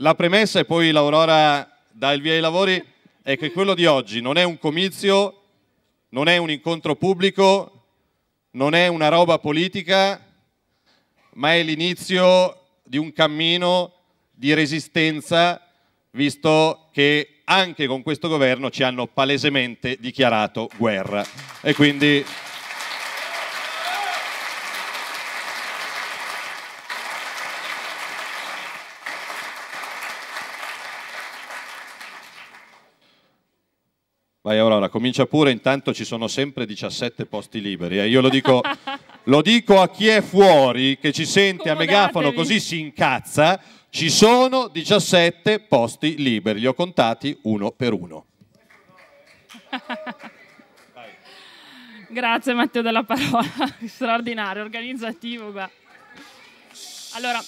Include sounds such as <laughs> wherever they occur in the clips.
La premessa e poi l'Aurora dà il via ai lavori è che quello di oggi non è un comizio, non è un incontro pubblico, non è una roba politica, ma è l'inizio di un cammino di resistenza, visto che anche con questo governo ci hanno palesemente dichiarato guerra. E quindi Vai Aurora, comincia pure, intanto ci sono sempre 17 posti liberi. Eh. Io lo dico, <laughs> lo dico a chi è fuori, che ci sente a megafono così si incazza, ci sono 17 posti liberi, li ho contati uno per uno. <laughs> Grazie Matteo della parola, <laughs> straordinario, organizzativo. Qua. Allora,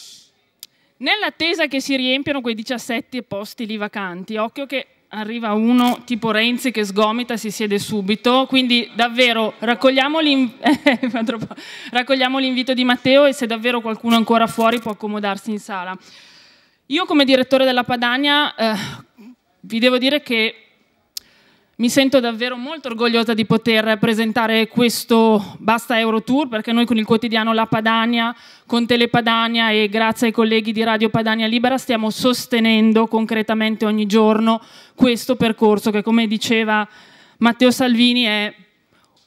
nell'attesa che si riempiano quei 17 posti lì vacanti, occhio che arriva uno tipo Renzi che sgomita si siede subito, quindi davvero <laughs> eh, raccogliamo, l'invito di Matteo e se davvero qualcuno ancora fuori può accomodarsi in sala. Io come direttore della Padania eh, vi devo dire che mi sento davvero molto orgogliosa di poter presentare questo Basta Eurotour perché noi con il quotidiano La Padania, con Telepadania e grazie ai colleghi di Radio Padania Libera stiamo sostenendo concretamente ogni giorno questo percorso che come diceva Matteo Salvini è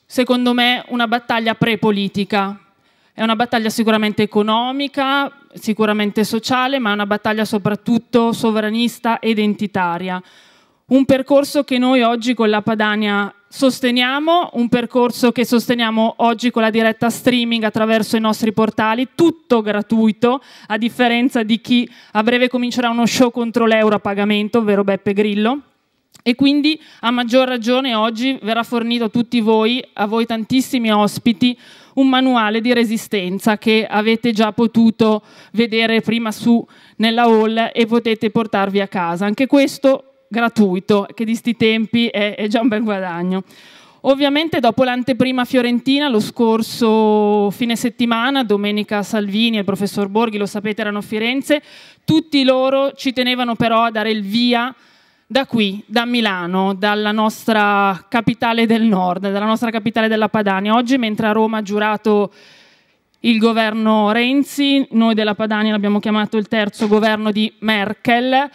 secondo me una battaglia pre-politica. È una battaglia sicuramente economica, sicuramente sociale, ma è una battaglia soprattutto sovranista ed identitaria un percorso che noi oggi con la Padania sosteniamo, un percorso che sosteniamo oggi con la diretta streaming attraverso i nostri portali, tutto gratuito, a differenza di chi a breve comincerà uno show contro l'euro a pagamento, ovvero Beppe Grillo. E quindi a maggior ragione oggi verrà fornito a tutti voi, a voi tantissimi ospiti, un manuale di resistenza che avete già potuto vedere prima su nella hall e potete portarvi a casa. Anche questo gratuito, che di sti tempi è, è già un bel guadagno. Ovviamente dopo l'anteprima fiorentina, lo scorso fine settimana, Domenica Salvini e il professor Borghi, lo sapete, erano a Firenze, tutti loro ci tenevano però a dare il via da qui, da Milano, dalla nostra capitale del nord, dalla nostra capitale della Padania. Oggi, mentre a Roma ha giurato il governo Renzi, noi della Padania l'abbiamo chiamato il terzo governo di Merkel,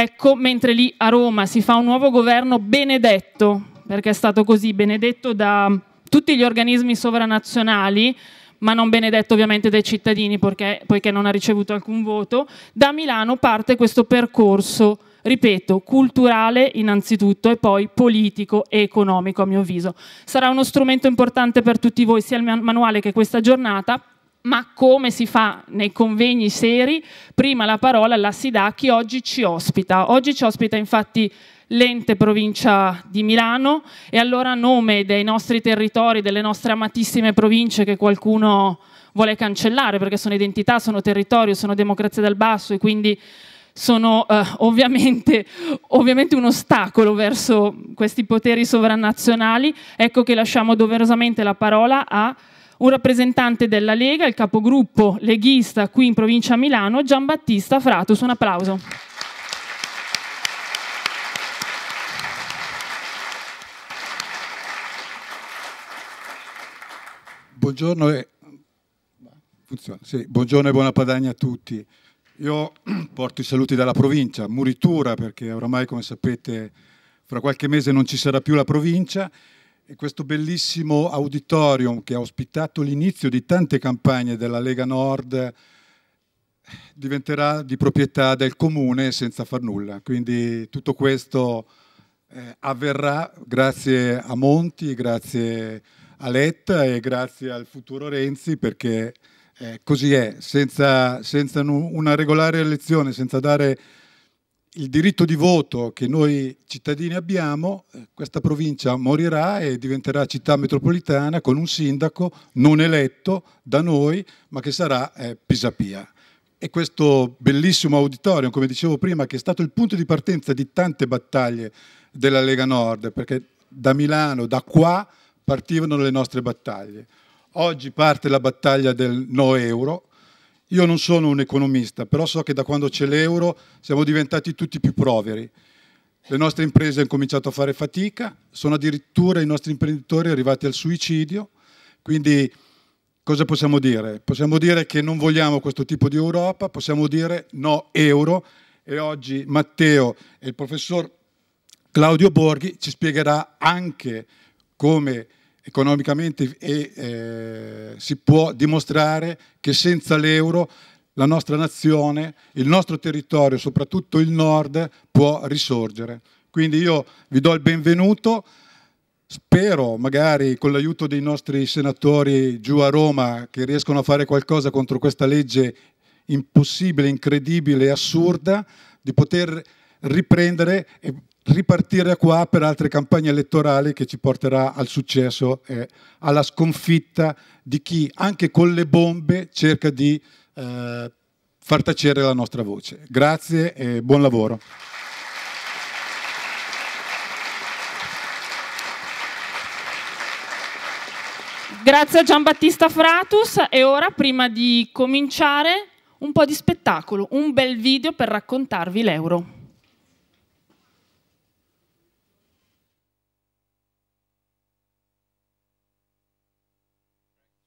Ecco, mentre lì a Roma si fa un nuovo governo benedetto, perché è stato così, benedetto da tutti gli organismi sovranazionali, ma non benedetto ovviamente dai cittadini perché, poiché non ha ricevuto alcun voto, da Milano parte questo percorso, ripeto, culturale innanzitutto e poi politico e economico a mio avviso. Sarà uno strumento importante per tutti voi, sia il manuale che questa giornata ma come si fa nei convegni seri, prima la parola la si dà a chi oggi ci ospita. Oggi ci ospita infatti l'ente provincia di Milano e allora a nome dei nostri territori, delle nostre amatissime province che qualcuno vuole cancellare perché sono identità, sono territorio, sono democrazia dal basso e quindi sono eh, ovviamente, <laughs> ovviamente, un ostacolo verso questi poteri sovranazionali, ecco che lasciamo doverosamente la parola a un rappresentante della Lega, il capogruppo leghista qui in provincia di Milano, Giambattista Fratus. Un applauso. Buongiorno e, Funziona, sì. buongiorno e buona padagna a tutti. Io <clears throat> porto i saluti dalla provincia, Muritura, perché oramai come sapete fra qualche mese non ci sarà più la provincia questo bellissimo auditorium che ha ospitato l'inizio di tante campagne della Lega Nord eh, diventerà di proprietà del comune senza far nulla. Quindi tutto questo eh, avverrà grazie a Monti, grazie a Letta e grazie al futuro Renzi perché eh, così è, senza, senza una regolare elezione, senza dare il diritto di voto che noi cittadini abbiamo, eh, questa provincia morirà e diventerà città metropolitana con un sindaco non eletto da noi, ma che sarà eh, Pisapia. E questo bellissimo auditorium, come dicevo prima, che è stato il punto di partenza di tante battaglie della Lega Nord, perché da Milano, da qua, partivano le nostre battaglie. Oggi parte la battaglia del no euro, io non sono un economista, però so che da quando c'è l'euro siamo diventati tutti più poveri. Le nostre imprese hanno cominciato a fare fatica, sono addirittura i nostri imprenditori arrivati al suicidio, quindi cosa possiamo dire? Possiamo dire che non vogliamo questo tipo di Europa, possiamo dire no euro e oggi Matteo e il professor Claudio Borghi ci spiegherà anche come economicamente e eh, si può dimostrare che senza l'euro la nostra nazione, il nostro territorio, soprattutto il nord, può risorgere. Quindi io vi do il benvenuto, spero magari con l'aiuto dei nostri senatori giù a Roma che riescono a fare qualcosa contro questa legge impossibile, incredibile e assurda, di poter riprendere e ripartire da qua per altre campagne elettorali che ci porterà al successo e alla sconfitta di chi anche con le bombe cerca di eh, far tacere la nostra voce. Grazie e buon lavoro. Grazie a Giambattista Fratus e ora prima di cominciare un po' di spettacolo, un bel video per raccontarvi l'euro.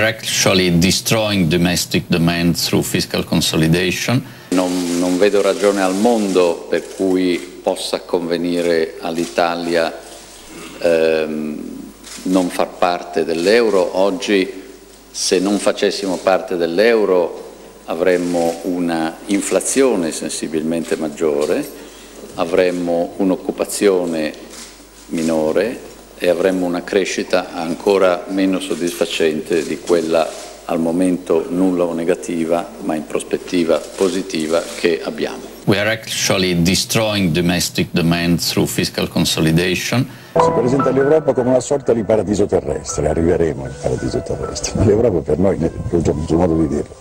Actually destroying domestic demand through fiscal consolidation. Non, non vedo ragione al mondo per cui possa convenire all'Italia ehm, non far parte dell'euro. Oggi se non facessimo parte dell'euro avremmo una inflazione sensibilmente maggiore, avremmo un'occupazione minore, e avremmo una crescita ancora meno soddisfacente di quella al momento nulla o negativa, ma in prospettiva positiva che abbiamo. We are actually destroying domestic demand through fiscal consolidation. Si presenta l'Europa come una sorta di paradiso terrestre, arriveremo al paradiso terrestre. ma L'Europa per noi, il suo modo di dirlo,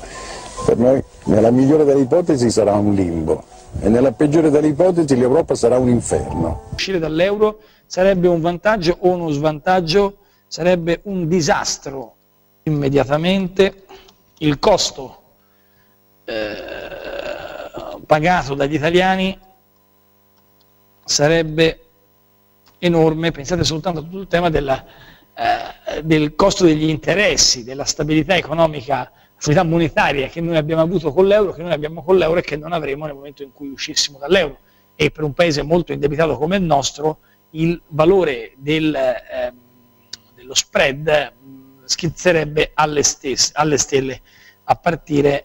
per noi nella migliore delle ipotesi sarà un limbo e nella peggiore delle ipotesi l'Europa sarà un inferno. Uscire dall'euro sarebbe un vantaggio o uno svantaggio, sarebbe un disastro immediatamente il costo eh, pagato dagli italiani sarebbe enorme, pensate soltanto a tutto il tema della, eh, del costo degli interessi, della stabilità economica, stabilità monetaria che noi abbiamo avuto con l'euro, che noi abbiamo con l'euro e che non avremo nel momento in cui uscissimo dall'euro. E per un paese molto indebitato come il nostro, il valore del, eh, dello spread mm, schizzerebbe alle, stesse, alle stelle a partire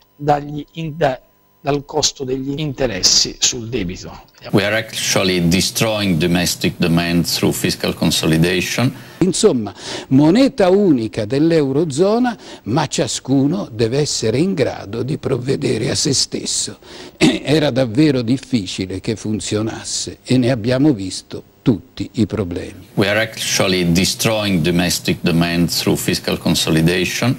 in, da, dal costo degli interessi sul debito. We are actually destroying domestic demand through fiscal consolidation. Insomma, moneta unica dell'Eurozona, ma ciascuno deve essere in grado di provvedere a se stesso. <clears throat> Era davvero difficile che funzionasse e ne abbiamo visto tutti i problemi. We are actually destroying domestic demand through fiscal consolidation.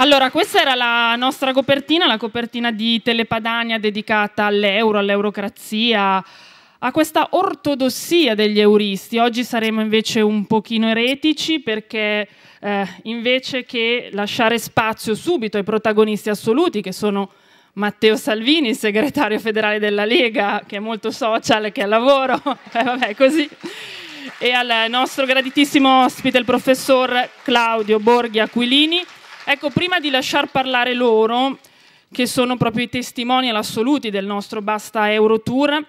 Allora, questa era la nostra copertina, la copertina di Telepadania dedicata all'euro, all'eurocrazia, a questa ortodossia degli euristi. Oggi saremo invece un pochino eretici perché eh, invece che lasciare spazio subito ai protagonisti assoluti che sono Matteo Salvini, segretario federale della Lega, che è molto social, che è al lavoro, <laughs> eh, vabbè, così. E al nostro graditissimo ospite, il professor Claudio Borghi Aquilini. Ecco, prima di lasciar parlare loro, che sono proprio i testimoni all'assoluti del nostro Basta Eurotour,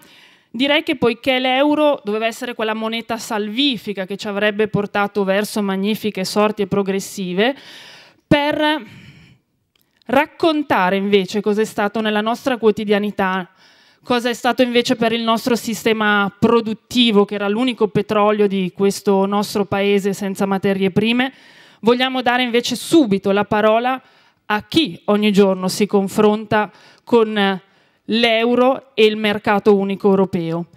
Direi che poiché l'euro doveva essere quella moneta salvifica che ci avrebbe portato verso magnifiche sorti e progressive, per raccontare invece cos'è stato nella nostra quotidianità, cosa è stato invece per il nostro sistema produttivo, che era l'unico petrolio di questo nostro paese senza materie prime, vogliamo dare invece subito la parola a chi ogni giorno si confronta con l'euro e il mercato unico europeo.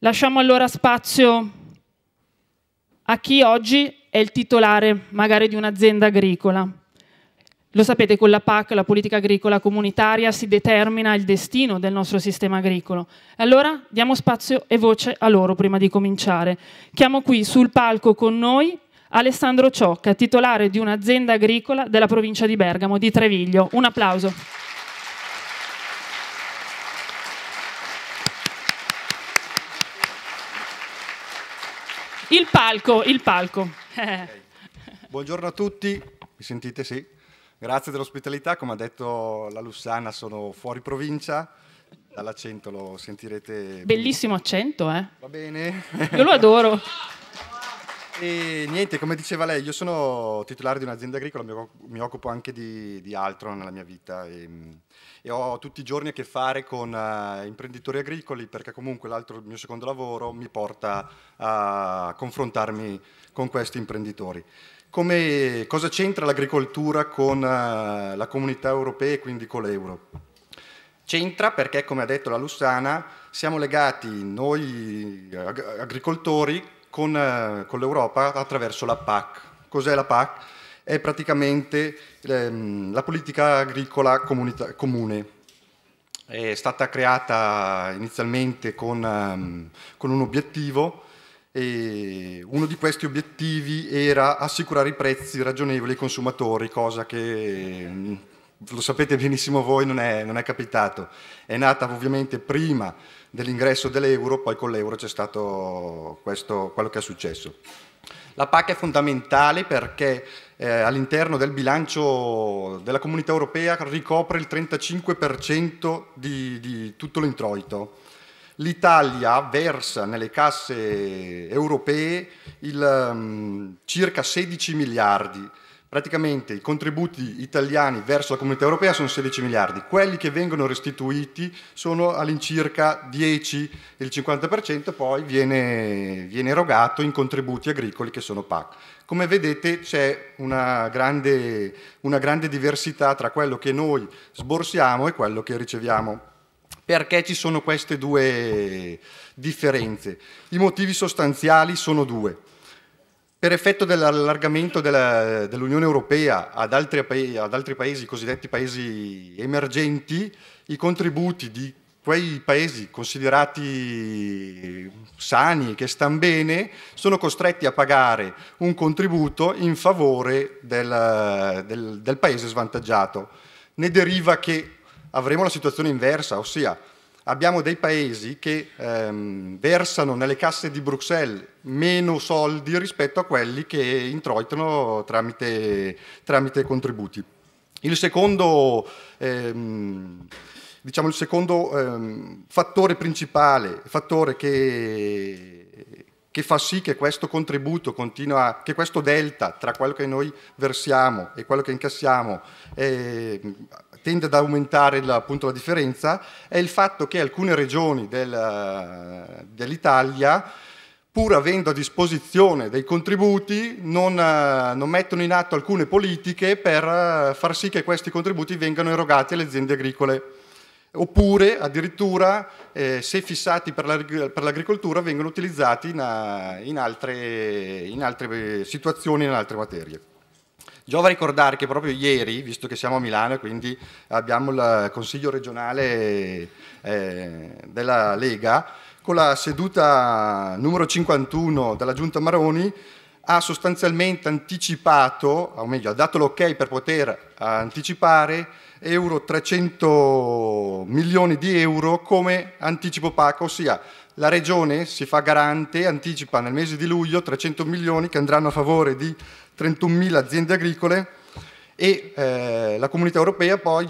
Lasciamo allora spazio a chi oggi è il titolare magari di un'azienda agricola. Lo sapete, con la PAC, la politica agricola comunitaria, si determina il destino del nostro sistema agricolo. Allora diamo spazio e voce a loro prima di cominciare. Chiamo qui sul palco con noi Alessandro Ciocca, titolare di un'azienda agricola della provincia di Bergamo, di Treviglio. Un applauso. Il palco, il palco. Okay. Buongiorno a tutti, mi sentite? Sì. Grazie dell'ospitalità, come ha detto la Lussana sono fuori provincia, dall'accento lo sentirete. Bellissimo bene. accento, eh? Va bene. Io lo adoro. <laughs> E niente, come diceva lei, io sono titolare di un'azienda agricola, mi, occupo anche di, di altro nella mia vita e, ehm, e, ho tutti i giorni a che fare con uh, imprenditori agricoli perché comunque l'altro, il mio secondo lavoro mi porta a confrontarmi con questi imprenditori. Come, cosa c'entra l'agricoltura con uh, la comunità europea e quindi con l'euro? C'entra perché, come ha detto la Lussana, siamo legati noi eh, agricoltori con, eh, con l'Europa attraverso la PAC. Cos'è la PAC? È praticamente ehm, la politica agricola comune. È stata creata inizialmente con, ehm, con un obiettivo e uno di questi obiettivi era assicurare i prezzi ragionevoli ai consumatori, cosa che lo sapete benissimo voi, non è, non è capitato. È nata ovviamente prima dell'ingresso dell'euro, poi con l'euro c'è stato questo, quello che è successo. La PAC è fondamentale perché eh, all'interno del bilancio della comunità europea ricopre il 35% di, di tutto l'introito. L'Italia versa nelle casse europee il, um, circa 16 miliardi, di Praticamente i contributi italiani verso la comunità europea sono 16 miliardi, quelli che vengono restituiti sono all'incirca 10, il 50% poi viene, viene erogato in contributi agricoli che sono PAC. Come vedete c'è una grande, una grande diversità tra quello che noi sborsiamo e quello che riceviamo perché ci sono queste due differenze? I motivi sostanziali sono due per effetto dell'allargamento della, dell'Unione Europea ad altri, ad altri, paesi, i cosiddetti paesi emergenti, i contributi di quei paesi considerati sani, che stanno bene, sono costretti a pagare un contributo in favore del, del, del paese svantaggiato. Ne deriva che avremo la situazione inversa, ossia abbiamo dei paesi che ehm, versano nelle casse di Bruxelles meno soldi rispetto a quelli che introitano tramite, tramite contributi. Il secondo, ehm, diciamo il secondo ehm, fattore principale, fattore che, che fa sì che questo contributo continua, che questo delta tra quello che noi versiamo e quello che incassiamo eh, tende ad aumentare la, appunto la differenza è il fatto che alcune regioni del, eh, dell'Italia pur avendo a disposizione dei contributi, non, eh, non, mettono in atto alcune politiche per eh, far sì che questi contributi vengano erogati alle aziende agricole. Oppure addirittura, eh, se fissati per, la, per, l'agricoltura, vengono utilizzati in, in, altre, in altre situazioni, in altre materie. Giova ricordare che proprio ieri, visto che siamo a Milano e quindi abbiamo il Consiglio regionale eh, della Lega, con la seduta numero 51 della Giunta Maroni ha sostanzialmente anticipato, o meglio, ha dato l'ok per poter anticipare euro 300 milioni di euro come anticipo PAC, ossia la Regione si fa garante, anticipa nel mese di luglio 300 milioni che andranno a favore di 31.000 aziende agricole e eh, la comunità europea poi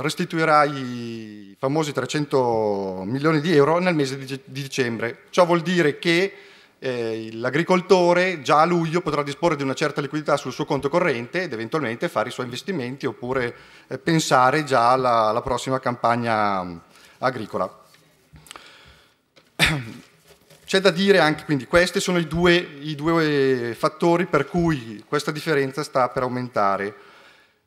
restituirà i famosi 300 milioni di euro nel mese di, dicembre. Ciò vuol dire che eh, l'agricoltore già a luglio potrà disporre di una certa liquidità sul suo conto corrente ed eventualmente fare i suoi investimenti oppure eh, pensare già alla, alla prossima campagna agricola. <clears throat> C'è da dire anche, quindi questi sono i due, i due, fattori per cui questa differenza sta per aumentare.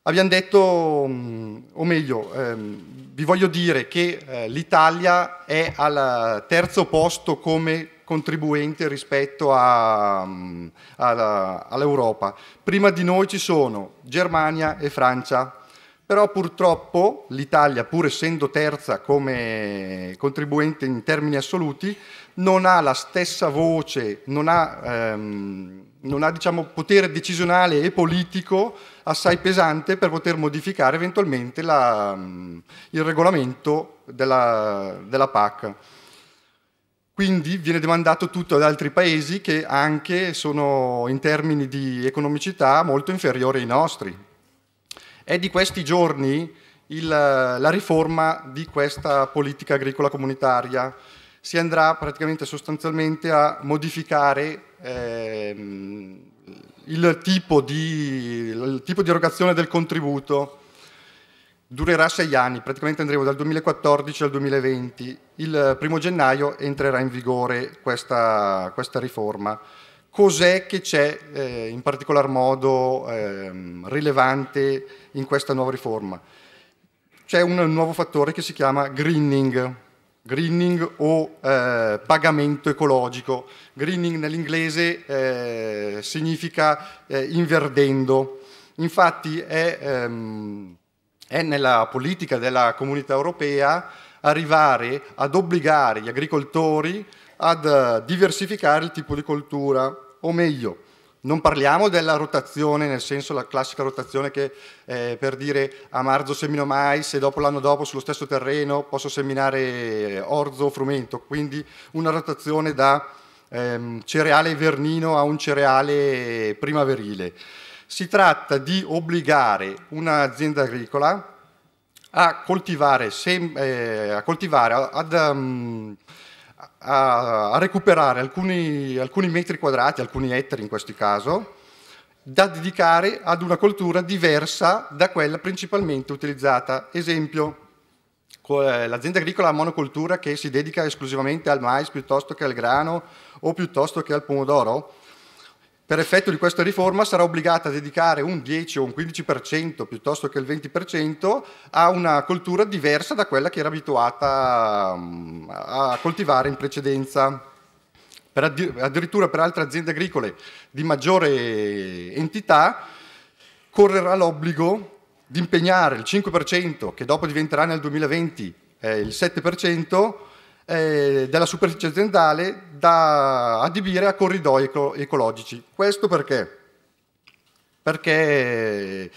Abbiamo detto, mm, o meglio, ehm, vi voglio dire che eh, l'Italia è al terzo posto come contribuente rispetto mm, all'Europa. Prima di noi ci sono Germania e Francia, però purtroppo l'Italia, pur essendo terza come contribuente in termini assoluti, non ha la stessa voce, non ha, ehm, non ha diciamo, potere decisionale e politico assai pesante per poter modificare eventualmente la, mm, il regolamento della, della PAC. Quindi viene demandato tutto ad altri paesi che anche sono in termini di economicità molto inferiori ai nostri. È di questi giorni il, la riforma di questa politica agricola comunitaria. Si andrà praticamente sostanzialmente a modificare eh, il, tipo di, il tipo di erogazione del contributo durerà sei anni, praticamente andremo dal 2014 al 2020. Il primo gennaio entrerà in vigore questa, questa riforma cos'è che c'è eh, in particolar modo ehm, rilevante in questa nuova riforma. C'è un nuovo fattore che si chiama greening, greening o eh, pagamento ecologico. Greening nell'inglese eh, significa eh, inverdendo, infatti è, ehm, è nella politica della comunità europea arrivare ad obbligare gli agricoltori ad eh, diversificare il tipo di coltura o meglio, non parliamo della rotazione, nel senso la classica rotazione che eh, per dire a marzo semino mais e dopo l'anno dopo sullo stesso terreno posso seminare orzo o frumento, quindi una rotazione da ehm, cereale vernino a un cereale primaverile. Si tratta di obbligare un'azienda agricola a coltivare, sem- eh, a coltivare ad, um, a, a recuperare alcuni, alcuni, metri quadrati, alcuni ettari in questo caso, da dedicare ad una coltura diversa da quella principalmente utilizzata. Esempio, eh, l'azienda agricola a monocoltura che si dedica esclusivamente al mais piuttosto che al grano o piuttosto che al pomodoro, per effetto di questa riforma sarà obbligata a dedicare un 10 o un 15% piuttosto che il 20% a una coltura diversa da quella che era abituata mm, a coltivare in precedenza. Per addirittura per altre aziende agricole di maggiore entità correrà l'obbligo di impegnare il 5% che dopo diventerà nel 2020 eh, il 7% eh, della superficie aziendale da adibire a corridoi eco ecologici. Questo perché? Perché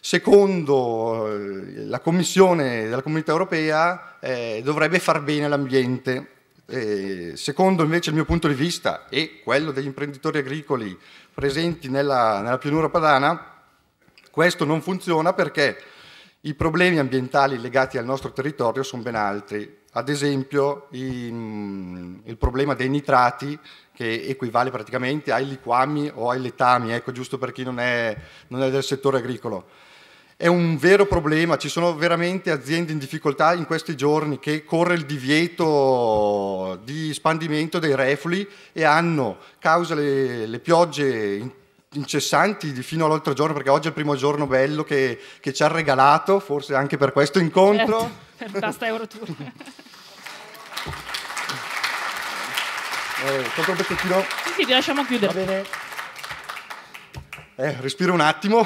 secondo eh, la Commissione della Comunità Europea eh, dovrebbe far bene l'ambiente. Eh, secondo invece il mio punto di vista e quello degli imprenditori agricoli presenti nella, nella pianura padana, questo non funziona perché i problemi ambientali legati al nostro territorio sono ben altri ad esempio i, mm, il problema dei nitrati che equivale praticamente ai liquami o ai letami, ecco giusto per chi non è, non è del settore agricolo. È un vero problema, ci sono veramente aziende in difficoltà in questi giorni che corre il divieto di spandimento dei reflui e hanno, causa le, le piogge incessanti fino all'altro giorno, perché oggi è il primo giorno bello che, che ci ha regalato, forse anche per questo incontro. Certo, per Tasta Eurotour. <laughs> eh, un pezzettino. Sì, sì, ti lasciamo chiudere. Va bene. Eh, respiro un attimo.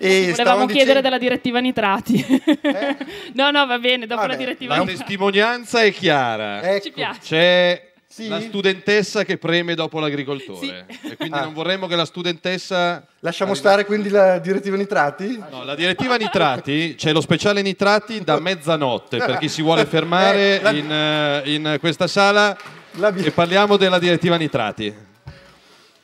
E volevamo chiedere dicendo... della direttiva nitrati. Eh? <laughs> no, no, va bene, dopo Vabbè, la direttiva nitrati. La testimonianza è chiara. Ecco. Ci piace. C'è sì? La studentessa che preme dopo l'agricoltore. Sì. E quindi ah. non vorremmo che la studentessa... Lasciamo arriva... stare quindi la direttiva nitrati? No, la direttiva nitrati, c'è lo speciale nitrati da mezzanotte per chi si vuole fermare eh, in, eh, in questa sala e parliamo della direttiva nitrati.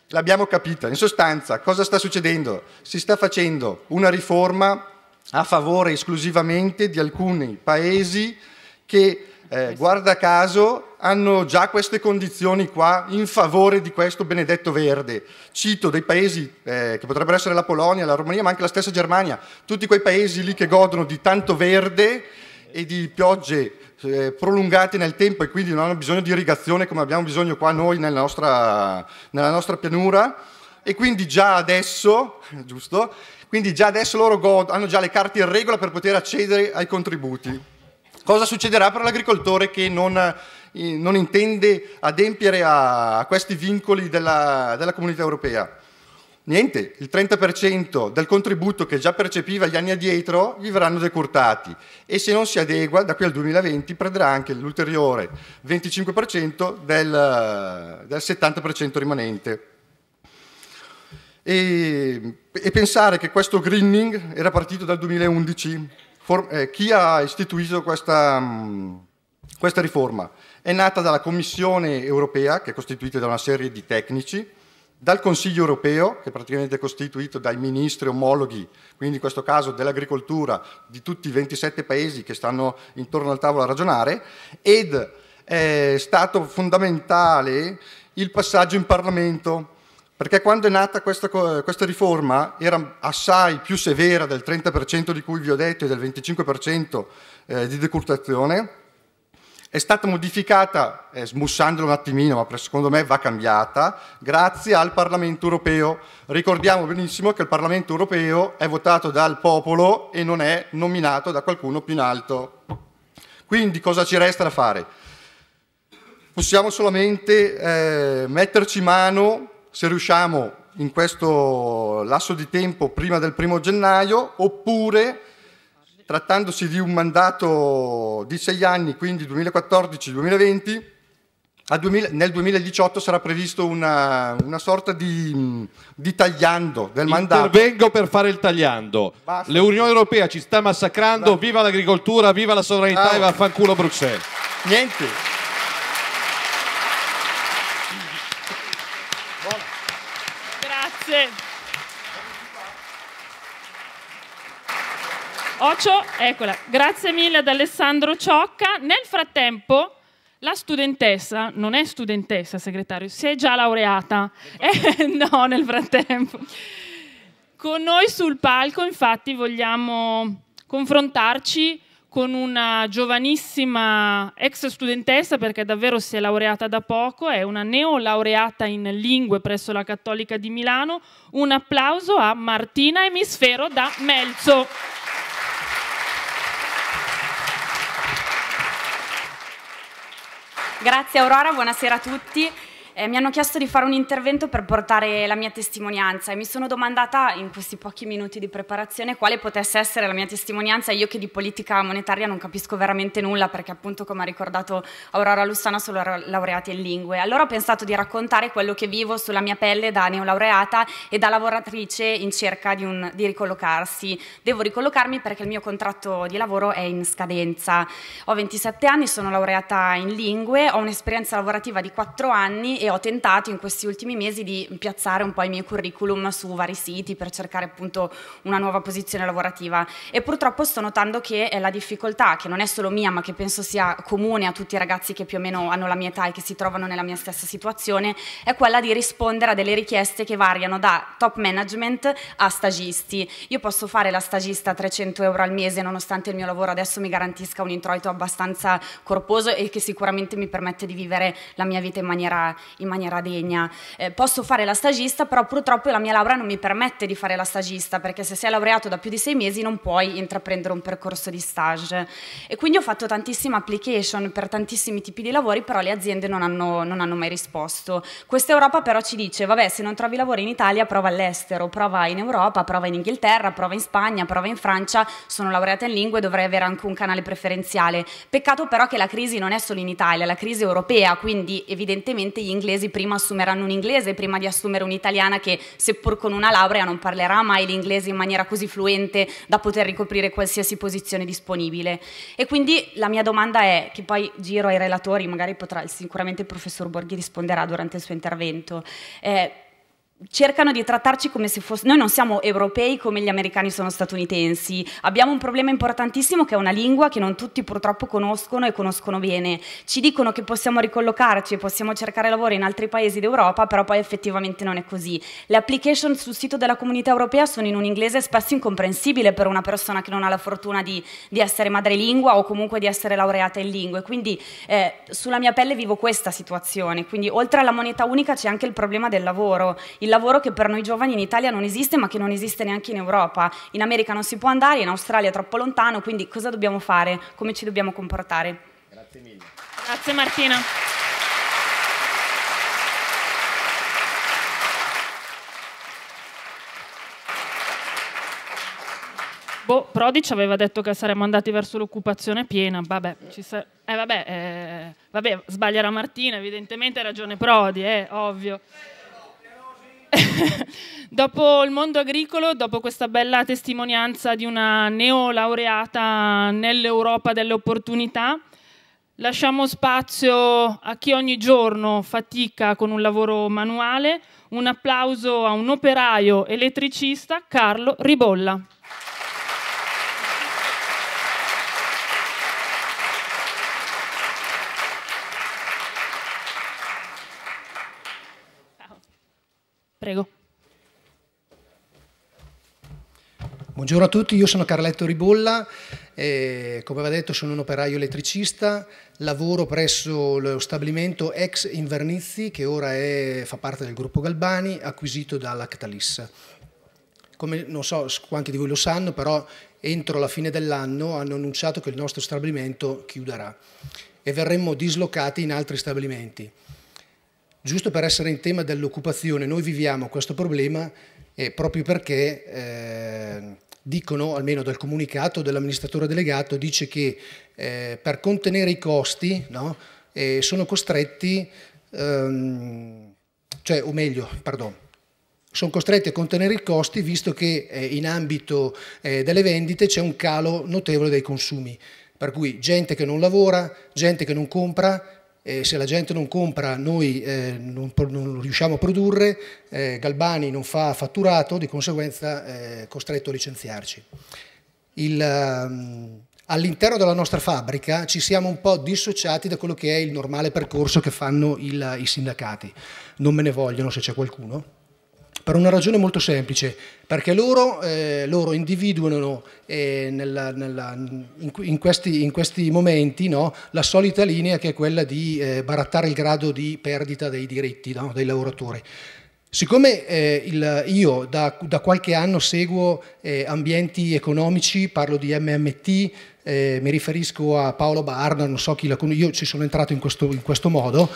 L'abbiamo capita. In sostanza, cosa sta succedendo? Si sta facendo una riforma a favore esclusivamente di alcuni paesi che eh, guarda caso, hanno già queste condizioni qua in favore di questo benedetto verde. Cito dei paesi eh, che potrebbero essere la Polonia, la Romania, ma anche la stessa Germania, tutti quei paesi lì che godono di tanto verde e di piogge eh, prolungate nel tempo e quindi non hanno bisogno di irrigazione come abbiamo bisogno qua noi nella nostra, nella nostra pianura. E quindi già adesso, <laughs> giusto? Quindi già adesso loro hanno già le carte in regola per poter accedere ai contributi. Cosa succederà per l'agricoltore che non, eh, non intende adempiere a, a questi vincoli della, della comunità europea? Niente, il 30% del contributo che già percepiva gli anni addietro gli verranno decurtati e se non si adegua da qui al 2020 prenderà anche l'ulteriore 25% del, del 70% rimanente. E, e pensare che questo greening era partito dal 2011 For, eh, chi ha istituito questa, mm, questa riforma? È nata dalla Commissione europea, che è costituita da una serie di tecnici, dal Consiglio europeo, che è praticamente costituito dai ministri omologhi, quindi in questo caso dell'agricoltura, di tutti i 27 paesi che stanno intorno al tavolo a ragionare, ed è stato fondamentale il passaggio in Parlamento perché quando è nata questa, questa, riforma era assai più severa del 30% di cui vi ho detto e del 25% eh, di decurtazione, è stata modificata, eh, smussandola un attimino, ma secondo me va cambiata, grazie al Parlamento europeo. Ricordiamo benissimo che il Parlamento europeo è votato dal popolo e non è nominato da qualcuno più in alto. Quindi cosa ci resta da fare? Possiamo solamente eh, metterci mano se riusciamo in questo lasso di tempo prima del primo gennaio, oppure trattandosi di un mandato di sei anni, quindi 2014-2020, nel 2018 sarà previsto una, una sorta di, di, tagliando del mandato. Intervengo per fare il tagliando. L'Unione Europea ci sta massacrando, Basta. viva l'agricoltura, viva la sovranità ah. e vaffanculo Bruxelles. Niente. Grazie. Ocio, eccola. Grazie mille ad Alessandro Ciocca. Nel frattempo la studentessa, non è studentessa segretario, si è già laureata. Eh, <laughs> no, nel frattempo. Con noi sul palco infatti vogliamo confrontarci con una giovanissima ex studentessa, perché davvero si è laureata da poco, è una neolaureata in lingue presso la Cattolica di Milano. Un applauso a Martina Emisfero da Melzo. Grazie Aurora, buonasera a tutti eh, mi hanno chiesto di fare un intervento per portare la mia testimonianza e mi sono domandata in questi pochi minuti di preparazione quale potesse essere la mia testimonianza, io che di politica monetaria non capisco veramente nulla perché appunto come ha ricordato Aurora Lussana sono laureata in lingue. Allora ho pensato di raccontare quello che vivo sulla mia pelle da neolaureata e da lavoratrice in cerca di, un, di ricollocarsi. Devo ricollocarmi perché il mio contratto di lavoro è in scadenza. Ho 27 anni, sono laureata in lingue, ho un'esperienza lavorativa di 4 anni e ho tentato in questi ultimi mesi di piazzare un po' i miei curriculum su vari siti per cercare appunto una nuova posizione lavorativa e purtroppo sto notando che la difficoltà, che non è solo mia ma che penso sia comune a tutti i ragazzi che più o meno hanno la mia età e che si trovano nella mia stessa situazione, è quella di rispondere a delle richieste che variano da top management a stagisti. Io posso fare la stagista a 300 euro al mese nonostante il mio lavoro adesso mi garantisca un introito abbastanza corposo e che sicuramente mi permette di vivere la mia vita in maniera, in maniera degna. Eh, posso fare la stagista, però purtroppo la mia laurea non mi permette di fare la stagista, perché se sei laureato da più di sei mesi non puoi intraprendere un percorso di stage. E quindi ho fatto tantissime application per tantissimi tipi di lavori, però le aziende non hanno, non hanno mai risposto. Questa Europa però ci dice, vabbè, se non trovi lavoro in Italia, prova all'estero, prova in Europa, prova in Inghilterra, prova in Spagna, prova in Francia, sono laureata in lingue e dovrei avere anche un canale preferenziale. Peccato però che la crisi non è solo in Italia, la crisi è europea, quindi evidentemente gli inglesi inglesi prima assumeranno un inglese prima di assumere un'italiana che seppur con una laurea non parlerà mai l'inglese in maniera così fluente da poter ricoprire qualsiasi posizione disponibile. E quindi la mia domanda è, che poi giro ai relatori, magari potrà, sicuramente il professor Borghi risponderà durante il suo intervento, eh, cercano di trattarci come se fossimo noi non siamo europei come gli americani sono statunitensi abbiamo un problema importantissimo che è una lingua che non tutti purtroppo conoscono e conoscono bene ci dicono che possiamo ricollocarci e possiamo cercare lavoro in altri paesi d'Europa però poi effettivamente non è così le application sul sito della comunità europea sono in un inglese spesso incomprensibile per una persona che non ha la fortuna di, di essere madrelingua o comunque di essere laureata in lingue quindi eh, sulla mia pelle vivo questa situazione quindi oltre alla moneta unica c'è anche il problema del lavoro il lavoro che per noi giovani in Italia non esiste ma che non esiste neanche in Europa. In America non si può andare, in Australia è troppo lontano, quindi cosa dobbiamo fare? Come ci dobbiamo comportare? Grazie mille. Grazie Martina. Boh, Prodi ci aveva detto che saremmo andati verso l'occupazione piena, vabbè, eh, vabbè, eh, vabbè, sbaglierà Martina, evidentemente ha ragione Prodi, è eh, ovvio. <laughs> dopo il mondo agricolo, dopo questa bella testimonianza di una neolaureata nell'Europa delle opportunità, lasciamo spazio a chi ogni giorno fatica con un lavoro manuale. Un applauso a un operaio elettricista, Carlo Ribolla. Prego. Buongiorno a tutti, io sono Carletto Ribolla, eh, come va detto sono un operaio elettricista, lavoro presso lo stabilimento ex Invernizzi che ora è, fa parte del gruppo Galbani, acquisito dalla Catalissa. Come non so quanti di voi lo sanno, però entro la fine dell'anno hanno annunciato che il nostro stabilimento chiuderà e verremo dislocati in altri stabilimenti giusto per essere in tema dell'occupazione, noi viviamo questo problema eh, proprio perché eh, dicono, almeno dal comunicato dell'amministratore delegato, dice che eh, per contenere i costi no, eh, sono costretti, ehm, cioè, o meglio, pardon, sono costretti a contenere i costi visto che eh, in ambito eh, delle vendite c'è un calo notevole dei consumi. Per cui gente che non lavora, gente che non compra, eh, se la gente non compra noi eh, non, non, riusciamo a produrre, eh, Galbani non fa fatturato, di conseguenza eh, è costretto a licenziarci. Um, All'interno della nostra fabbrica ci siamo un po' dissociati da quello che è il normale percorso che fanno il, i sindacati. Non me ne vogliono se c'è qualcuno, per una ragione molto semplice, perché loro, eh, loro individuano eh, nella, nella, in, in, questi, in, questi, momenti no, la solita linea che è quella di eh, barattare il grado di perdita dei diritti no, dei lavoratori. Siccome eh, il, io da, da, qualche anno seguo eh, ambienti economici, parlo di MMT, eh, mi riferisco a Paolo Barna, non so chi la conosce, io ci sono entrato in questo, in questo modo,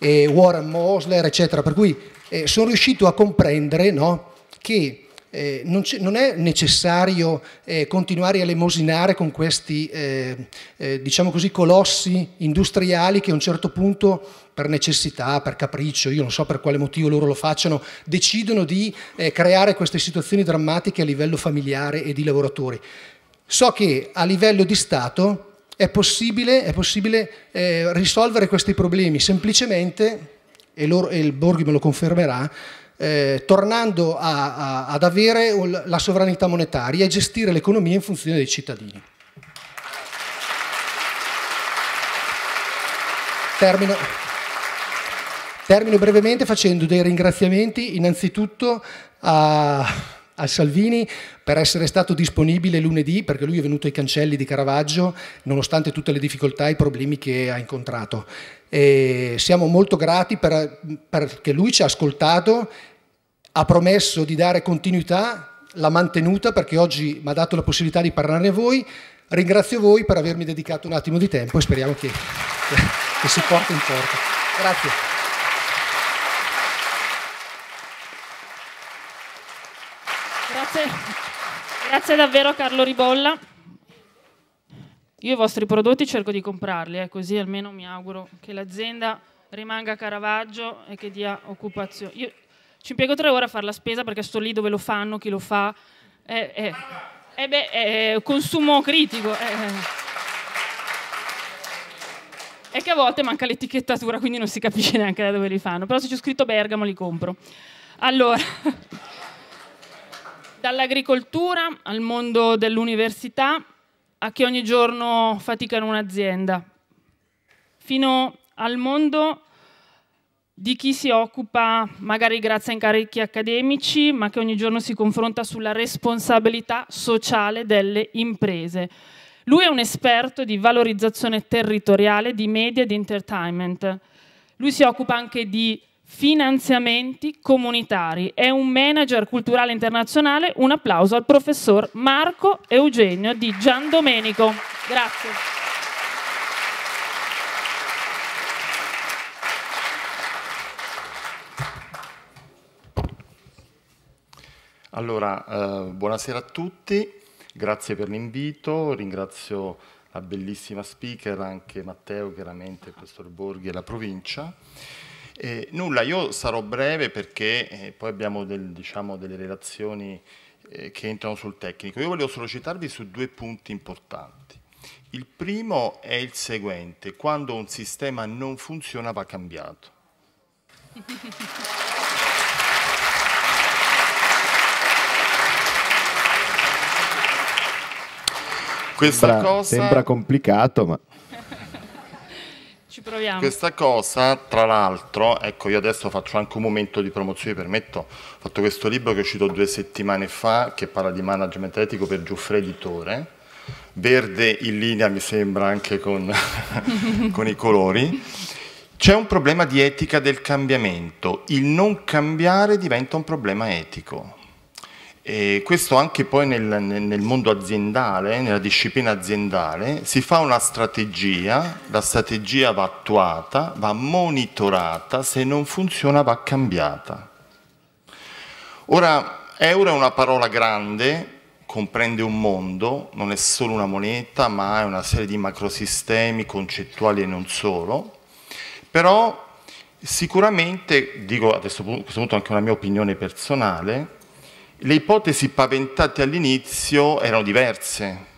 Warren Mosler, eccetera, per cui eh, sono riuscito a comprendere no, che eh, non, non, è necessario eh, continuare a lemosinare con questi eh, eh, diciamo così, colossi industriali che a un certo punto per necessità, per capriccio, io non so per quale motivo loro lo facciano, decidono di eh, creare queste situazioni drammatiche a livello familiare e di lavoratori. So che a livello di Stato è possibile, è possibile eh, risolvere questi problemi semplicemente e, loro, e il Borghi me lo confermerà, eh, tornando a, a, ad avere la sovranità monetaria e gestire l'economia in funzione dei cittadini. Termino, termino brevemente facendo dei ringraziamenti innanzitutto a a Salvini per essere stato disponibile lunedì perché lui è venuto ai cancelli di Caravaggio nonostante tutte le difficoltà e i problemi che ha incontrato. E siamo molto grati per, perché lui ci ha ascoltato, ha promesso di dare continuità, l'ha mantenuta perché oggi mi ha dato la possibilità di parlarne a voi. Ringrazio voi per avermi dedicato un attimo di tempo e speriamo che, che si porti in porto. Grazie. Grazie. Grazie davvero Carlo Ribolla. Io i vostri prodotti cerco di comprarli, eh, così almeno mi auguro che l'azienda rimanga a Caravaggio e che dia occupazione. Io ci impiego tre ore a fare la spesa perché sto lì dove lo fanno, chi lo fa. Eh, eh. eh beh, eh, consumo critico. E eh, eh. che a volte manca l'etichettatura, quindi non si capisce neanche da dove li fanno. Però se c'è scritto Bergamo li compro. Allora dall'agricoltura al mondo dell'università a chi ogni giorno fatica in un'azienda, fino al mondo di chi si occupa, magari grazie a incarichi accademici, ma che ogni giorno si confronta sulla responsabilità sociale delle imprese. Lui è un esperto di valorizzazione territoriale, di media e di entertainment. Lui si occupa anche di finanziamenti comunitari. È un manager culturale internazionale. Un applauso al professor Marco Eugenio di Gian Domenico. Grazie. Allora, eh, buonasera a tutti, grazie per l'invito, ringrazio la bellissima speaker, anche Matteo, chiaramente il professor Borghi e la provincia. Eh, nulla, io sarò breve perché eh, poi abbiamo del, diciamo, delle relazioni eh, che entrano sul tecnico. Io volevo solo citarvi su due punti importanti. Il primo è il seguente, quando un sistema non funziona va cambiato. Questa sembra, cosa... Sembra complicato, ma... Ci proviamo. Questa cosa, tra l'altro, ecco io adesso faccio anche un momento di promozione, permetto, ho fatto questo libro che è uscito due settimane fa, che parla di management etico per Giuffre Editore, verde in linea mi sembra anche con, <laughs> con i colori. C'è un problema di etica del cambiamento, il non cambiare diventa un problema etico. E questo anche poi nel, nel, mondo aziendale, nella disciplina aziendale, si fa una strategia, la strategia va attuata, va monitorata, se non funziona va cambiata. Ora, euro è una parola grande, comprende un mondo, non è solo una moneta, ma è una serie di macrosistemi concettuali e non solo, però sicuramente, dico a questo punto anche una mia opinione personale, le ipotesi paventate all'inizio erano diverse,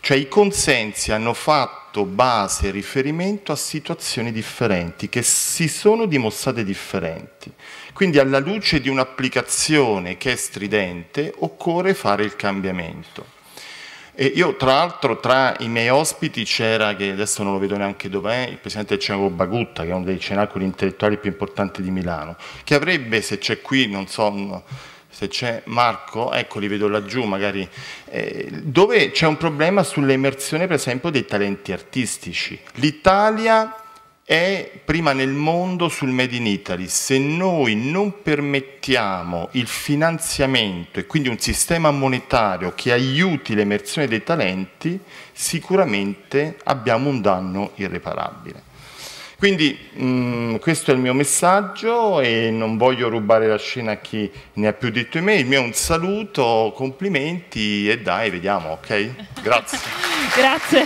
cioè i consensi hanno fatto base e riferimento a situazioni differenti che si sono dimostrate differenti. Quindi alla luce di un'applicazione che è stridente occorre fare il cambiamento. E io tra l'altro tra i miei ospiti c'era, che adesso non lo vedo neanche dov'è, il presidente del Cenaco Bagutta, che è uno dei cenacoli intellettuali più importanti di Milano, che avrebbe, se c'è qui, non so, se c'è Marco, ecco li vedo laggiù magari, eh, dove c'è un problema sull'emersione per esempio dei talenti artistici. L'Italia è prima nel mondo sul Made in Italy. Se noi non permettiamo il finanziamento e quindi un sistema monetario che aiuti l'emersione dei talenti, sicuramente abbiamo un danno irreparabile. Quindi mh, mm, questo è il mio messaggio e non voglio rubare la scena a chi ne ha più detto di me. Il mio è un saluto, complimenti e dai, vediamo, ok? <laughs> Grazie. Grazie.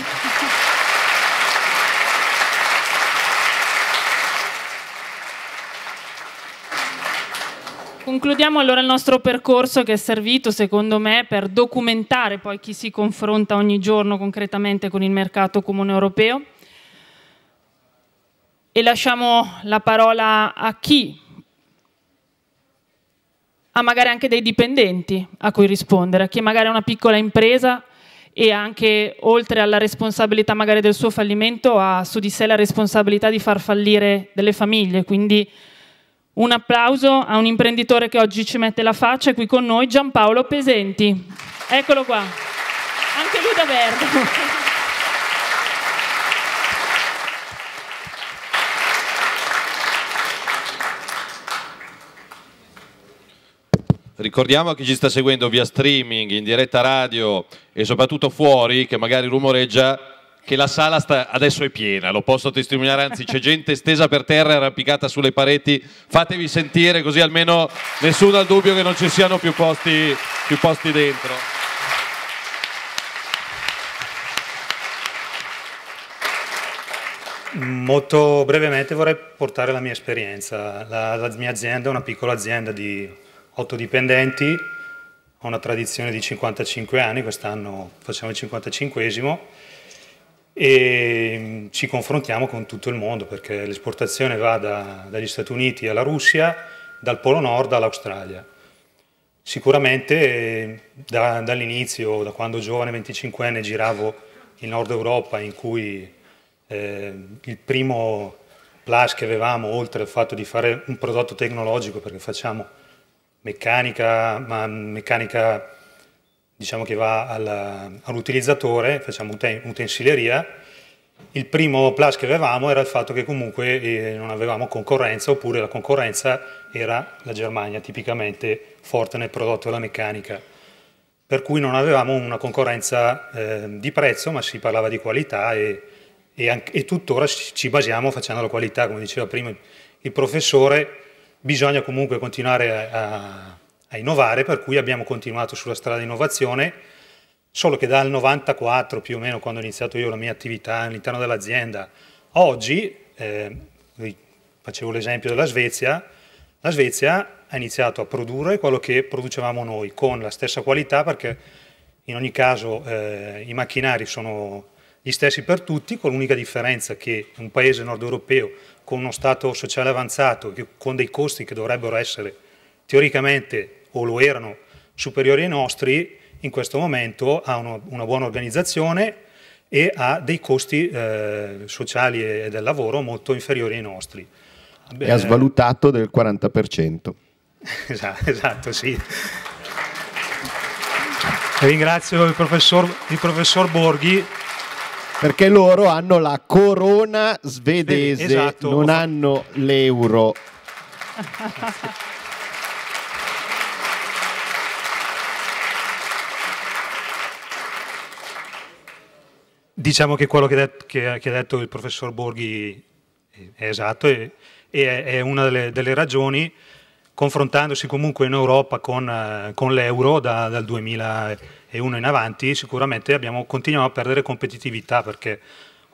Concludiamo allora il nostro percorso che è servito, secondo me, per documentare poi chi si confronta ogni giorno concretamente con il mercato comune europeo e lasciamo la parola a chi ha magari anche dei dipendenti a cui rispondere, a chi magari è una piccola impresa e anche oltre alla responsabilità magari del suo fallimento ha su di sé la responsabilità di far fallire delle famiglie, quindi un applauso a un imprenditore che oggi ci mette la faccia qui con noi, Giampaolo Pesenti. Eccolo qua. Anche lui da verde. Ricordiamo a chi ci sta seguendo via streaming, in diretta radio e soprattutto fuori, che magari rumoreggia, che la sala sta, adesso è piena, lo posso testimoniare, anzi c'è gente stesa per terra e arrampicata sulle pareti, fatevi sentire così almeno nessuno ha il dubbio che non ci siano più posti, più posti dentro. Molto brevemente vorrei portare la mia esperienza, la, la mia azienda è una piccola azienda di 8 dipendenti, ho una tradizione di 55 anni, quest'anno facciamo il 55esimo e mm, ci confrontiamo con tutto il mondo perché l'esportazione va da, dagli Stati Uniti alla Russia, dal Polo Nord all'Australia. Sicuramente mm, da, dall'inizio, da quando giovane 25enne giravo in Nord Europa in cui eh, il primo plus che avevamo, oltre al fatto di fare un prodotto tecnologico, perché facciamo meccanica, ma meccanica diciamo che va all'utilizzatore, facciamo uten utensileria. Il primo plus che avevamo era il fatto che comunque eh, non avevamo concorrenza, oppure la concorrenza era la Germania, tipicamente forte nel prodotto della meccanica. Per cui non avevamo una concorrenza eh, di prezzo, ma si parlava di qualità e, e, e tuttora ci basiamo facendo la qualità, come diceva prima il professore, bisogna comunque continuare a, a innovare, per cui abbiamo continuato sulla strada di innovazione, solo che dal 94 più o meno quando ho iniziato io la mia attività all'interno dell'azienda, oggi, eh, facevo l'esempio della Svezia, la Svezia ha iniziato a produrre quello che producevamo noi con la stessa qualità perché in ogni caso eh, i macchinari sono gli stessi per tutti, con l'unica differenza che un paese nord europeo con uno stato sociale avanzato, con dei costi che dovrebbero essere teoricamente o lo erano superiori ai nostri, in questo momento ha uno, una buona organizzazione e ha dei costi eh, sociali e del lavoro molto inferiori ai nostri. E ha eh. svalutato del 40%. <laughs> esatto, esatto sì. Ringrazio il professor, il professor Borghi perché loro hanno la corona svedese, esatto. non hanno l'euro. Diciamo che quello che, det- che, ha detto il professor Borghi è esatto e, è, è una delle, delle, ragioni, confrontandosi comunque in Europa con, eh, con l'euro da, dal 2000 e uno in avanti, sicuramente abbiamo, continuiamo a perdere competitività perché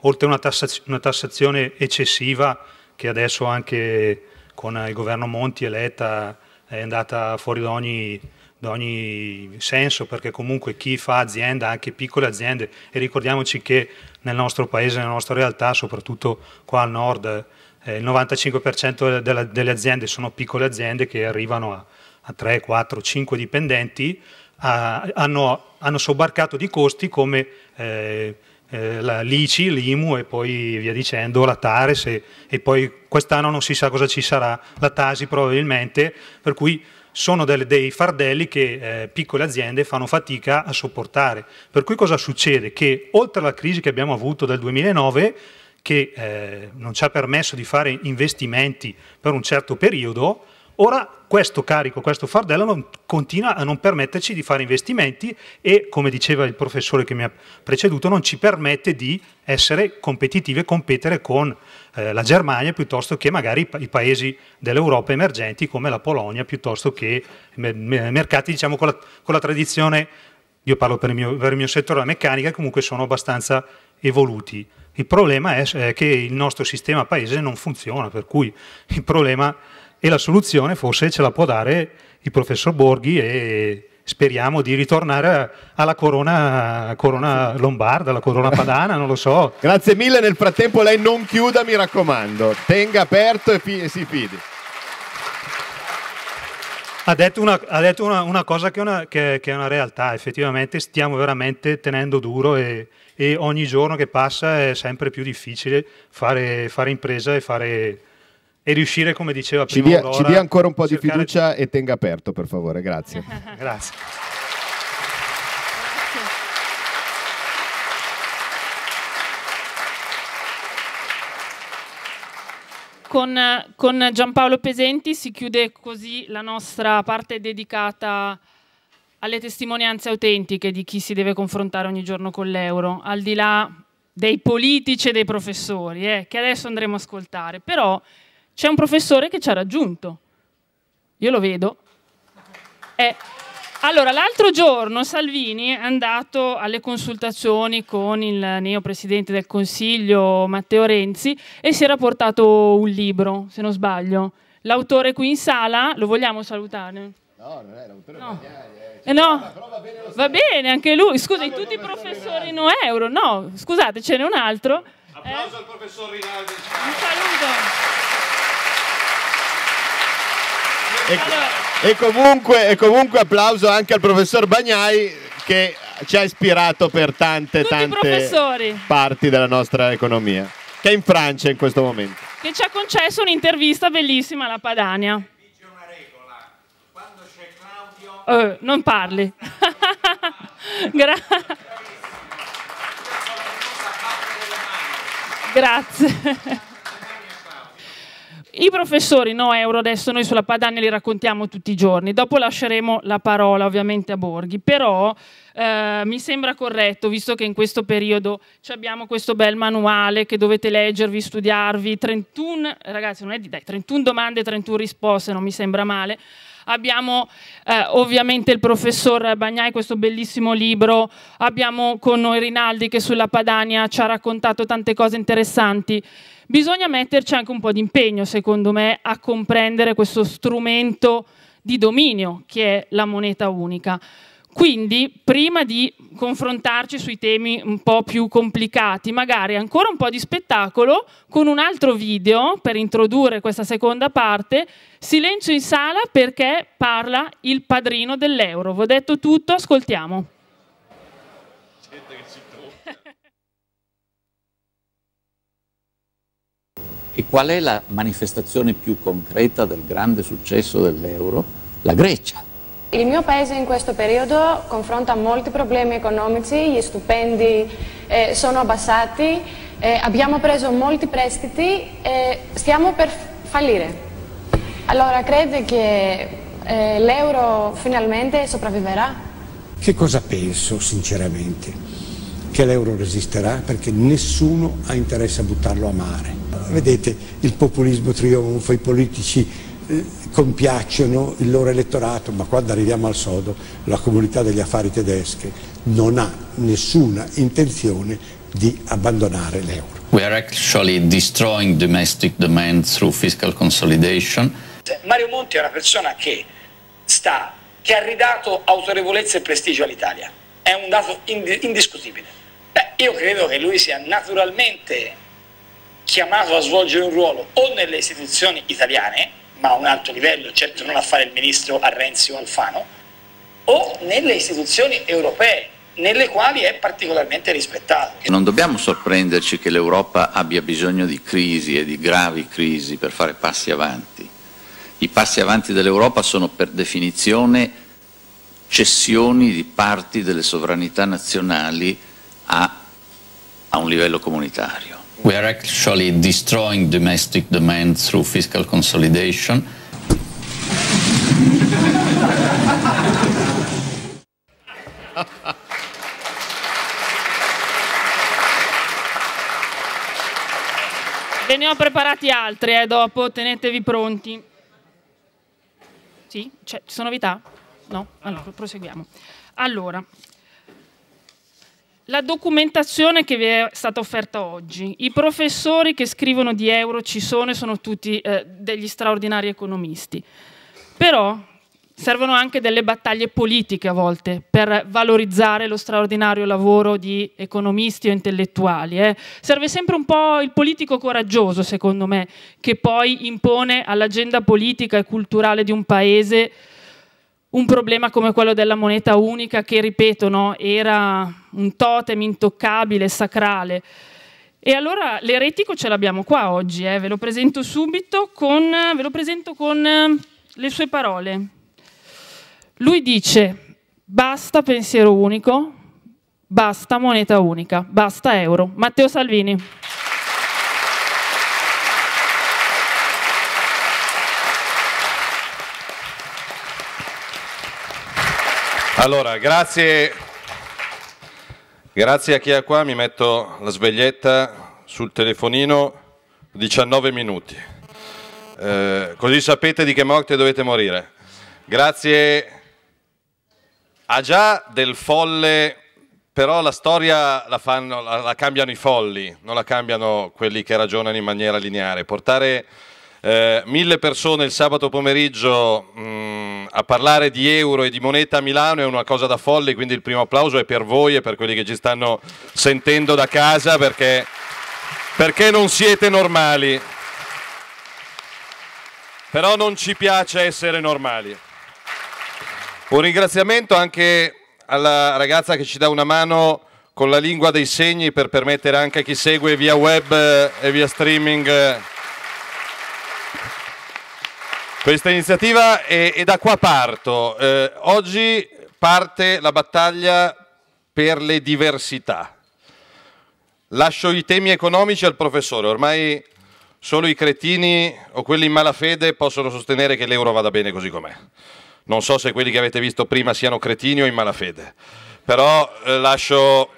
oltre a una, tassaz una tassazione eccessiva che adesso anche con il governo Monti eletta è andata fuori da ogni, da ogni senso perché comunque chi fa azienda, anche piccole aziende, e ricordiamoci che nel nostro paese, nella nostra realtà, soprattutto qua al nord, eh, il 95% della, delle aziende sono piccole aziende che arrivano a, a 3, 4, 5 dipendenti hanno, hanno, sobbarcato di costi come eh, eh, l'ICI, l'IMU e poi via dicendo, la Tares e, e poi quest'anno non si sa cosa ci sarà, la Tasi probabilmente, per cui sono delle, dei fardelli che eh, piccole aziende fanno fatica a sopportare. Per cui cosa succede? Che oltre alla crisi che abbiamo avuto del 2009, che eh, non ci ha permesso di fare investimenti per un certo periodo, Ora questo carico, questo fardello non, continua a non permetterci di fare investimenti e, come diceva il professore che mi ha preceduto, non ci permette di essere competitivi e competere con eh, la Germania piuttosto che magari i paesi dell'Europa emergenti come la Polonia, piuttosto che mercati diciamo, con, la, con la tradizione, io parlo per il, mio, per il mio settore, la meccanica, comunque sono abbastanza evoluti. Il problema è che il nostro sistema paese non funziona, per cui il problema è e la soluzione forse ce la può dare il professor Borghi e speriamo di ritornare alla corona, corona lombarda, alla corona padana, non lo so. <laughs> Grazie mille, nel frattempo lei non chiuda, mi raccomando, tenga aperto e, fi- e si fidi. Ha detto una, ha detto una, una cosa che, una, che, che, è una realtà, effettivamente stiamo veramente tenendo duro e, e ogni giorno che passa è sempre più difficile fare, fare impresa e fare, e riuscire, come diceva prima, ci dia, Aurora, ci dia ancora un po' di fiducia di... e tenga aperto, per favore. Grazie. <laughs> Grazie. Con, con Giampaolo Pesenti si chiude così la nostra parte dedicata alle testimonianze autentiche di chi si deve confrontare ogni giorno con l'euro, al di là dei politici e dei professori, eh, che adesso andremo a ascoltare. Però c'è un professore che ci ha raggiunto. Io lo vedo. Eh, allora, l'altro giorno Salvini è andato alle consultazioni con il neopresidente del Consiglio Matteo Renzi e si era portato un libro, se non sbaglio. L'autore qui in sala, lo vogliamo salutare? No, non è l'autore no. Eh, eh. no. Cioè, va bene, anche lui. Scusi, no, tutti i professori no euro, no? Scusate, ce n'è un altro. Applauso eh. al professor Rinaldi. Un saluto. E, e, comunque, e comunque applauso anche al professor Bagnai che ci ha ispirato per tante, Tutti tante parti della nostra economia, che è in Francia in questo momento. Che ci ha concesso un'intervista bellissima alla Padania. Dice una regola, quando c'è Claudio... non parli. <laughs> Grazie. Grazie. I professori no euro adesso noi sulla Padania li raccontiamo tutti i giorni, dopo lasceremo la parola ovviamente a Borghi, però eh, mi sembra corretto, visto che in questo periodo abbiamo questo bel manuale che dovete leggervi, studiarvi, 31, ragazzi non è di dai, 31 domande e 31 risposte, non mi sembra male, abbiamo eh, ovviamente il professor Bagnai, questo bellissimo libro, abbiamo con noi Rinaldi che sulla Padania ci ha raccontato tante cose interessanti. Bisogna metterci anche un po' di impegno, secondo me, a comprendere questo strumento di dominio che è la moneta unica. Quindi, prima di confrontarci sui temi un po' più complicati, magari ancora un po' di spettacolo con un altro video per introdurre questa seconda parte. Silenzio in sala perché parla il padrino dell'euro. V'ho detto tutto, ascoltiamo. E qual è la manifestazione più concreta del grande successo dell'euro? La Grecia. Il mio paese in questo periodo confronta molti problemi economici, gli stipendi eh, sono abbassati, eh, abbiamo preso molti prestiti e stiamo per fallire. Allora crede che eh, l'euro finalmente sopravviverà? Che cosa penso sinceramente? Che l'euro resisterà perché nessuno ha interesse a buttarlo a mare vedete, il populismo trionfa, i politici eh, compiacciono il loro elettorato, ma quando arriviamo al sodo la comunità degli affari tedesche non ha nessuna intenzione di abbandonare l'euro. We are actually destroying domestic demand through fiscal consolidation. Eh, Mario Monti è una persona che, sta, che ha ridato autorevolezza e prestigio all'Italia. È un dato indiscutibile. Beh, io credo che lui sia naturalmente chiamato a svolgere un ruolo o nelle istituzioni italiane, ma a un alto livello, certo non a fare il ministro a Renzi o Alfano, o nelle istituzioni europee, nelle quali è particolarmente rispettato. Non dobbiamo sorprenderci che l'Europa abbia bisogno di crisi e di gravi crisi per fare passi avanti. I passi avanti dell'Europa sono per definizione cessioni di parti delle sovranità nazionali a, a un livello comunitario. We are actually destroying domestic demand through fiscal consolidation. Ve ne ho preparati altri, eh, dopo, tenetevi pronti. Sì? ci sono novità? No? Allora, proseguiamo. Allora, la documentazione che vi è stata offerta oggi, i professori che scrivono di euro ci sono e sono tutti eh, degli straordinari economisti. Però servono anche delle battaglie politiche a volte per valorizzare lo straordinario lavoro di economisti o intellettuali. Eh. Serve sempre un po' il politico coraggioso, secondo me, che poi impone all'agenda politica e culturale di un paese un problema come quello della moneta unica che, ripeto, no, era un totem intoccabile, sacrale. E allora l'eretico ce l'abbiamo qua oggi, eh, ve lo presento subito con, ve lo presento con eh, le sue parole. Lui dice, basta pensiero unico, basta moneta unica, basta euro. Matteo Salvini. Allora, grazie, grazie a chi è qua, mi metto la sveglietta sul telefonino, 19 minuti, eh, così sapete di che morte dovete morire. Grazie a già del folle, però la storia la, fanno, la, la cambiano i folli, non la cambiano quelli che ragionano in maniera lineare. Portare eh, mille persone il sabato pomeriggio mh, mm, a parlare di euro e di moneta a Milano è una cosa da folli, quindi il primo applauso è per voi e per quelli che ci stanno sentendo da casa perché, perché non siete normali. Però non ci piace essere normali. Un ringraziamento anche alla ragazza che ci dà una mano con la lingua dei segni per permettere anche a chi segue via web eh, e via streaming eh, questa iniziativa e, e da qua parto. Eh, oggi parte la battaglia per le diversità. Lascio i temi economici al professore, ormai solo i cretini o quelli in malafede possono sostenere che l'euro vada bene così com'è. Non so se quelli che avete visto prima siano cretini o in malafede, però eh, lascio,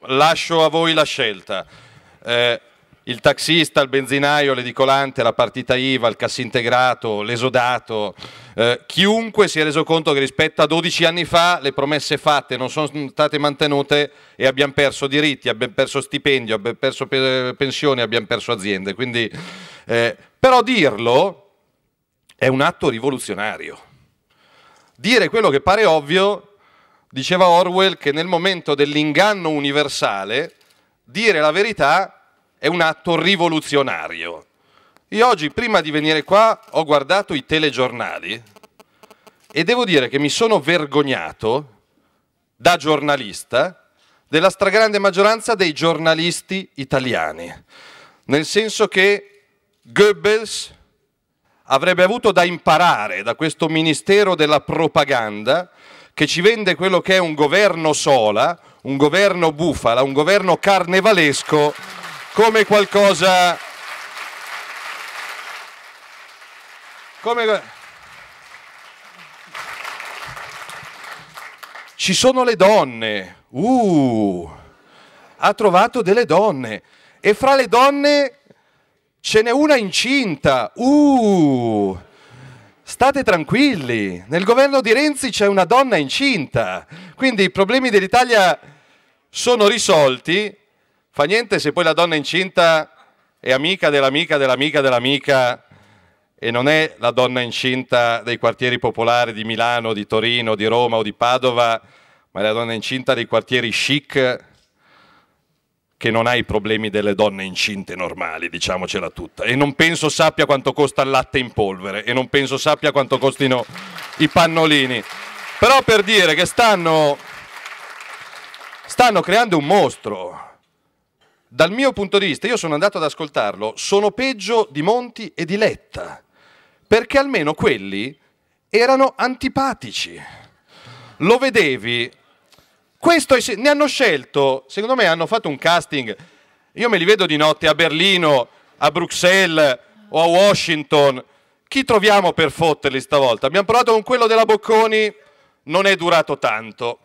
lascio, a voi la scelta. Eh, il taxista, il benzinaio, l'edicolante, la partita IVA, il cassintegrato, l'esodato, eh, chiunque si è reso conto che rispetto a 12 anni fa le promesse fatte non sono state mantenute e abbiamo perso diritti, abbiamo perso stipendio, abbiamo perso pensioni, abbiamo perso aziende. Quindi, eh, però dirlo è un atto rivoluzionario. Dire quello che pare ovvio, diceva Orwell, che nel momento dell'inganno universale, dire la verità è è un atto rivoluzionario. Io oggi, prima di venire qua, ho guardato i telegiornali e devo dire che mi sono vergognato da giornalista della stragrande maggioranza dei giornalisti italiani, nel senso che Goebbels avrebbe avuto da imparare da questo ministero della propaganda che ci vende quello che è un governo sola, un governo bufala, un governo carnevalesco come qualcosa... Come... Ci sono le donne, uh, ha trovato delle donne e fra le donne ce n'è una incinta, uh, state tranquilli, nel governo di Renzi c'è una donna incinta, quindi i problemi dell'Italia sono risolti Fa niente se poi la donna incinta è amica dell'amica dell'amica dell'amica e non è la donna incinta dei quartieri popolari di Milano, di Torino, di Roma o di Padova, ma è la donna incinta dei quartieri chic che non ha i problemi delle donne incinte normali, diciamocela tutta. E non penso sappia quanto costa il latte in polvere e non penso sappia quanto costino i pannolini. Però per dire che stanno, stanno creando un mostro, dal mio punto di vista, io sono andato ad ascoltarlo, sono peggio di Monti e di Letta, perché almeno quelli erano antipatici. Lo vedevi. Questo è, ne hanno scelto, secondo me hanno fatto un casting, io me li vedo di notte a Berlino, a Bruxelles o a Washington. Chi troviamo per fotterli stavolta? Abbiamo provato con quello della Bocconi, non è durato tanto.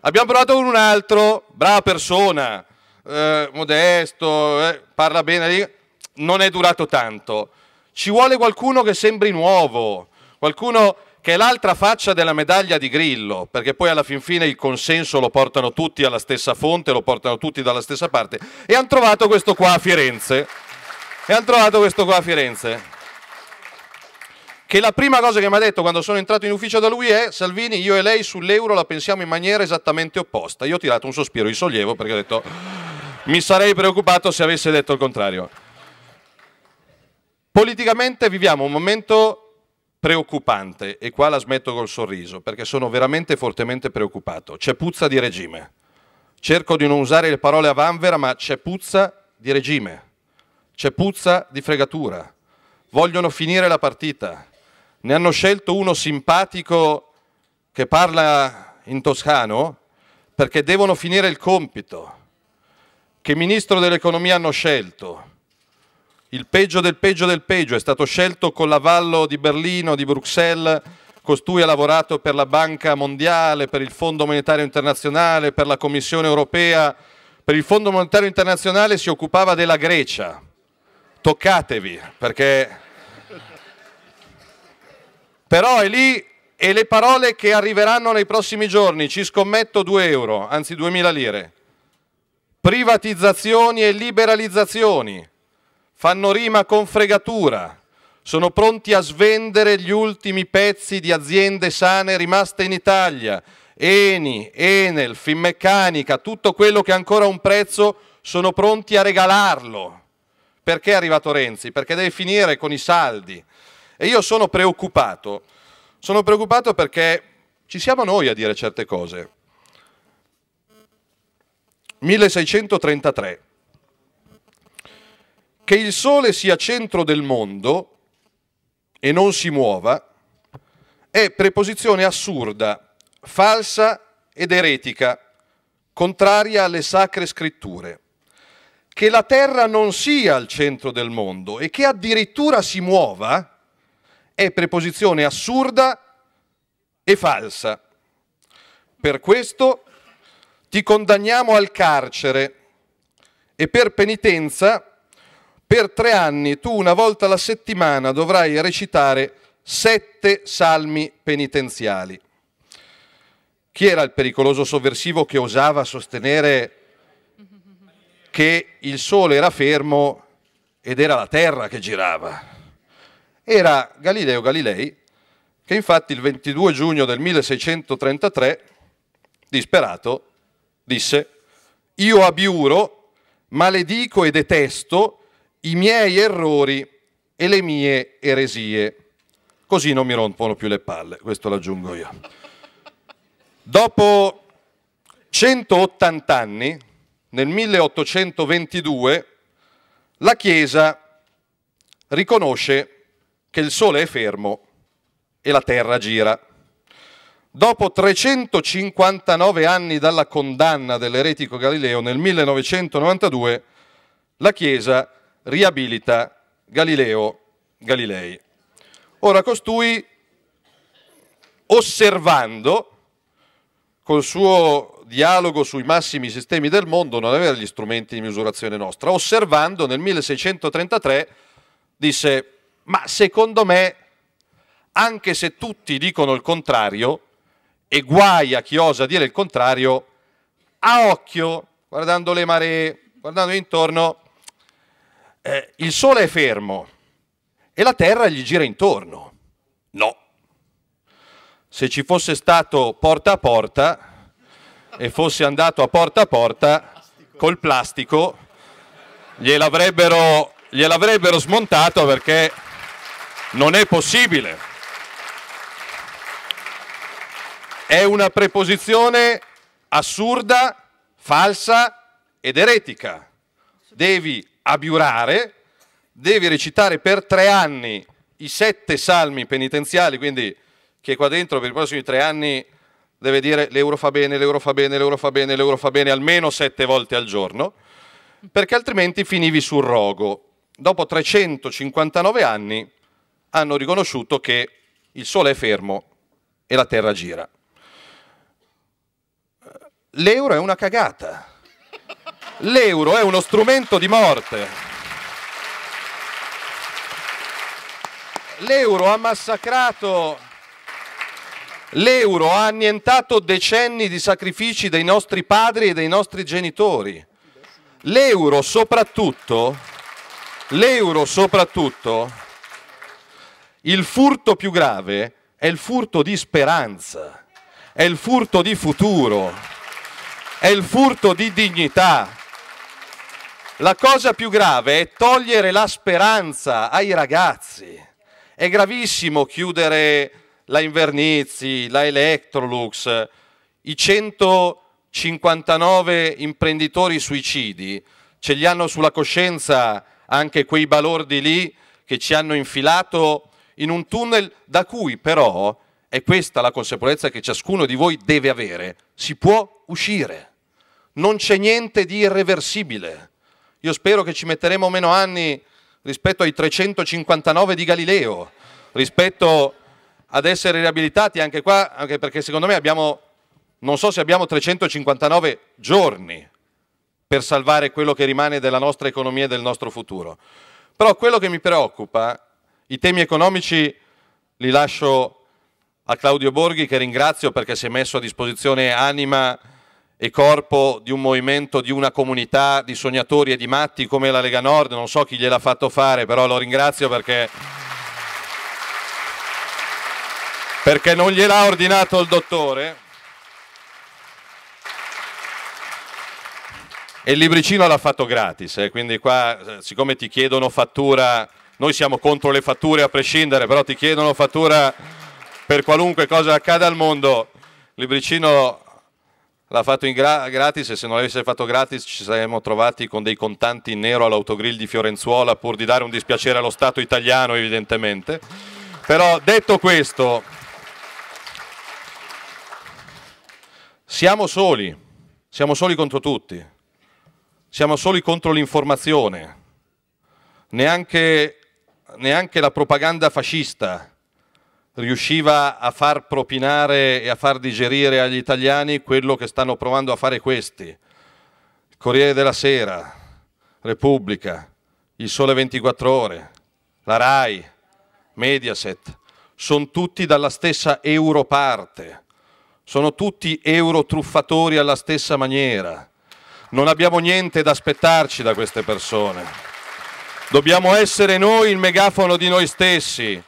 Abbiamo provato con un altro, brava persona, eh, modesto, eh, parla bene, non è durato tanto. Ci vuole qualcuno che sembri nuovo, qualcuno che è l'altra faccia della medaglia di Grillo, perché poi alla fin fine il consenso lo portano tutti alla stessa fonte, lo portano tutti dalla stessa parte, e hanno trovato questo qua a Firenze. E hanno trovato questo qua a Firenze. Che la prima cosa che mi ha detto quando sono entrato in ufficio da lui è Salvini, io e lei sull'euro la pensiamo in maniera esattamente opposta. Io ho tirato un sospiro di sollievo perché ho detto mi sarei preoccupato se avesse detto il contrario. Politicamente viviamo un momento preoccupante e qua la smetto col sorriso perché sono veramente fortemente preoccupato. C'è puzza di regime. Cerco di non usare le parole a vanvera, ma c'è puzza di regime. C'è puzza di fregatura. Vogliono finire la partita. Ne hanno scelto uno simpatico che parla in toscano perché devono finire il compito che ministro dell'economia hanno scelto. Il peggio del peggio del peggio è stato scelto con l'avallo di Berlino, di Bruxelles. Costui ha lavorato per la Banca Mondiale, per il Fondo Monetario Internazionale, per la Commissione Europea. Per il Fondo Monetario Internazionale si occupava della Grecia. Toccatevi, perché... Però è lì e le parole che arriveranno nei prossimi giorni, ci scommetto 2 euro, anzi 2.000 lire privatizzazioni e liberalizzazioni, fanno rima con fregatura, sono pronti a svendere gli ultimi pezzi di aziende sane rimaste in Italia, Eni, Enel, Finmeccanica, tutto quello che ancora ha un prezzo sono pronti a regalarlo. Perché è arrivato Renzi? Perché deve finire con i saldi. E io sono preoccupato. Sono preoccupato perché ci siamo noi a dire certe cose. 1633. Che il Sole sia centro del mondo e non si muova è preposizione assurda, falsa ed eretica, contraria alle sacre scritture. Che la Terra non sia al centro del mondo e che addirittura si muova è preposizione assurda e falsa. Per questo ti condanniamo al carcere e per penitenza per tre anni tu una volta alla settimana dovrai recitare sette salmi penitenziali. Chi era il pericoloso sovversivo che osava sostenere che il sole era fermo ed era la terra che girava? Era Galileo Galilei che infatti il 22 giugno del 1633, disperato, disse, io abiuro, maledico e detesto i miei errori e le mie eresie. Così non mi rompono più le palle, questo l'aggiungo io. Dopo 180 anni, nel 1822, la Chiesa riconosce che il Sole è fermo e la Terra gira. Dopo 359 anni dalla condanna dell'eretico Galileo, nel 1992 la Chiesa riabilita Galileo Galilei. Ora costui, osservando col suo dialogo sui massimi sistemi del mondo, non aveva gli strumenti di misurazione nostra, osservando nel 1633 disse, ma secondo me, anche se tutti dicono il contrario, e guai a chi osa dire il contrario, a occhio, guardando le maree, guardando intorno, eh, il sole è fermo e la terra gli gira intorno. No. Se ci fosse stato porta a porta e fosse andato a porta a porta col plastico, gliel'avrebbero, gliel'avrebbero smontato perché non è possibile. È una preposizione assurda, falsa ed eretica. Devi abiurare, devi recitare per tre anni i sette salmi penitenziali, quindi chi è qua dentro per i prossimi tre anni deve dire l'euro fa bene, l'euro fa bene, l'euro fa bene, l'euro fa bene almeno sette volte al giorno, perché altrimenti finivi sul rogo. Dopo 359 anni hanno riconosciuto che il sole è fermo e la terra gira l'euro è una cagata. L'euro è uno strumento di morte. L'euro ha massacrato, l'euro ha annientato decenni di sacrifici dei nostri padri e dei nostri genitori. L'euro soprattutto, l'euro soprattutto, il furto più grave è il furto di speranza, è il furto di futuro è il furto di dignità. La cosa più grave è togliere la speranza ai ragazzi. È gravissimo chiudere la Invernizi, la Electrolux, i 159 imprenditori suicidi. Ce li hanno sulla coscienza anche quei balordi lì che ci hanno infilato in un tunnel da cui però, è questa la consapevolezza che ciascuno di voi deve avere, si può uscire non c'è niente di irreversibile. Io spero che ci metteremo meno anni rispetto ai 359 di Galileo, rispetto ad essere riabilitati anche qua, anche perché secondo me abbiamo, non so se abbiamo 359 giorni per salvare quello che rimane della nostra economia e del nostro futuro. Però quello che mi preoccupa, i temi economici li lascio a Claudio Borghi che ringrazio perché si è messo a disposizione anima e corpo di un movimento, di una comunità di sognatori e di matti come la Lega Nord, non so chi gliel'ha fatto fare, però lo ringrazio perché, perché non gliel'ha ordinato il dottore. E il libricino l'ha fatto gratis, eh, quindi qua eh, siccome ti chiedono fattura, noi siamo contro le fatture a prescindere, però ti chiedono fattura per qualunque cosa accada al mondo, il libricino L'ha fatto gra gratis e se non l'avesse fatto gratis ci saremmo trovati con dei contanti in nero all'autogrill di Fiorenzuola pur di dare un dispiacere allo Stato italiano evidentemente. Però detto questo, siamo soli, siamo soli contro tutti, siamo soli contro l'informazione, neanche, neanche la propaganda fascista riusciva a far propinare e a far digerire agli italiani quello che stanno provando a fare questi. Corriere della Sera, Repubblica, Il Sole 24 Ore, la RAI, Mediaset, sono tutti dalla stessa europarte, sono tutti eurotruffatori alla stessa maniera. Non abbiamo niente da aspettarci da queste persone. Dobbiamo essere noi il megafono di noi stessi,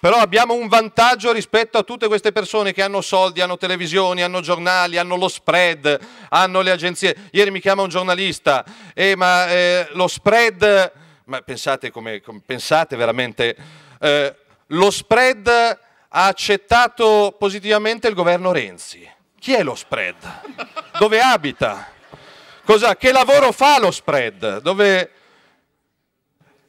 però abbiamo un vantaggio rispetto a tutte queste persone che hanno soldi, hanno televisioni, hanno giornali, hanno lo spread, hanno le agenzie. Ieri mi chiama un giornalista, eh, ma eh, lo spread, ma pensate, come, come, pensate veramente, eh, lo spread ha accettato positivamente il governo Renzi. Chi è lo spread? Dove abita? Cosa, che lavoro fa lo spread? Dove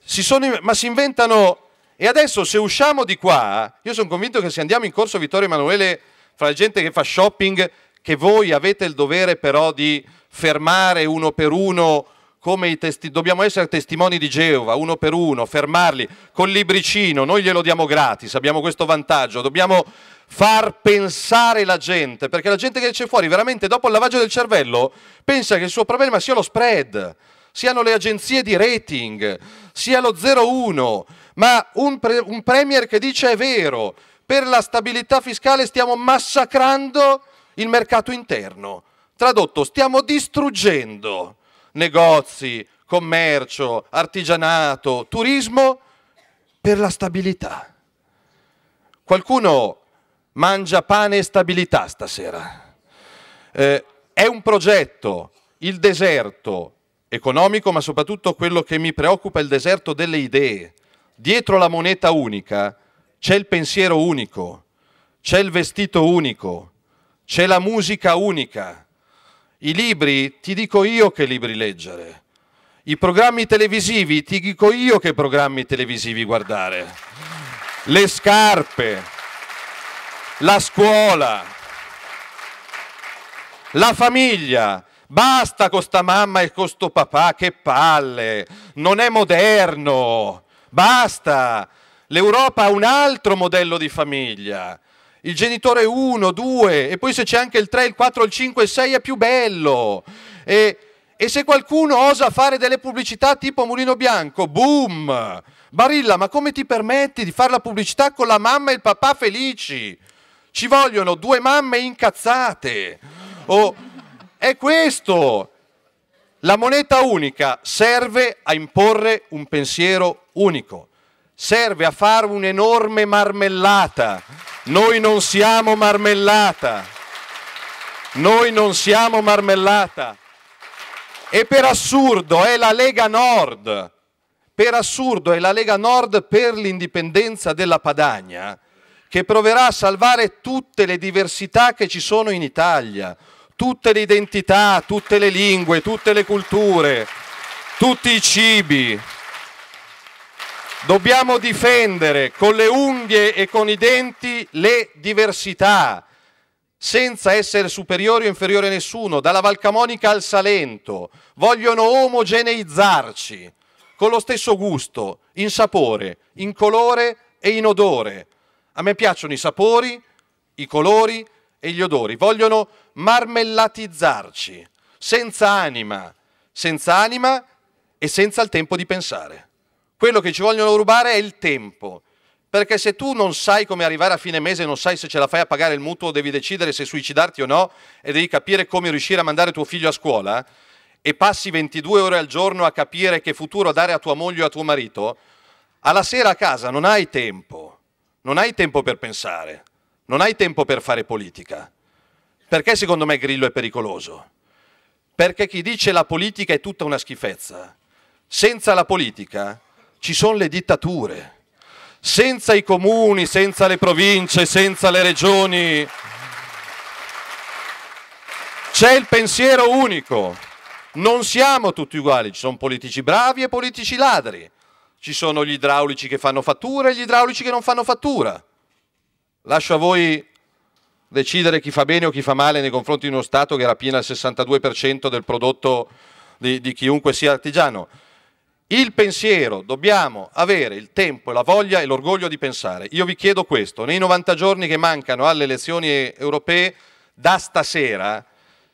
si sono, ma si inventano e adesso se usciamo di qua, io sono convinto che se andiamo in corso Vittorio Emanuele, fra la gente che fa shopping, che voi avete il dovere però di fermare uno per uno, come i testi- dobbiamo essere testimoni di Geova, uno per uno, fermarli col libricino, noi glielo diamo gratis, abbiamo questo vantaggio, dobbiamo far pensare la gente, perché la gente che c'è fuori veramente dopo il lavaggio del cervello pensa che il suo problema sia lo spread, siano le agenzie di rating, sia lo 01 ma un, pre- un Premier che dice è vero, per la stabilità fiscale stiamo massacrando il mercato interno. Tradotto, stiamo distruggendo negozi, commercio, artigianato, turismo per la stabilità. Qualcuno mangia pane e stabilità stasera. Eh, è un progetto, il deserto economico, ma soprattutto quello che mi preoccupa è il deserto delle idee dietro la moneta unica c'è il pensiero unico, c'è il vestito unico, c'è la musica unica. I libri, ti dico io che libri leggere. I programmi televisivi, ti dico io che programmi televisivi guardare. Le scarpe, la scuola, la famiglia. Basta con sta mamma e con sto papà, che palle. Non è moderno. Basta! L'Europa ha un altro modello di famiglia. Il genitore 1, 2 e poi se c'è anche il 3, il 4, il 5, il 6 è più bello. E, e se qualcuno osa fare delle pubblicità tipo Mulino Bianco, boom! Barilla, ma come ti permetti di fare la pubblicità con la mamma e il papà felici? Ci vogliono due mamme incazzate. Oh, è questo. La moneta unica serve a imporre un pensiero unico. Serve a fare un'enorme marmellata. Noi non siamo marmellata. Noi non siamo marmellata. E per assurdo è la Lega Nord. Per assurdo è la Lega Nord per l'indipendenza della Padania che proverà a salvare tutte le diversità che ci sono in Italia, tutte le identità, tutte le lingue, tutte le culture, tutti i cibi. Dobbiamo difendere con le unghie e con i denti le diversità, senza essere superiori o inferiori a nessuno, dalla Valcamonica al Salento. Vogliono omogeneizzarci con lo stesso gusto, in sapore, in colore e in odore. A me piacciono i sapori, i colori e gli odori. Vogliono marmellatizzarci, senza anima, senza anima e senza il tempo di pensare. Quello che ci vogliono rubare è il tempo. Perché se tu non sai come arrivare a fine mese, non sai se ce la fai a pagare il mutuo, devi decidere se suicidarti o no e devi capire come riuscire a mandare tuo figlio a scuola e passi 22 ore al giorno a capire che futuro dare a tua moglie o a tuo marito, alla sera a casa non hai tempo. Non hai tempo per pensare, non hai tempo per fare politica. Perché secondo me Grillo è pericoloso? Perché chi dice la politica è tutta una schifezza. Senza la politica ci sono le dittature. Senza i comuni, senza le province, senza le regioni. C'è il pensiero unico. Non siamo tutti uguali, ci sono politici bravi e politici ladri. Ci sono gli idraulici che fanno fattura e gli idraulici che non fanno fattura. Lascio a voi decidere chi fa bene o chi fa male nei confronti di uno Stato che rapina il 62% del prodotto di, di chiunque sia artigiano. Il pensiero, dobbiamo avere il tempo, la voglia e l'orgoglio di pensare. Io vi chiedo questo, nei 90 giorni che mancano alle elezioni europee, da stasera,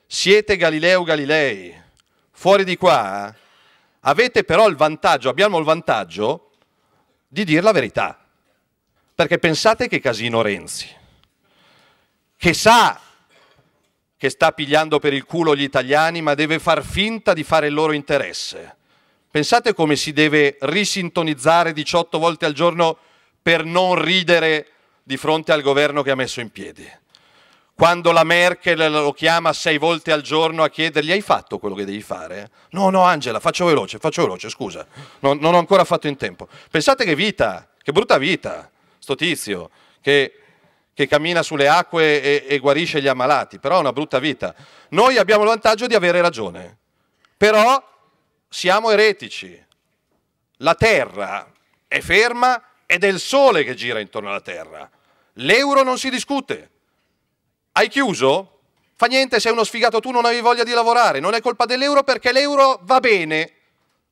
siete Galileo Galilei, fuori di qua, avete però il vantaggio, abbiamo il vantaggio di dire la verità. Perché pensate che casino Renzi, che sa che sta pigliando per il culo gli italiani, ma deve far finta di fare il loro interesse Pensate come si deve risintonizzare 18 volte al giorno per non ridere di fronte al governo che ha messo in piedi. Quando la Merkel lo chiama sei volte al giorno a chiedergli hai fatto quello che devi fare? No, no Angela, faccio veloce, faccio veloce, scusa, non, non ho ancora fatto in tempo. Pensate che vita, che brutta vita, sto tizio, che che cammina sulle acque e, e, guarisce gli ammalati, però è una brutta vita. Noi abbiamo il vantaggio di avere ragione, però siamo eretici. La terra è ferma ed è il sole che gira intorno alla terra. L'euro non si discute. Hai chiuso? Fa niente, sei uno sfigato, tu non avevi voglia di lavorare, non è colpa dell'euro perché l'euro va bene,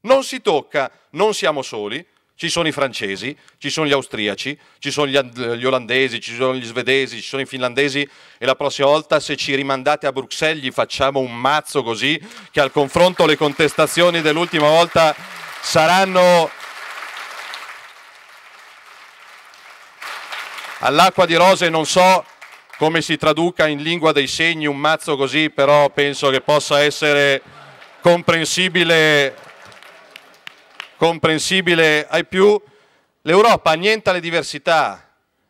non si tocca, non siamo soli, ci sono i francesi, ci sono gli austriaci, ci sono gli, gli, olandesi, ci sono gli svedesi, ci sono i finlandesi e la prossima volta se ci rimandate a Bruxelles gli facciamo un mazzo così che al confronto le contestazioni dell'ultima volta saranno all'acqua di rose, non so come si traduca in lingua dei segni un mazzo così, però penso che possa essere comprensibile comprensibile ai più, l'Europa annienta le diversità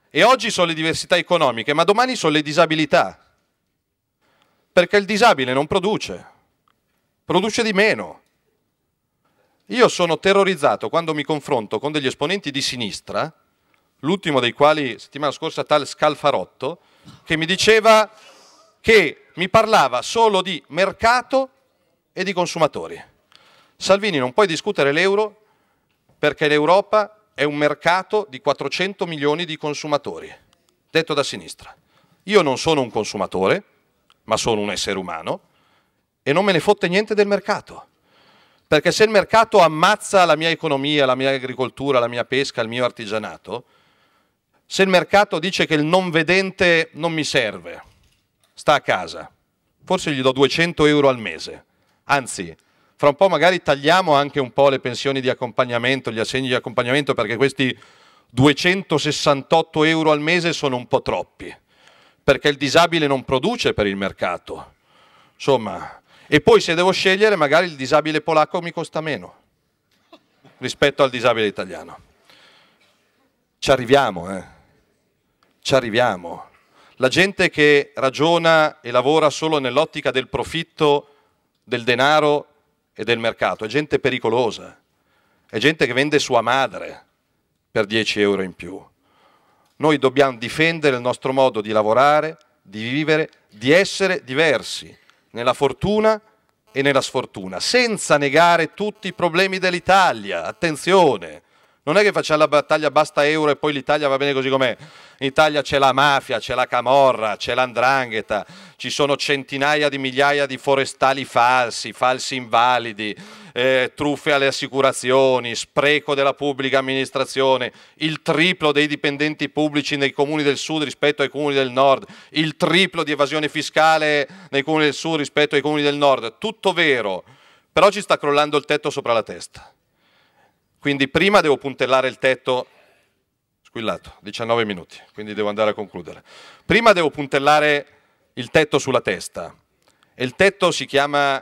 e oggi sono le diversità economiche, ma domani sono le disabilità, perché il disabile non produce, produce di meno. Io sono terrorizzato quando mi confronto con degli esponenti di sinistra, l'ultimo dei quali settimana scorsa tal Scalfarotto, che mi diceva che mi parlava solo di mercato e di consumatori. Salvini non puoi discutere l'euro perché l'Europa è un mercato di 400 milioni di consumatori, detto da sinistra. Io non sono un consumatore, ma sono un essere umano e non me ne fotte niente del mercato. Perché se il mercato ammazza la mia economia, la mia agricoltura, la mia pesca, il mio artigianato, se il mercato dice che il non vedente non mi serve, sta a casa, forse gli do 200 euro al mese, anzi fra un po' magari tagliamo anche un po' le pensioni di accompagnamento, gli assegni di accompagnamento, perché questi 268 euro al mese sono un po' troppi, perché il disabile non produce per il mercato. Insomma, e poi se devo scegliere, magari il disabile polacco mi costa meno rispetto al disabile italiano. Ci arriviamo, eh? Ci arriviamo. La gente che ragiona e lavora solo nell'ottica del profitto, del denaro, e del mercato, è gente pericolosa, è gente che vende sua madre per 10 euro in più. Noi dobbiamo difendere il nostro modo di lavorare, di vivere, di essere diversi nella fortuna e nella sfortuna, senza negare tutti i problemi dell'Italia. Attenzione! Non è che facciamo la battaglia basta euro e poi l'Italia va bene così com'è. In Italia c'è la mafia, c'è la camorra, c'è l'andrangheta, ci sono centinaia di migliaia di forestali falsi, falsi invalidi, eh, truffe alle assicurazioni, spreco della pubblica amministrazione, il triplo dei dipendenti pubblici nei comuni del sud rispetto ai comuni del nord, il triplo di evasione fiscale nei comuni del sud rispetto ai comuni del nord. Tutto vero, però ci sta crollando il tetto sopra la testa. Quindi prima devo puntellare il tetto, squillato, 19 minuti, quindi devo andare a concludere. Prima devo puntellare il tetto sulla testa e il tetto si chiama,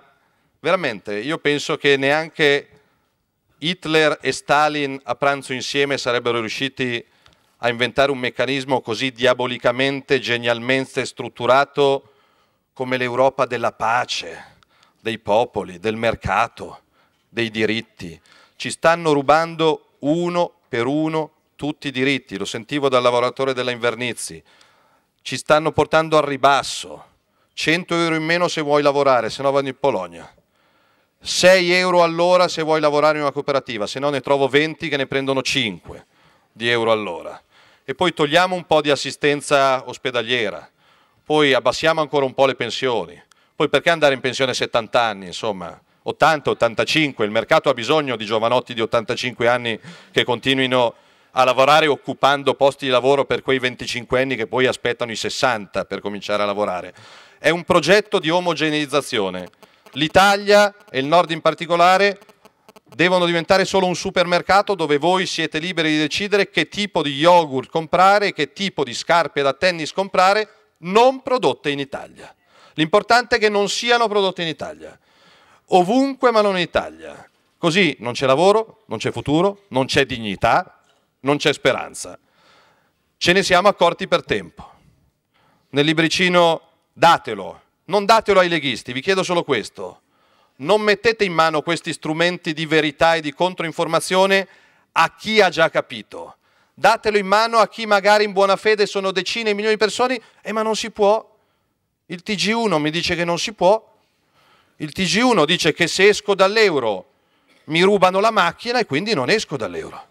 veramente, io penso che neanche Hitler e Stalin a pranzo insieme sarebbero riusciti a inventare un meccanismo così diabolicamente, genialmente strutturato come l'Europa della pace, dei popoli, del mercato, dei diritti ci stanno rubando uno per uno tutti i diritti, lo sentivo dal lavoratore della Invernizzi, ci stanno portando al ribasso, 100 euro in meno se vuoi lavorare, se no vanno in Polonia, 6 euro all'ora se vuoi lavorare in una cooperativa, se no ne trovo 20 che ne prendono 5 di euro all'ora. E poi togliamo un po' di assistenza ospedaliera, poi abbassiamo ancora un po' le pensioni, poi perché andare in pensione a 70 anni, insomma, 80-85, il mercato ha bisogno di giovanotti di 85 anni che continuino a lavorare occupando posti di lavoro per quei 25 anni che poi aspettano i 60 per cominciare a lavorare. È un progetto di omogeneizzazione. L'Italia e il nord in particolare devono diventare solo un supermercato dove voi siete liberi di decidere che tipo di yogurt comprare, che tipo di scarpe da tennis comprare, non prodotte in Italia. L'importante è che non siano prodotte in Italia ovunque ma non in Italia. Così non c'è lavoro, non c'è futuro, non c'è dignità, non c'è speranza. Ce ne siamo accorti per tempo. Nel libricino datelo, non datelo ai leghisti, vi chiedo solo questo. Non mettete in mano questi strumenti di verità e di controinformazione a chi ha già capito. Datelo in mano a chi magari in buona fede sono decine e milioni di persone, eh ma non si può. Il TG1 mi dice che non si può, il TG1 dice che se esco dall'euro mi rubano la macchina e quindi non esco dall'euro.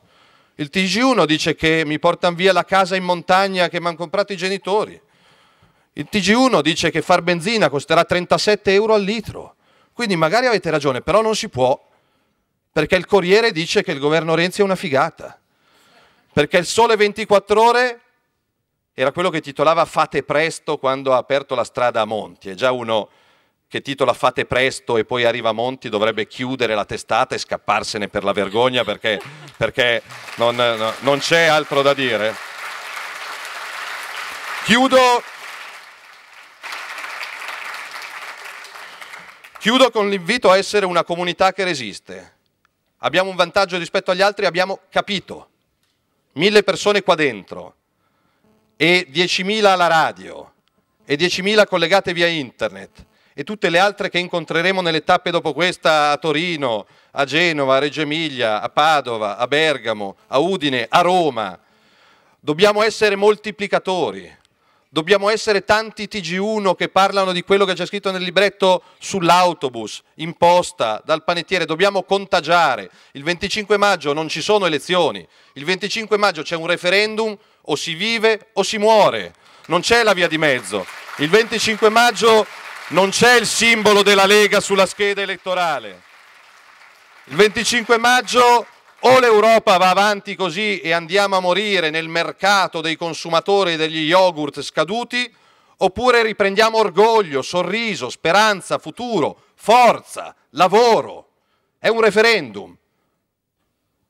Il TG1 dice che mi portano via la casa in montagna che mi hanno comprato i genitori. Il TG1 dice che far benzina costerà 37 euro al litro. Quindi magari avete ragione, però non si può, perché il Corriere dice che il governo Renzi è una figata. Perché il Sole 24 ore era quello che titolava Fate presto quando ha aperto la strada a Monti. È già uno che titola Fate presto e poi arriva Monti dovrebbe chiudere la testata e scapparsene per la vergogna perché, perché non, no, non c'è altro da dire. Chiudo, chiudo con l'invito a essere una comunità che resiste. Abbiamo un vantaggio rispetto agli altri, abbiamo capito. Mille persone qua dentro e 10.000 alla radio e 10.000 collegate via internet e tutte le altre che incontreremo nelle tappe dopo questa a Torino, a Genova, a Reggio Emilia, a Padova, a Bergamo, a Udine, a Roma. Dobbiamo essere moltiplicatori, dobbiamo essere tanti TG1 che parlano di quello che c'è scritto nel libretto sull'autobus, in posta, dal panettiere, dobbiamo contagiare. Il 25 maggio non ci sono elezioni, il 25 maggio c'è un referendum, o si vive o si muore, non c'è la via di mezzo. Il 25 maggio non c'è il simbolo della Lega sulla scheda elettorale. Il 25 maggio o l'Europa va avanti così e andiamo a morire nel mercato dei consumatori degli yogurt scaduti, oppure riprendiamo orgoglio, sorriso, speranza, futuro, forza, lavoro. È un referendum.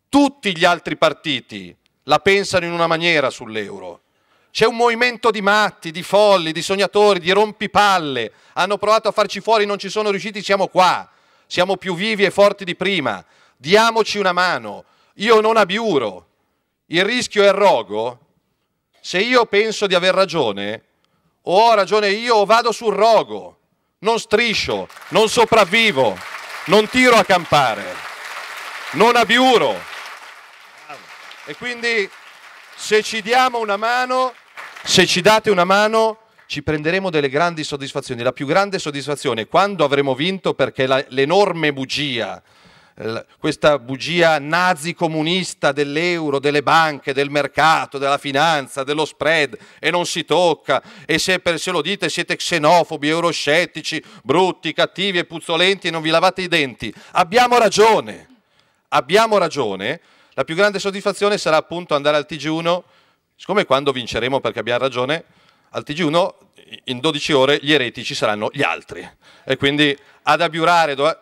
Tutti gli altri partiti la pensano in una maniera sull'euro. C'è un movimento di matti, di folli, di sognatori, di rompipalle. Hanno provato a farci fuori, non ci sono riusciti, siamo qua. Siamo più vivi e forti di prima. Diamoci una mano. Io non abiuro. Il rischio è il rogo. Se io penso di aver ragione, o ho ragione io o vado sul rogo. Non striscio, non sopravvivo, non tiro a campare, non abiuro. E quindi se ci diamo una mano, se ci date una mano, ci prenderemo delle grandi soddisfazioni. La più grande soddisfazione quando avremo vinto perché la, l'enorme bugia, questa bugia nazi-comunista dell'euro, delle banche, del mercato, della finanza, dello spread e non si tocca e se, per, se lo dite siete xenofobi, euroscettici, brutti, cattivi e puzzolenti e non vi lavate i denti. Abbiamo ragione, abbiamo ragione la più grande soddisfazione sarà appunto andare al TG1, siccome quando vinceremo perché abbiamo ragione, al TG1 in 12 ore gli eretici saranno gli altri. E quindi ad abiurare, dove...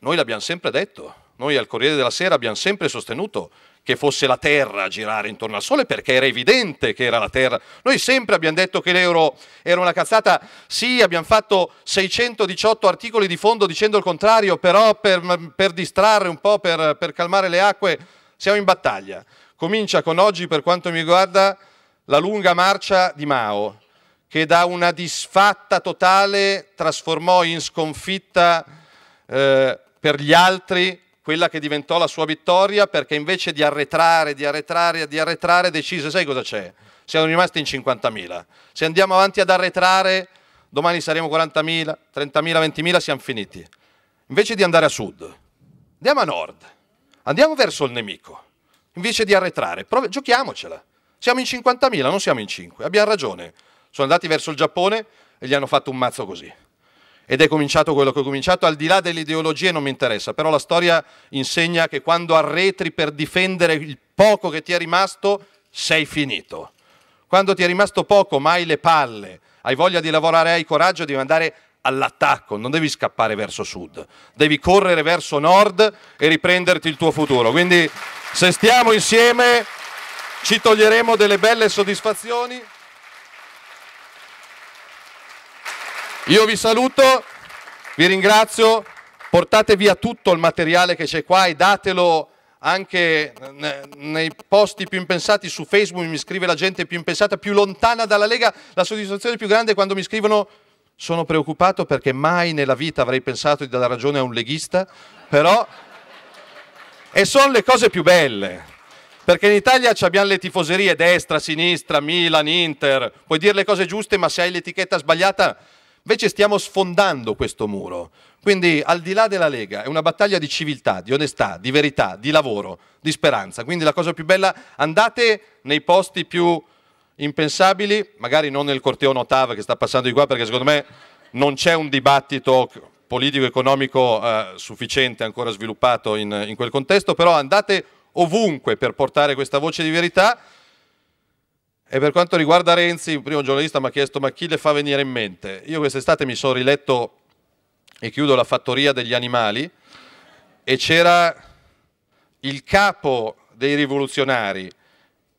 noi l'abbiamo sempre detto, noi al Corriere della Sera abbiamo sempre sostenuto che fosse la Terra a girare intorno al Sole perché era evidente che era la Terra. Noi sempre abbiamo detto che l'euro era una cazzata. Sì, abbiamo fatto 618 articoli di fondo dicendo il contrario, però per, per distrarre un po', per, per calmare le acque siamo in battaglia. Comincia con oggi, per quanto mi riguarda, la lunga marcia di Mao, che da una disfatta totale trasformò in sconfitta eh, per gli altri quella che diventò la sua vittoria, perché invece di arretrare, di arretrare, di arretrare, decise, sai cosa c'è? Siamo rimasti in 50.000. Se andiamo avanti ad arretrare, domani saremo 40.000, 30.000, 20.000, siamo finiti. Invece di andare a sud, andiamo a nord. Andiamo verso il nemico, invece di arretrare. Prove- giochiamocela. Siamo in 50.000, non siamo in 5. Abbiamo ragione. Sono andati verso il Giappone e gli hanno fatto un mazzo così. Ed è cominciato quello che ho cominciato, al di là delle ideologie non mi interessa, però la storia insegna che quando arretri per difendere il poco che ti è rimasto, sei finito. Quando ti è rimasto poco, mai le palle, hai voglia di lavorare, hai coraggio di andare all'attacco, non devi scappare verso sud, devi correre verso nord e riprenderti il tuo futuro. Quindi se stiamo insieme ci toglieremo delle belle soddisfazioni. Io vi saluto, vi ringrazio, portate via tutto il materiale che c'è qua e datelo anche nei posti più impensati su Facebook mi scrive la gente più impensata, più lontana dalla Lega, la soddisfazione più grande è quando mi scrivono sono preoccupato perché mai nella vita avrei pensato di dare ragione a un leghista, però... E sono le cose più belle perché in Italia abbiamo le tifoserie destra, sinistra, Milan, Inter, puoi dire le cose giuste ma se hai l'etichetta sbagliata invece stiamo sfondando questo muro. Quindi al di là della Lega è una battaglia di civiltà, di onestà, di verità, di lavoro, di speranza. Quindi la cosa più bella, andate nei posti più impensabili, magari non nel corteo Notav che sta passando di qua perché secondo me non c'è un dibattito politico-economico eh, sufficiente ancora sviluppato in, in quel contesto, però andate ovunque per portare questa voce di verità. E per quanto riguarda Renzi, prima primo giornalista mi ha chiesto ma chi le fa venire in mente? Io quest'estate mi sono riletto e chiudo la fattoria degli animali e c'era il capo dei rivoluzionari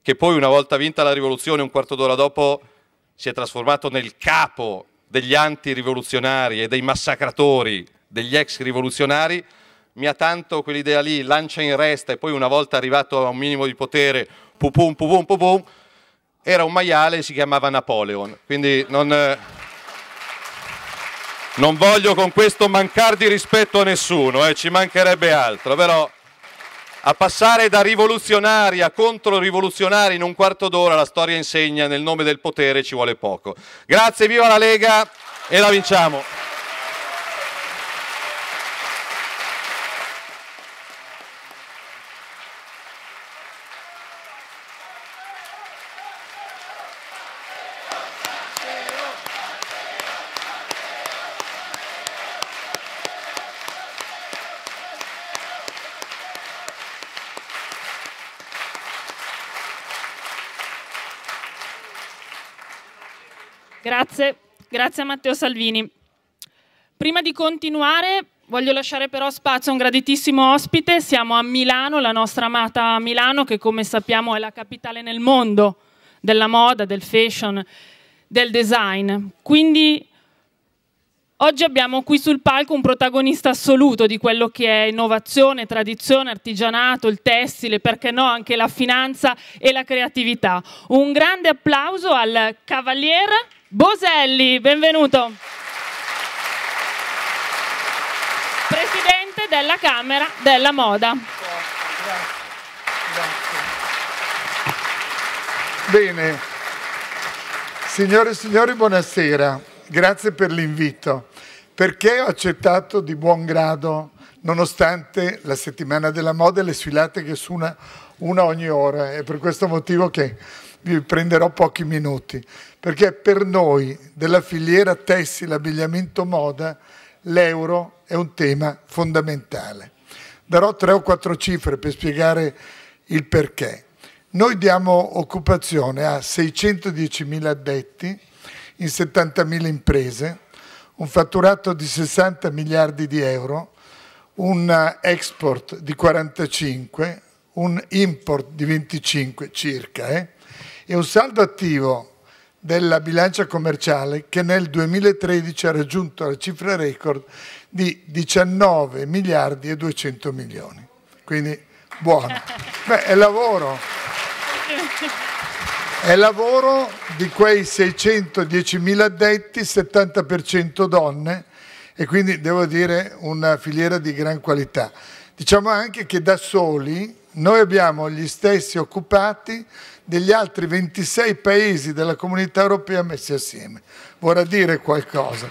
che poi una volta vinta la rivoluzione, un quarto d'ora dopo, si è trasformato nel capo degli antirivoluzionari e dei massacratori, degli ex rivoluzionari, mi ha tanto quell'idea lì, lancia in resta e poi una volta arrivato a un minimo di potere, pupum, pupum, pupum, era un maiale si chiamava Napoleon. Quindi non, non voglio con questo mancare di rispetto a nessuno, eh, ci mancherebbe altro, però a passare da rivoluzionari a controrivoluzionari in un quarto d'ora la storia insegna nel nome del potere ci vuole poco. Grazie, viva la Lega e la vinciamo. Grazie, grazie a Matteo Salvini. Prima di continuare voglio lasciare però spazio a un graditissimo ospite, siamo a Milano, la nostra amata Milano che come sappiamo è la capitale nel mondo della moda, del fashion, del design. Quindi oggi abbiamo qui sul palco un protagonista assoluto di quello che è innovazione, tradizione, artigianato, il tessile, perché no, anche la finanza e la creatività. Un grande applauso al cavaliere Boselli, benvenuto. Presidente della Camera della Moda. Bene, signore e signori, buonasera. Grazie per l'invito. Perché ho accettato di buon grado, nonostante la settimana della moda e le sfilate che su una, una ogni ora. È per questo motivo che vi prenderò pochi minuti, perché per noi della filiera tessile, abbigliamento, moda, l'euro è un tema fondamentale. Darò tre o quattro cifre per spiegare il perché. Noi diamo occupazione a 610.000 addetti in 70.000 imprese, un fatturato di 60 miliardi di euro, un export di 45, un import di 25 circa, eh? e un saldo attivo della bilancia commerciale che nel 2013 ha raggiunto la cifra record di 19 miliardi e 200 milioni. Quindi buono. Beh, è lavoro. È lavoro di quei 610 mila addetti, 70% donne e quindi devo dire una filiera di gran qualità. Diciamo anche che da soli noi abbiamo gli stessi occupati degli altri 26 paesi della comunità europea messi assieme. Vorrà dire qualcosa.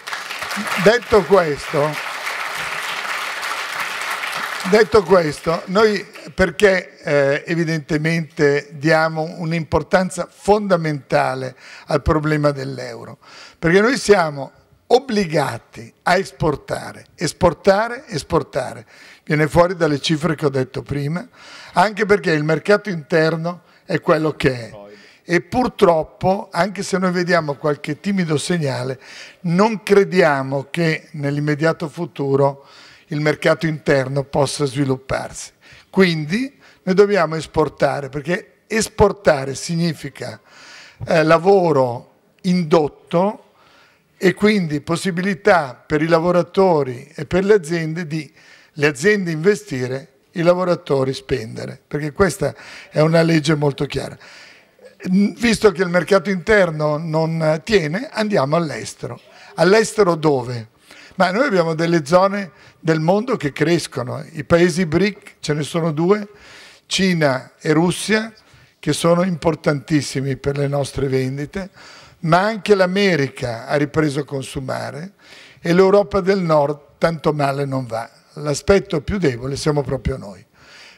Detto questo, detto questo noi perché eh, evidentemente diamo un'importanza fondamentale al problema dell'euro? Perché noi siamo obbligati a esportare, esportare, esportare. Viene fuori dalle cifre che ho detto prima, anche perché il mercato interno è quello che è. E purtroppo, anche se noi vediamo qualche timido segnale, non crediamo che nell'immediato futuro il mercato interno possa svilupparsi. Quindi noi dobbiamo esportare, perché esportare significa eh, lavoro indotto e quindi possibilità per i lavoratori e per le aziende di le aziende investire i lavoratori spendere, perché questa è una legge molto chiara. Visto che il mercato interno non tiene, andiamo all'estero. All'estero dove? Ma noi abbiamo delle zone del mondo che crescono, i paesi BRIC, ce ne sono due, Cina e Russia, che sono importantissimi per le nostre vendite, ma anche l'America ha ripreso a consumare e l'Europa del Nord tanto male non va l'aspetto più debole siamo proprio noi.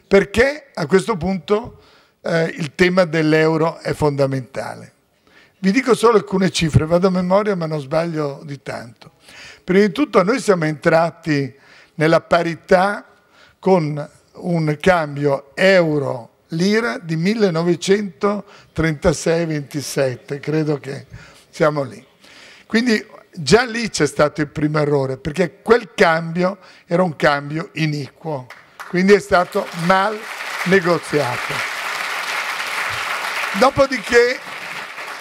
Perché a questo punto eh, il tema dell'euro è fondamentale. Vi dico solo alcune cifre, vado a memoria ma non sbaglio di tanto. Prima di tutto noi siamo entrati nella parità con un cambio euro-lira di 1936-27, credo che siamo lì. Quindi già lì c'è stato il primo errore, perché quel cambio era un cambio iniquo, quindi è stato mal negoziato. Dopodiché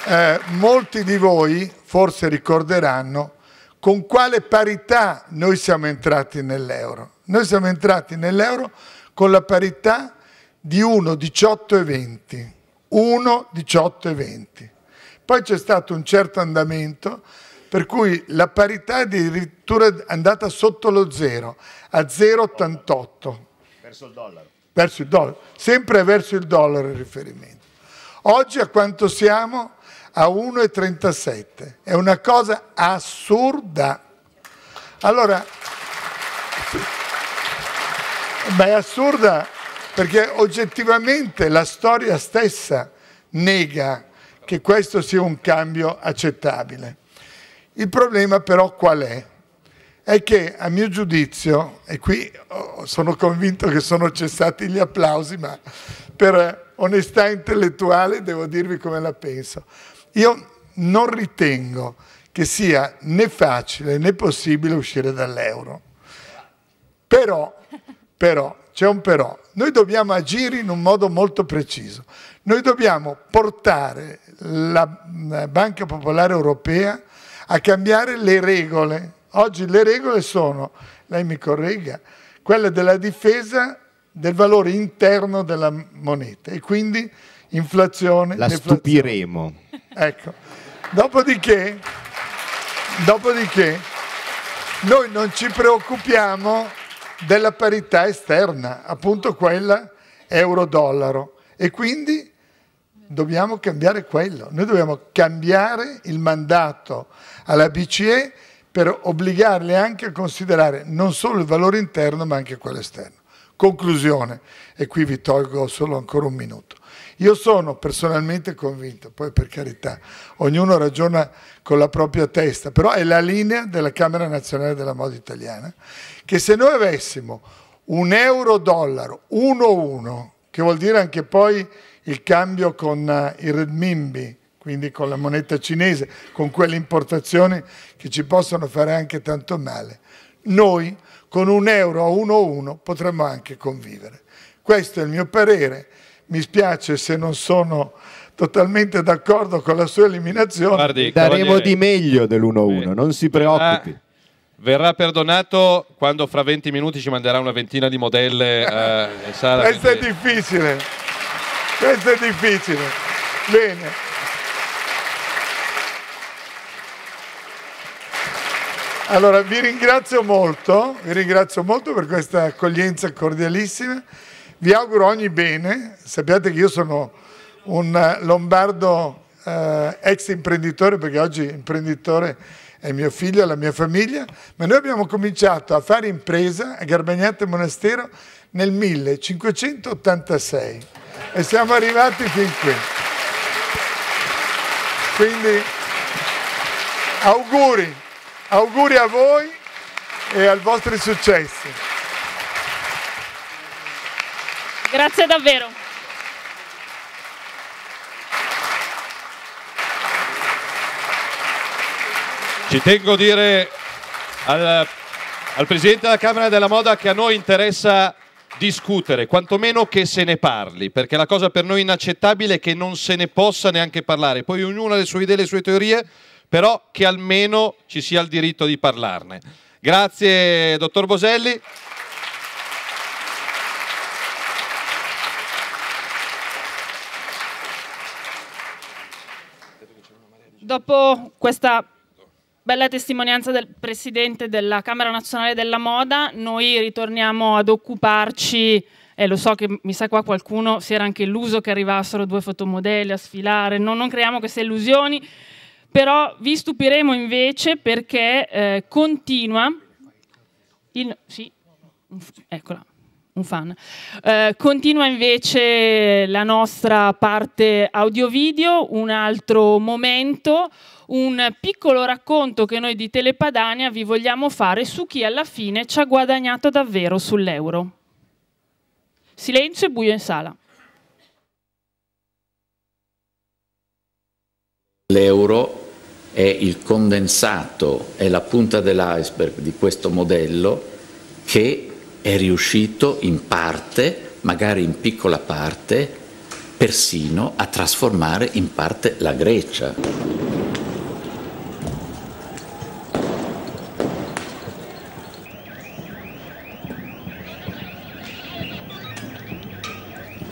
eh, molti di voi forse ricorderanno con quale parità noi siamo entrati nell'euro. Noi siamo entrati nell'euro con la parità di e 20. Poi c'è stato un certo andamento per cui la parità è addirittura andata sotto lo zero, a 0,88. Verso il dollaro. Verso il dollaro, sempre verso il dollaro il riferimento. Oggi a quanto siamo? A 1,37. È una cosa assurda. Allora, ma è assurda perché oggettivamente la storia stessa nega che questo sia un cambio accettabile. Il problema però qual è? È che a mio giudizio, e qui oh, oh, sono convinto che sono cessati gli applausi, ma per onestà intellettuale devo dirvi come la penso. Io non ritengo che sia né facile né possibile uscire dall'euro. Però, però, c'è un però. Noi dobbiamo agire in un modo molto preciso. Noi dobbiamo portare la Banca Popolare Europea a cambiare le regole. Oggi le regole sono, lei mi corregga, quelle della difesa del valore interno della moneta e quindi inflazione. La deflazione. stupiremo. Ecco. Dopodiché, dopodiché, noi non ci preoccupiamo della parità esterna, appunto quella euro-dollaro. E quindi dobbiamo cambiare quello, noi dobbiamo cambiare il mandato alla BCE per obbligarle anche a considerare non solo il valore interno ma anche quello esterno. Conclusione, e qui vi tolgo solo ancora un minuto. Io sono personalmente convinto, poi per carità, ognuno ragiona con la propria testa, però è la linea della Camera Nazionale della Moda Italiana, che se noi avessimo un euro-dollaro 1-1, che vuol dire anche poi il cambio con eh, il renminbi, quindi con la moneta cinese, con quelle importazioni che ci possono fare anche tanto male, noi con un euro a 1,1 potremmo anche convivere. Questo è il mio parere, mi spiace se non sono totalmente d'accordo con la sua eliminazione. Guardi, Daremo di meglio dell'1-1, eh. non si preoccupi. Ah, verrà perdonato quando fra 20 minuti ci manderà una ventina di modelle. eh, Questo è difficile. Questo è difficile. Bene. Allora, vi ringrazio molto, vi ringrazio molto per questa accoglienza cordialissima. Vi auguro ogni bene. Sappiate che io sono un eh, lombardo eh, ex imprenditore, perché oggi imprenditore è mio figlio, la mia famiglia, ma noi abbiamo cominciato a fare impresa a Garbagnate Monastero nel 1586 e siamo arrivati fin qui. Quindi auguri, auguri a voi e al vostro successo. Grazie davvero. Ci tengo a dire al, al Presidente della Camera della Moda che a noi interessa discutere, quantomeno che se ne parli, perché la cosa per noi inaccettabile è che non se ne possa neanche parlare. Poi ognuno ha le sue idee, le sue teorie, però che almeno ci sia il diritto di parlarne. Grazie, dottor Boselli. Dopo questa bella testimonianza del Presidente della Camera Nazionale della Moda, noi ritorniamo ad occuparci e lo so che mi sa qua qualcuno si era anche illuso che arrivassero due fotomodelli a sfilare, no, non creiamo queste illusioni, però vi stupiremo invece perché eh, continua il, sì, eccola, un fan. Eh, continua invece la nostra parte audio-video, un altro momento, un piccolo racconto che noi di Telepadania vi vogliamo fare su chi alla fine ci ha guadagnato davvero sull'euro. Silenzio e buio in sala. L'euro è il condensato, è la punta dell'iceberg di questo modello che è riuscito in parte, magari in piccola parte, persino a trasformare in parte la Grecia.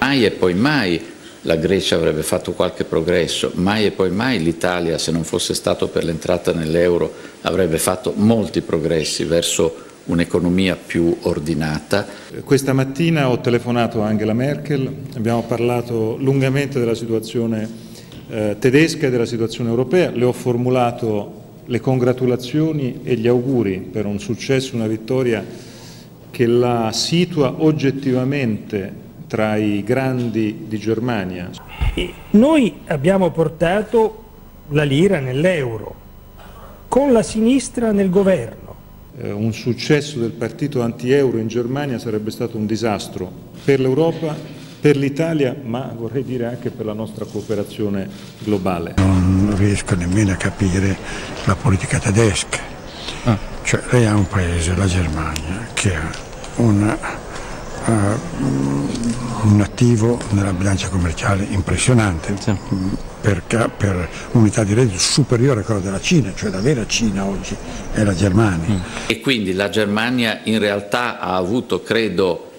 mai e poi mai la Grecia avrebbe fatto qualche progresso, mai e poi mai l'Italia, se non fosse stato per l'entrata nell'euro, avrebbe fatto molti progressi verso un'economia più ordinata. Questa mattina ho telefonato a Angela Merkel, abbiamo parlato lungamente della situazione eh, tedesca e della situazione europea, le ho formulato le congratulazioni e gli auguri per un successo, una vittoria che la situa oggettivamente tra i grandi di Germania. E noi abbiamo portato la lira nell'euro, con la sinistra nel governo. Eh, un successo del partito anti-euro in Germania sarebbe stato un disastro per l'Europa, per l'Italia, ma vorrei dire anche per la nostra cooperazione globale. Non riesco nemmeno a capire la politica tedesca. Ah. Cioè, lei ha un paese, la Germania, che ha una eh, un attivo nella bilancia commerciale impressionante sì. per, per, unità di reddito superiore a quella della Cina, cioè la vera Cina oggi è la Germania. Mm. E quindi la Germania in realtà ha avuto, credo,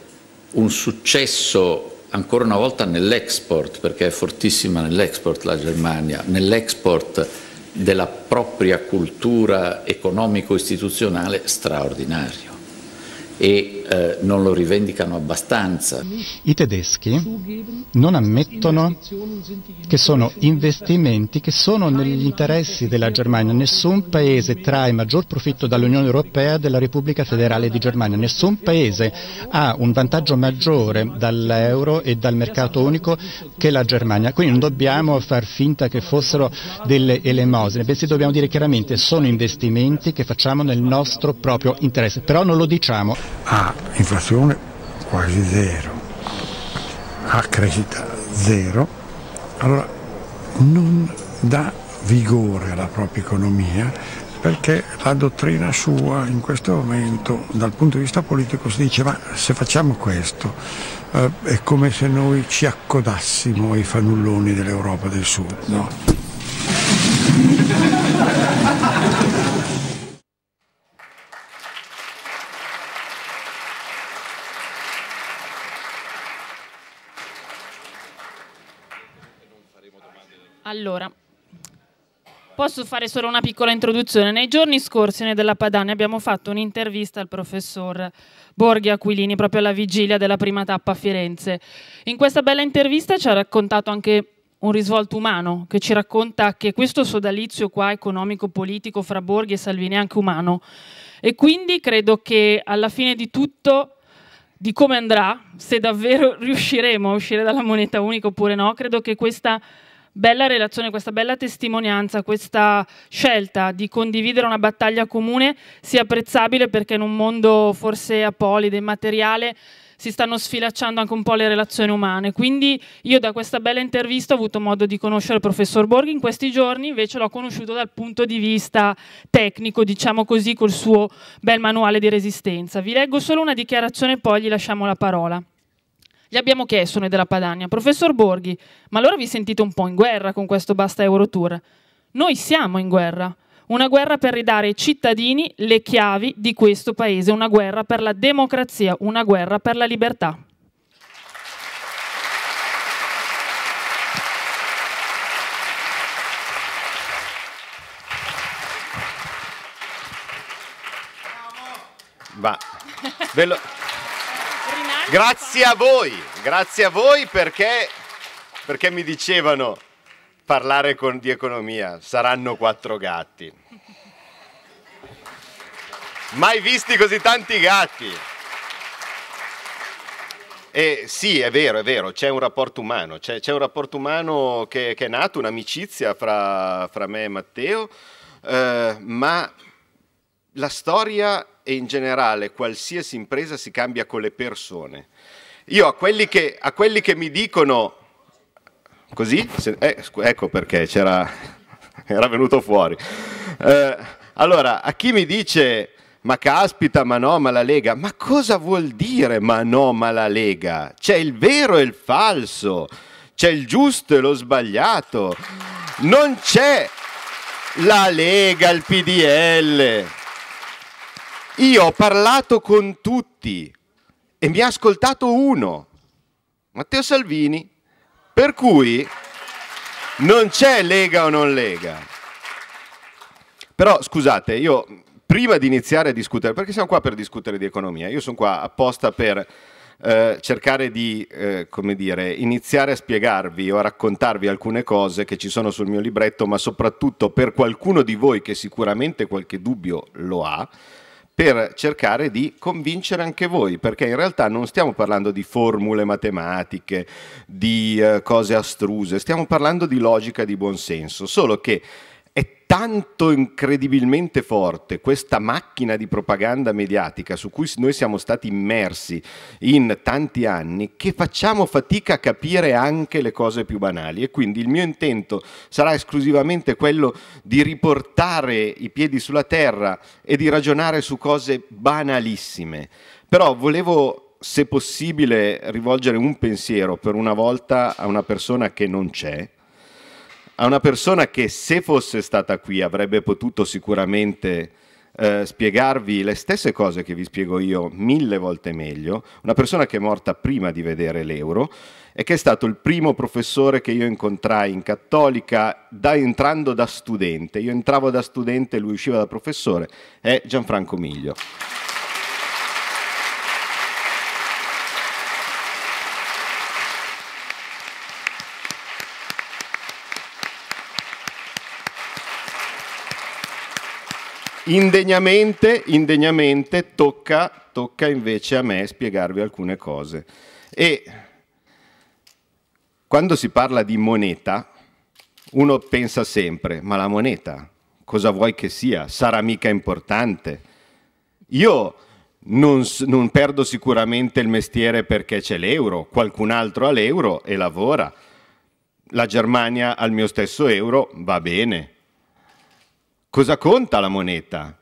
un successo ancora una volta nell'export, perché è fortissima nell'export la Germania, nell'export della propria cultura economico-istituzionale straordinario. E eh, non lo rivendicano abbastanza. I tedeschi non ammettono che sono investimenti che sono negli interessi della Germania. Nessun paese trae maggior profitto dall'Unione Europea della Repubblica Federale di Germania. Nessun paese ha un vantaggio maggiore dall'euro e dal mercato unico che la Germania. Quindi non dobbiamo far finta che fossero delle elemosine, bensì dobbiamo dire chiaramente che sono investimenti che facciamo nel nostro proprio interesse. Però non lo diciamo. Ah, inflazione quasi zero, a crescita zero, allora non dà vigore alla propria economia perché la dottrina sua in questo momento dal punto di vista politico si dice ma se facciamo questo eh, è come se noi ci accodassimo ai fannulloni dell'Europa del Sud. No? Allora, posso fare solo una piccola introduzione. Nei giorni scorsi noi della Padania abbiamo fatto un'intervista al professor Borghi Aquilini proprio alla vigilia della prima tappa a Firenze. In questa bella intervista ci ha raccontato anche un risvolto umano che ci racconta che questo sodalizio qua economico-politico fra Borghi e Salvini è anche umano e quindi credo che alla fine di tutto di come andrà, se davvero riusciremo a uscire dalla moneta unica oppure no, credo che questa bella relazione, questa bella testimonianza, questa scelta di condividere una battaglia comune sia apprezzabile perché in un mondo forse apolide, immateriale, si stanno sfilacciando anche un po' le relazioni umane. Quindi io da questa bella intervista ho avuto modo di conoscere il professor Borghi, in questi giorni invece l'ho conosciuto dal punto di vista tecnico, diciamo così, col suo bel manuale di resistenza. Vi leggo solo una dichiarazione e poi gli lasciamo la parola. Gli abbiamo chiesto noi della Padania, professor Borghi, ma allora vi sentite un po' in guerra con questo Basta Eurotour? Noi siamo in guerra. Una guerra per ridare ai cittadini le chiavi di questo paese, una guerra per la democrazia, una guerra per la libertà. Va. Ve Grazie a voi, grazie a voi perché, perché mi dicevano parlare con, di economia, saranno quattro gatti. Mai visti così tanti gatti. E sì, è vero, è vero, c'è un rapporto umano, c'è, un rapporto umano che, che è nato, un'amicizia fra, fra, me e Matteo, eh, ma la storia e in generale qualsiasi impresa si cambia con le persone. Io a quelli che, a quelli che mi dicono così, se, eh, ecco perché c'era, <laughs> era venuto fuori. Eh, allora, a chi mi dice ma caspita, ma no, ma la Lega, ma cosa vuol dire ma no, ma la Lega? C'è il vero e il falso, c'è il giusto e lo sbagliato, non c'è la Lega, il PDL, io ho parlato con tutti e mi ha ascoltato uno, Matteo Salvini. Per cui non c'è Lega o non Lega. Però scusate, io prima di iniziare a discutere, perché siamo qua per discutere di economia, io sono qua apposta per eh, cercare di, eh, come dire, iniziare a spiegarvi o a raccontarvi alcune cose che ci sono sul mio libretto, ma soprattutto per qualcuno di voi che sicuramente qualche dubbio lo ha, per cercare di convincere anche voi, perché in realtà non stiamo parlando di formule matematiche, di eh, cose astruse, stiamo parlando di logica di buonsenso, solo che è tanto incredibilmente forte questa macchina di propaganda mediatica su cui noi siamo stati immersi in tanti anni che facciamo fatica a capire anche le cose più banali e quindi il mio intento sarà esclusivamente quello di riportare i piedi sulla terra e di ragionare su cose banalissime. Però volevo se possibile rivolgere un pensiero per una volta a una persona che non c'è, a una persona che se fosse stata qui avrebbe potuto sicuramente eh, spiegarvi le stesse cose che vi spiego io mille volte meglio, una persona che è morta prima di vedere l'euro e che è stato il primo professore che io incontrai in cattolica da, entrando da studente, io entravo da studente e lui usciva da professore, è Gianfranco Miglio. Indegnamente, indegnamente tocca, tocca invece a me spiegarvi alcune cose. E quando si parla di moneta, uno pensa sempre, ma la moneta cosa vuoi che sia? Sarà mica importante? Io non, non perdo sicuramente il mestiere perché c'è l'euro, qualcun altro ha l'euro e lavora. La Germania ha il mio stesso euro, va bene, cosa conta la moneta?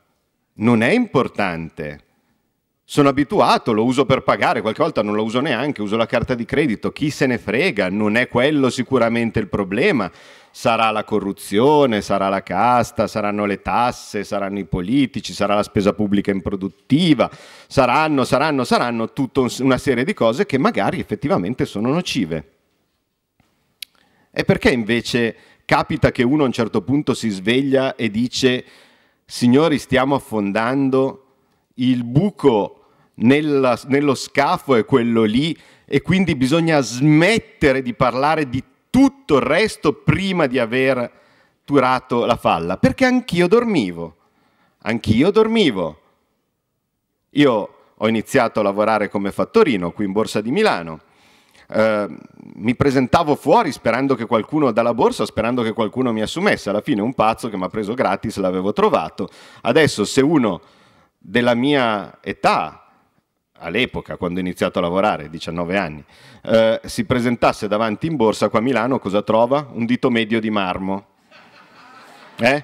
Non è importante. Sono abituato, lo uso per pagare, qualche volta non lo uso neanche, uso la carta di credito, chi se ne frega, non è quello sicuramente il problema. Sarà la corruzione, sarà la casta, saranno le tasse, saranno i politici, sarà la spesa pubblica improduttiva, saranno, saranno, saranno tutta una serie di cose che magari effettivamente sono nocive. E perché invece capita che uno a un certo punto si sveglia e dice, signori stiamo affondando, il buco nella, nello scafo è quello lì e quindi bisogna smettere di parlare di tutto il resto prima di aver turato la falla, perché anch'io dormivo, anch'io dormivo. Io ho iniziato a lavorare come fattorino qui in Borsa di Milano Ehm, mi presentavo fuori sperando che qualcuno dalla borsa, sperando che qualcuno mi assumesse. Alla fine un pazzo che mi ha preso gratis l'avevo trovato. Adesso se uno della mia età, all'epoca quando ho iniziato a lavorare, 19 anni, eh, si presentasse davanti in borsa qua a Milano, cosa trova? Un dito medio di marmo. Eh?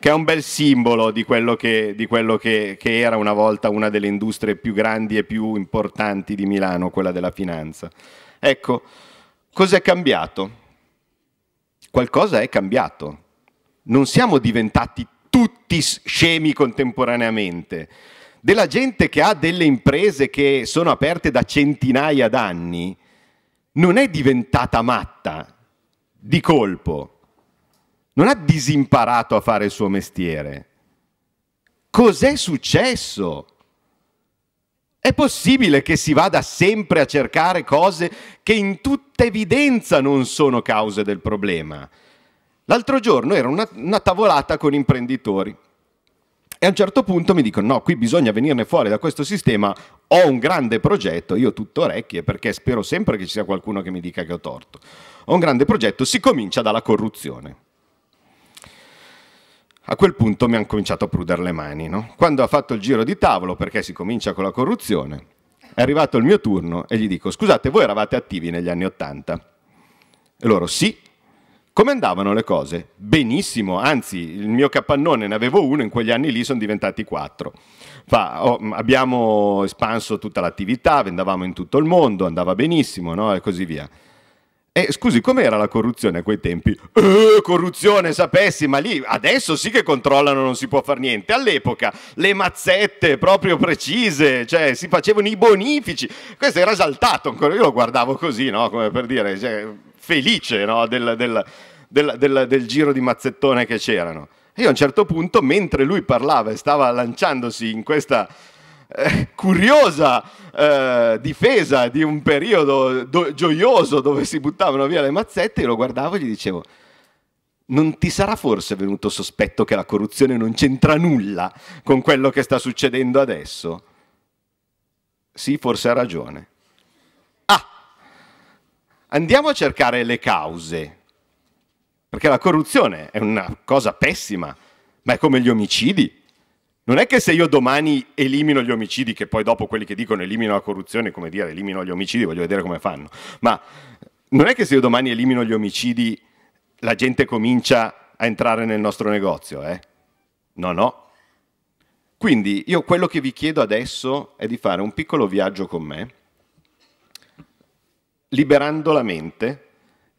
che è un bel simbolo di quello, che, di quello che, che, era una volta una delle industrie più grandi e più importanti di Milano, quella della finanza. Ecco, cos'è cambiato? Qualcosa è cambiato. Non siamo diventati tutti scemi contemporaneamente. Della gente che ha delle imprese che sono aperte da centinaia d'anni, non è diventata matta di colpo non ha disimparato a fare il suo mestiere. Cos'è successo? È possibile che si vada sempre a cercare cose che in tutta evidenza non sono cause del problema. L'altro giorno era una, una tavolata con imprenditori e a un certo punto mi dicono no, qui bisogna venirne fuori da questo sistema, ho un grande progetto, io tutto orecchie perché spero sempre che ci sia qualcuno che mi dica che ho torto. Ho un grande progetto, si comincia dalla corruzione. A quel punto mi hanno cominciato a prudere le mani. No? Quando ha fatto il giro di tavolo, perché si comincia con la corruzione, è arrivato il mio turno e gli dico, scusate, voi eravate attivi negli anni Ottanta? E loro sì. Come andavano le cose? Benissimo, anzi, il mio capannone ne avevo uno, in quegli anni lì sono diventati quattro. Fa, oh, abbiamo espanso tutta l'attività, vendavamo in tutto il mondo, andava benissimo, no? e così via. Eh, scusi, com'era la corruzione a quei tempi? Eh, corruzione, sapessi, ma lì adesso sì che controllano, non si può fare niente. All'epoca le mazzette proprio precise, cioè si facevano i bonifici. Questo era esaltato ancora, io lo guardavo così, no? Come per dire, cioè, felice no? del, del, del, del giro di mazzettone che c'erano. E io a un certo punto, mentre lui parlava e stava lanciandosi in questa <laughs> curiosa eh, difesa di un periodo do- gioioso dove si buttavano via le mazzette, io lo guardavo e gli dicevo, non ti sarà forse venuto sospetto che la corruzione non c'entra nulla con quello che sta succedendo adesso? Sì, forse ha ragione. Ah, andiamo a cercare le cause, perché la corruzione è una cosa pessima, ma è come gli omicidi, non è che se io domani elimino gli omicidi, che poi dopo quelli che dicono elimino la corruzione, come dire, elimino gli omicidi, voglio vedere come fanno, ma non è che se io domani elimino gli omicidi la gente comincia a entrare nel nostro negozio, eh? No, no. Quindi io quello che vi chiedo adesso è di fare un piccolo viaggio con me, liberando la mente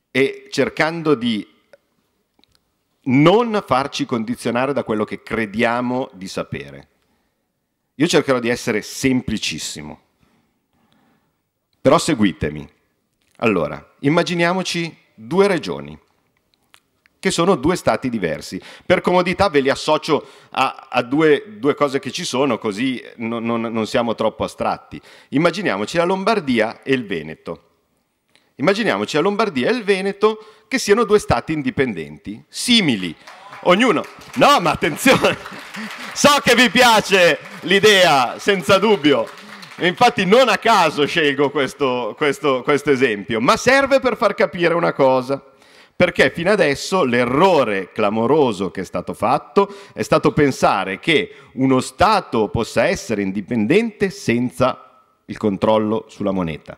e cercando di non farci condizionare da quello che crediamo di sapere. Io cercherò di essere semplicissimo, però seguitemi. Allora, immaginiamoci due regioni, che sono due stati diversi. Per comodità ve li associo a, a due, due, cose che ci sono, così non, non, non siamo troppo astratti. Immaginiamoci la Lombardia e il Veneto. Immaginiamoci la Lombardia e il Veneto che siano due stati indipendenti, simili. Ognuno. No, ma attenzione! So che vi piace l'idea, senza dubbio. Infatti non a caso scelgo questo, questo, questo esempio, ma serve per far capire una cosa perché fino adesso l'errore clamoroso che è stato fatto è stato pensare che uno Stato possa essere indipendente senza il controllo sulla moneta.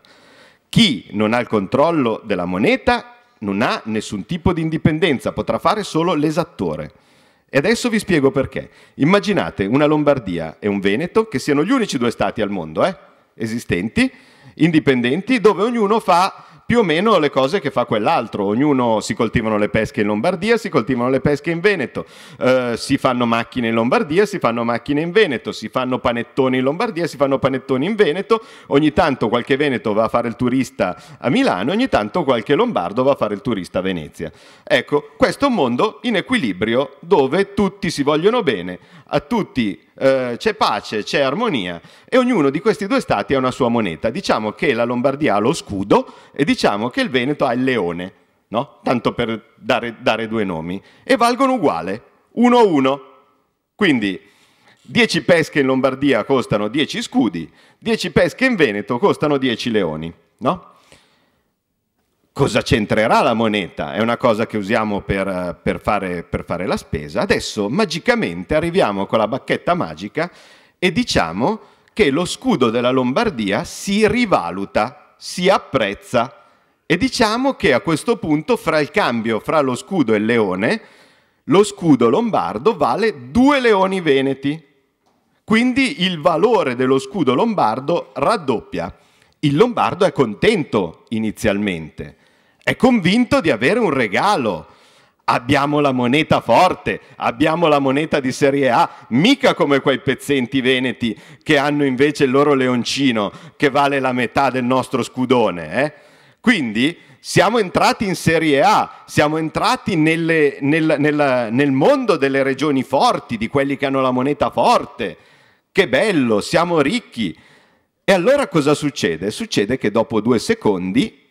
Chi non ha il controllo della moneta non ha nessun tipo di indipendenza, potrà fare solo l'esattore. E adesso vi spiego perché. Immaginate una Lombardia e un Veneto che siano gli unici due stati al mondo eh, esistenti, indipendenti, dove ognuno fa più o meno le cose che fa quell'altro. Ognuno si coltivano le pesche in Lombardia, si coltivano le pesche in Veneto, eh, si fanno macchine in Lombardia, si fanno macchine in Veneto, si fanno panettoni in Lombardia, si fanno panettoni in Veneto. Ogni tanto qualche veneto va a fare il turista a Milano, ogni tanto qualche lombardo va a fare il turista a Venezia. Ecco, questo è un mondo in equilibrio dove tutti si vogliono bene, a tutti eh, c'è pace, c'è armonia e ognuno di questi due stati ha una sua moneta. Diciamo che la Lombardia ha lo scudo e diciamo che il Veneto ha il leone, no? tanto per dare, dare due nomi, e valgono uguale, a uno. Quindi 10 pesche in Lombardia costano 10 scudi, 10 pesche in Veneto costano 10 leoni. No? cosa c'entrerà la moneta? È una cosa che usiamo per, per, fare, per fare la spesa. Adesso magicamente arriviamo con la bacchetta magica e diciamo che lo scudo della Lombardia si rivaluta, si apprezza. E diciamo che a questo punto, fra il cambio fra lo scudo e il leone, lo scudo lombardo vale due leoni veneti. Quindi il valore dello scudo lombardo raddoppia. Il lombardo è contento inizialmente è convinto di avere un regalo. Abbiamo la moneta forte, abbiamo la moneta di Serie A, mica come quei pezzenti veneti che hanno invece il loro leoncino che vale la metà del nostro scudone. Eh? Quindi siamo entrati in Serie A, siamo entrati nelle, nel, nel, nel mondo delle regioni forti, di quelli che hanno la moneta forte. Che bello, siamo ricchi. E allora cosa succede? Succede che dopo due secondi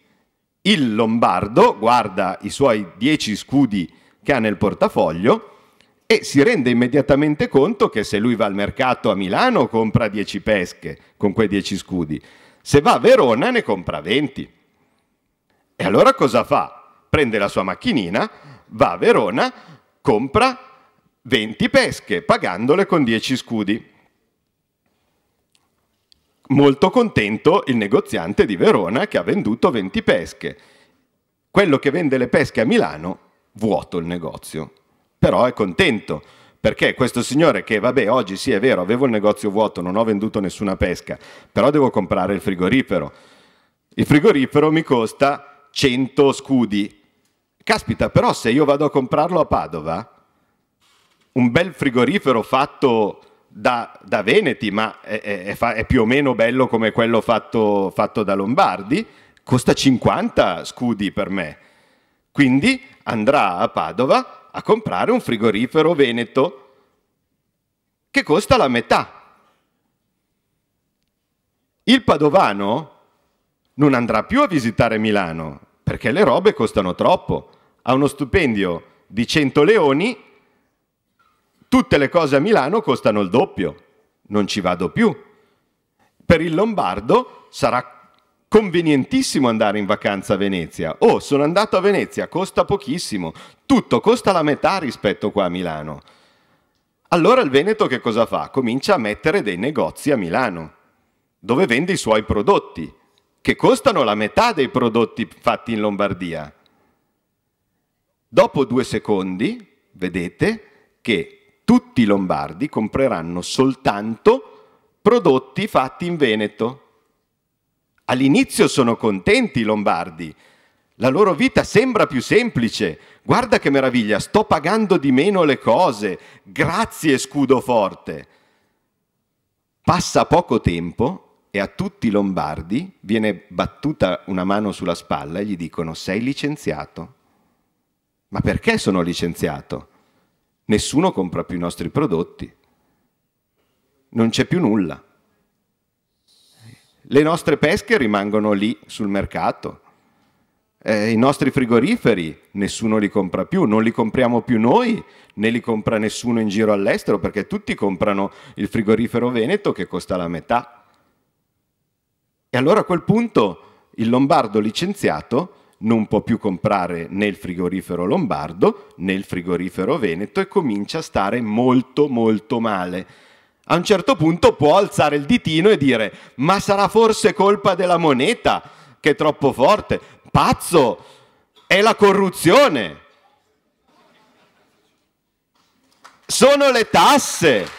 il Lombardo guarda i suoi dieci scudi che ha nel portafoglio e si rende immediatamente conto che se lui va al mercato a Milano compra 10 pesche con quei 10 scudi, se va a Verona ne compra 20. E allora cosa fa? Prende la sua macchinina, va a Verona, compra 20 pesche pagandole con 10 scudi. Molto contento il negoziante di Verona che ha venduto 20 pesche. Quello che vende le pesche a Milano, vuoto il negozio. Però è contento perché questo signore che vabbè oggi sì è vero avevo il negozio vuoto, non ho venduto nessuna pesca, però devo comprare il frigorifero. Il frigorifero mi costa 100 scudi. Caspita, però se io vado a comprarlo a Padova, un bel frigorifero fatto da, da Veneti, ma è, è, è, più o meno bello come quello fatto, fatto da Lombardi, costa 50 scudi per me. Quindi andrà a Padova a comprare un frigorifero veneto che costa la metà. Il padovano non andrà più a visitare Milano perché le robe costano troppo. Ha uno stipendio di 100 leoni Tutte le cose a Milano costano il doppio, non ci vado più. Per il lombardo sarà convenientissimo andare in vacanza a Venezia. Oh, sono andato a Venezia, costa pochissimo, tutto costa la metà rispetto qua a Milano. Allora il Veneto che cosa fa? Comincia a mettere dei negozi a Milano, dove vende i suoi prodotti, che costano la metà dei prodotti fatti in Lombardia. Dopo due secondi, vedete che tutti i lombardi compreranno soltanto prodotti fatti in Veneto. All'inizio sono contenti i lombardi, la loro vita sembra più semplice. Guarda che meraviglia, sto pagando di meno le cose. Grazie scudo forte. Passa poco tempo e a tutti i lombardi viene battuta una mano sulla spalla e gli dicono sei licenziato. Ma perché sono licenziato? Nessuno compra più i nostri prodotti. Non c'è più nulla. Le nostre pesche rimangono lì sul mercato. Eh, I nostri frigoriferi nessuno li compra più, non li compriamo più noi, né li compra nessuno in giro all'estero, perché tutti comprano il frigorifero veneto che costa la metà. E allora a quel punto il lombardo licenziato non può più comprare né il frigorifero lombardo né il frigorifero veneto e comincia a stare molto molto male. A un certo punto può alzare il ditino e dire ma sarà forse colpa della moneta che è troppo forte? Pazzo! È la corruzione! Sono le tasse!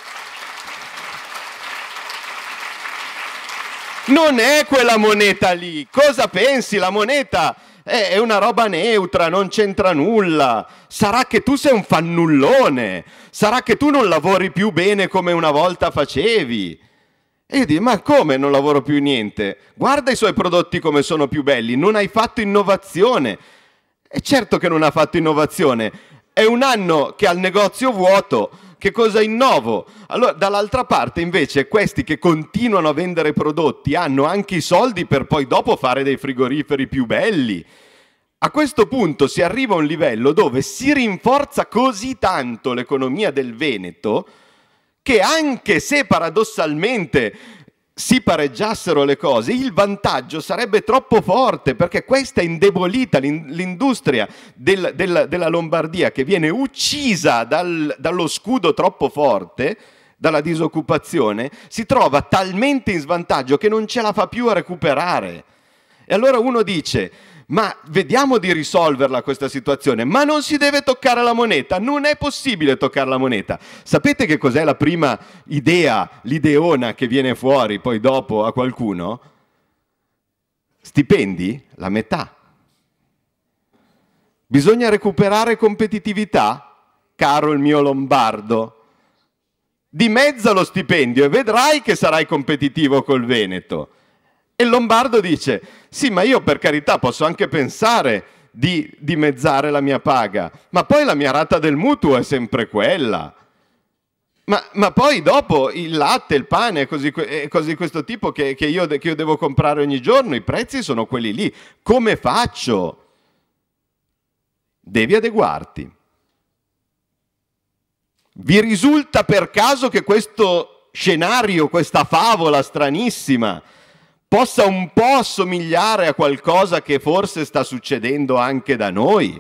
non è quella moneta lì. Cosa pensi? La moneta eh, è, una roba neutra, non c'entra nulla. Sarà che tu sei un fannullone, sarà che tu non lavori più bene come una volta facevi. E io dico, ma come non lavoro più niente? Guarda i suoi prodotti come sono più belli, non hai fatto innovazione. E certo che non ha fatto innovazione, è un anno che ha il negozio vuoto, che cosa innovo? Allora, dall'altra parte invece questi che continuano a vendere prodotti hanno anche i soldi per poi dopo fare dei frigoriferi più belli. A questo punto si arriva a un livello dove si rinforza così tanto l'economia del Veneto che anche se paradossalmente si pareggiassero le cose, il vantaggio sarebbe troppo forte perché questa è indebolita l'industria del, del, della Lombardia che viene uccisa dal, dallo scudo troppo forte, dalla disoccupazione, si trova talmente in svantaggio che non ce la fa più a recuperare. E allora uno dice, ma vediamo di risolverla questa situazione, ma non si deve toccare la moneta, non è possibile toccare la moneta. Sapete che cos'è la prima idea, l'ideona che viene fuori poi dopo a qualcuno? Stipendi? La metà. Bisogna recuperare competitività? Caro il mio Lombardo, dimezza lo stipendio e vedrai che sarai competitivo col Veneto. E Lombardo dice, sì, ma io per carità posso anche pensare di dimezzare la mia paga, ma poi la mia rata del mutuo è sempre quella. Ma, ma, poi dopo il latte, il pane, e così, così questo tipo che, che, io, che io devo comprare ogni giorno, i prezzi sono quelli lì. Come faccio? Devi adeguarti. Vi risulta per caso che questo scenario, questa favola stranissima, possa un po' assomigliare a qualcosa che forse sta succedendo anche da noi?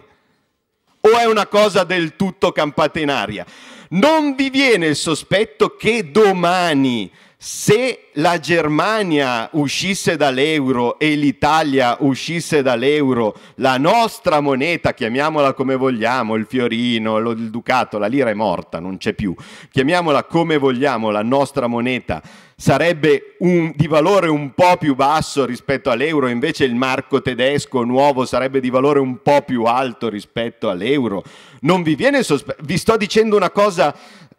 O è una cosa del tutto campata in aria? Non vi viene il sospetto che domani, se la Germania uscisse dall'euro e l'Italia uscisse dall'euro, la nostra moneta, chiamiamola come vogliamo, il fiorino, il ducato, la lira è morta, non c'è più, chiamiamola come vogliamo, la nostra moneta sarebbe un, di valore un po' più basso rispetto all'euro, invece il marco tedesco nuovo sarebbe di valore un po' più alto rispetto all'euro. Non vi viene sospetto? Vi sto dicendo una cosa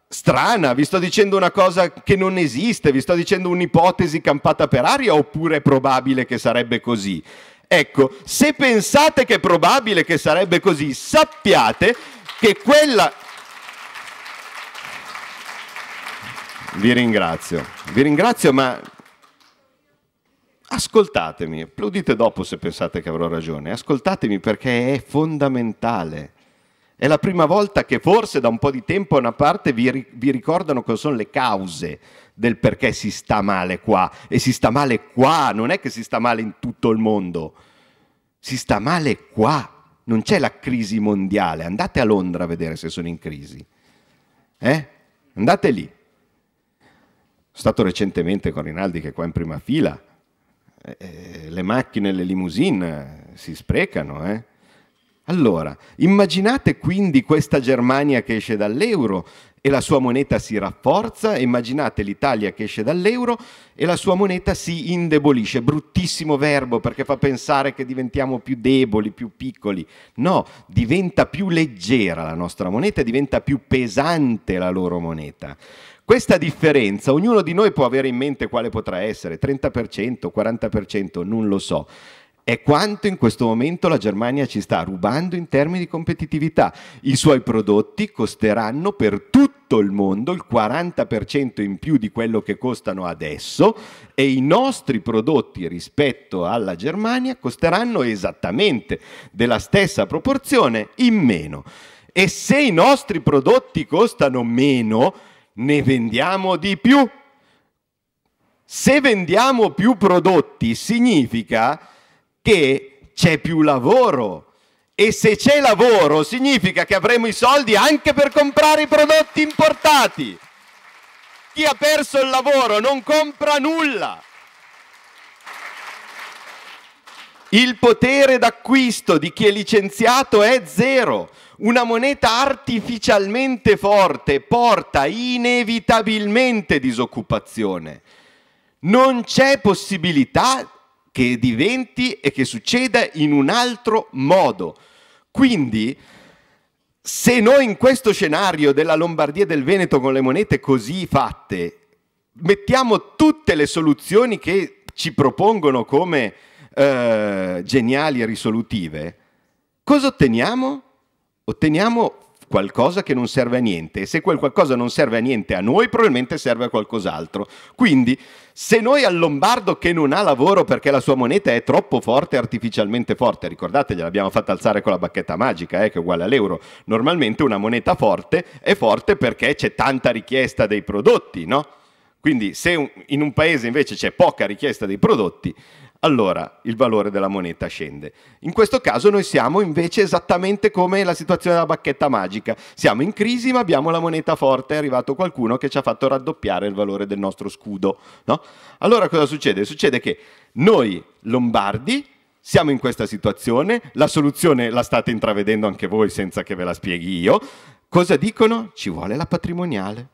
strana, vi sto dicendo una cosa che non esiste, vi sto dicendo un'ipotesi campata per aria oppure è probabile che sarebbe così? Ecco, se pensate che è probabile che sarebbe così, sappiate che quella Vi ringrazio, vi ringrazio, ma ascoltatemi, applaudite dopo se pensate che avrò ragione, ascoltatemi perché è fondamentale. È la prima volta che forse da un po' di tempo a una parte vi, vi ricordano cosa sono le cause del perché si sta male qua. E si sta male qua, non è che si sta male in tutto il mondo. Si sta male qua. Non c'è la crisi mondiale. Andate a Londra a vedere se sono in crisi. Eh? Andate lì stato recentemente con Rinaldi che è qua in prima fila, eh, eh le macchine, le limousine eh, si sprecano. Eh? Allora, immaginate quindi questa Germania che esce dall'euro e la sua moneta si rafforza, immaginate l'Italia che esce dall'euro e la sua moneta si indebolisce, bruttissimo verbo perché fa pensare che diventiamo più deboli, più piccoli, no, diventa più leggera la nostra moneta, diventa più pesante la loro moneta. Questa differenza, ognuno di noi può avere in mente quale potrà essere, 30%, 40%, non lo so è quanto in questo momento la Germania ci sta rubando in termini di competitività. I suoi prodotti costeranno per tutto il mondo il 40% in più di quello che costano adesso e i nostri prodotti rispetto alla Germania costeranno esattamente della stessa proporzione in meno. E se i nostri prodotti costano meno, ne vendiamo di più. Se vendiamo più prodotti significa che c'è più lavoro e se c'è lavoro significa che avremo i soldi anche per comprare i prodotti importati. Chi ha perso il lavoro non compra nulla. Il potere d'acquisto di chi è licenziato è zero. Una moneta artificialmente forte porta inevitabilmente disoccupazione. Non c'è possibilità che diventi e che succeda in un altro modo. Quindi, se noi in questo scenario della Lombardia e del Veneto con le monete così fatte, mettiamo tutte le soluzioni che ci propongono come eh, geniali e risolutive, cosa otteniamo? otteniamo qualcosa che non serve a niente e se quel qualcosa non serve a niente a noi probabilmente serve a qualcos'altro. Quindi se noi al lombardo che non ha lavoro perché la sua moneta è troppo forte, artificialmente forte, ricordate gliel'abbiamo fatta alzare con la bacchetta magica eh, che è uguale all'euro, normalmente una moneta forte è forte perché c'è tanta richiesta dei prodotti, no? Quindi se in un paese invece c'è poca richiesta dei prodotti, allora il valore della moneta scende. In questo caso noi siamo invece esattamente come la situazione della bacchetta magica. Siamo in crisi ma abbiamo la moneta forte, è arrivato qualcuno che ci ha fatto raddoppiare il valore del nostro scudo. No? Allora cosa succede? Succede che noi lombardi siamo in questa situazione, la soluzione la state intravedendo anche voi senza che ve la spieghi io. Cosa dicono? Ci vuole la patrimoniale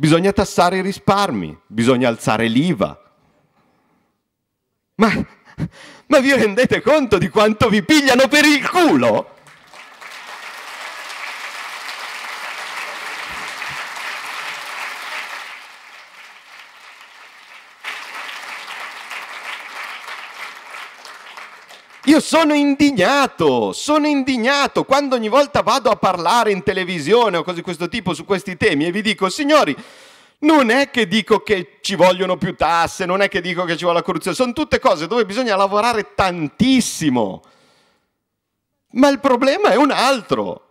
bisogna tassare i risparmi, bisogna alzare l'IVA, ma, ma vi rendete conto di quanto vi pigliano per il culo? Io sono indignato, sono indignato quando ogni volta vado a parlare in televisione o cose di questo tipo su questi temi e vi dico, signori, non è che dico che ci vogliono più tasse, non è che dico che ci vuole la corruzione, sono tutte cose dove bisogna lavorare tantissimo. Ma il problema è un altro.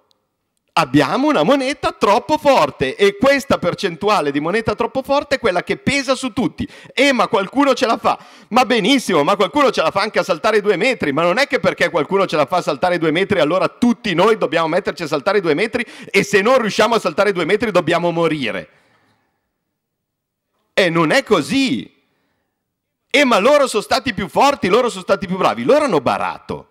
Abbiamo una moneta troppo forte e questa percentuale di moneta troppo forte è quella che pesa su tutti. E eh, ma qualcuno ce la fa. Ma benissimo, ma qualcuno ce la fa anche a saltare due metri. Ma non è che perché qualcuno ce la fa a saltare due metri, allora tutti noi dobbiamo metterci a saltare due metri e se non riusciamo a saltare due metri dobbiamo morire. E non è così. E eh, ma loro sono stati più forti, loro sono stati più bravi, loro hanno barato.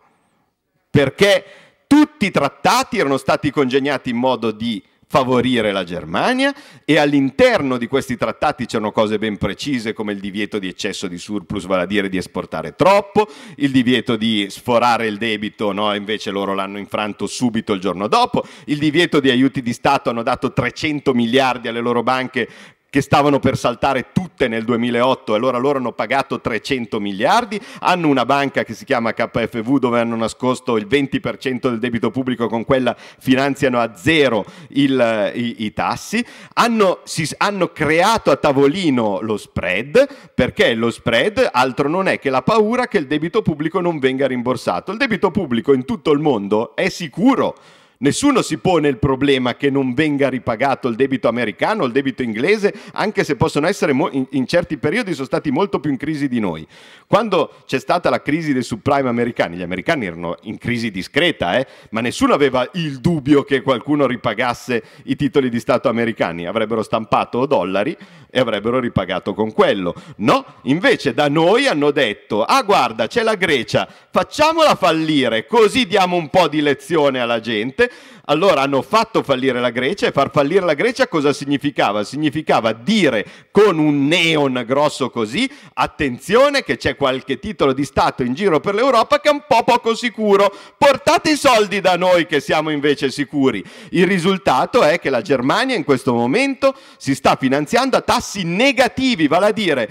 Perché tutti i trattati erano stati congegnati in modo di favorire la Germania e all'interno di questi trattati c'erano cose ben precise come il divieto di eccesso di surplus, vale a dire di esportare troppo, il divieto di sforare il debito, no? invece loro l'hanno infranto subito il giorno dopo, il divieto di aiuti di Stato hanno dato 300 miliardi alle loro banche che stavano per saltare tutte nel 2008 e allora loro hanno pagato 300 miliardi, hanno una banca che si chiama KFV dove hanno nascosto il 20% del debito pubblico, con quella finanziano a zero il, i, i, tassi, hanno, si, hanno creato a tavolino lo spread, perché lo spread altro non è che la paura che il debito pubblico non venga rimborsato. Il debito pubblico in tutto il mondo è sicuro Nessuno si pone il problema che non venga ripagato il debito americano, il debito inglese, anche se possono essere mo- in, in, certi periodi sono stati molto più in crisi di noi. Quando c'è stata la crisi dei subprime americani, gli americani erano in crisi discreta, eh, ma nessuno aveva il dubbio che qualcuno ripagasse i titoli di Stato americani, avrebbero stampato dollari e avrebbero ripagato con quello. No, invece da noi hanno detto, ah guarda, c'è la Grecia, facciamola fallire, così diamo un po' di lezione alla gente allora hanno fatto fallire la Grecia e far fallire la Grecia cosa significava? Significava dire con un neon grosso così, attenzione che c'è qualche titolo di Stato in giro per l'Europa che è un po' poco sicuro, portate i soldi da noi che siamo invece sicuri. Il risultato è che la Germania in questo momento si sta finanziando a tassi negativi, vale a dire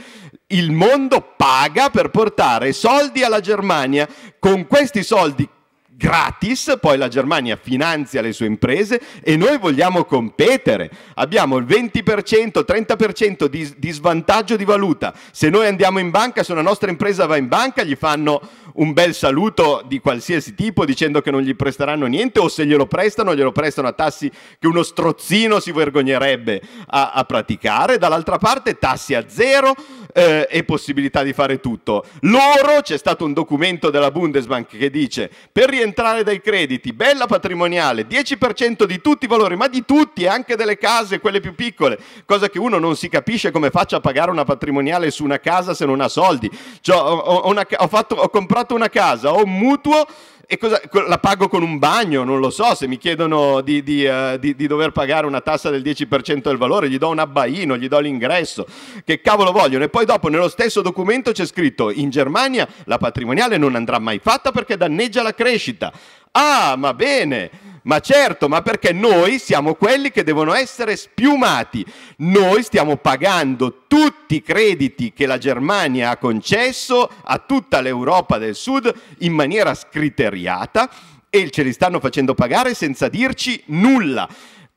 il mondo paga per portare soldi alla Germania. Con questi soldi gratis, poi la Germania finanzia le sue imprese e noi vogliamo competere. Abbiamo il 20%, 30% di, di, svantaggio di valuta. Se noi andiamo in banca, se una nostra impresa va in banca, gli fanno un bel saluto di qualsiasi tipo dicendo che non gli presteranno niente o se glielo prestano, glielo prestano a tassi che uno strozzino si vergognerebbe a, a praticare. Dall'altra parte tassi a zero eh, e possibilità di fare tutto. Loro, c'è stato un documento della Bundesbank che dice per rientrare entrare dai crediti, bella patrimoniale, 10% di tutti i valori, ma di tutti, anche delle case, quelle più piccole, cosa che uno non si capisce come faccia a pagare una patrimoniale su una casa se non ha soldi. Cioè, ho, ho, una, ho, fatto, ho comprato una casa, ho un mutuo e cosa, la pago con un bagno? Non lo so, se mi chiedono di, di, uh, di, di dover pagare una tassa del 10% del valore, gli do un abbaino, gli do l'ingresso, che cavolo vogliono. E poi dopo nello stesso documento c'è scritto in Germania la patrimoniale non andrà mai fatta perché danneggia la crescita. Ah, ma bene! Ma certo, ma perché noi siamo quelli che devono essere spiumati. Noi stiamo pagando tutti i crediti che la Germania ha concesso a tutta l'Europa del Sud in maniera scriteriata e ce li stanno facendo pagare senza dirci nulla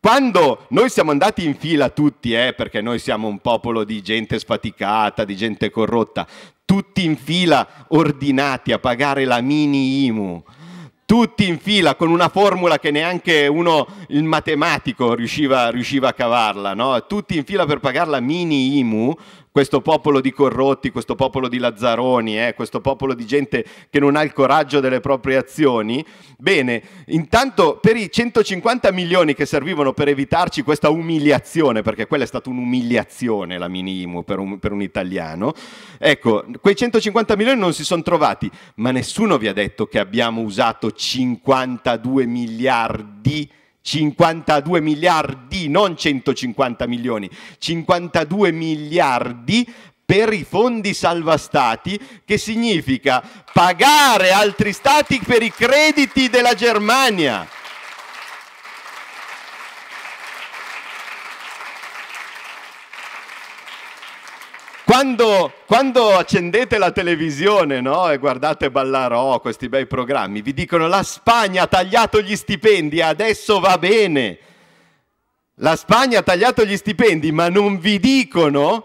quando noi siamo andati in fila tutti, eh, perché noi siamo un popolo di gente sfaticata, di gente corrotta, tutti in fila ordinati a pagare la mini IMU tutti in fila con una formula che neanche uno, il matematico, riusciva, riusciva a cavarla, no? tutti in fila per pagare la mini IMU, questo popolo di corrotti, questo popolo di lazzaroni, eh, questo popolo di gente che non ha il coraggio delle proprie azioni. Bene, intanto per i 150 milioni che servivano per evitarci questa umiliazione, perché quella è stata un'umiliazione la minimo per un, per un italiano, ecco, quei 150 milioni non si sono trovati, ma nessuno vi ha detto che abbiamo usato 52 miliardi di 52 miliardi, non 150 milioni, 52 miliardi per i fondi salvastati, che significa pagare altri stati per i crediti della Germania. Quando, quando, accendete la televisione no? e guardate Ballarò, questi bei programmi, vi dicono la Spagna ha tagliato gli stipendi, adesso va bene. La Spagna ha tagliato gli stipendi, ma non vi dicono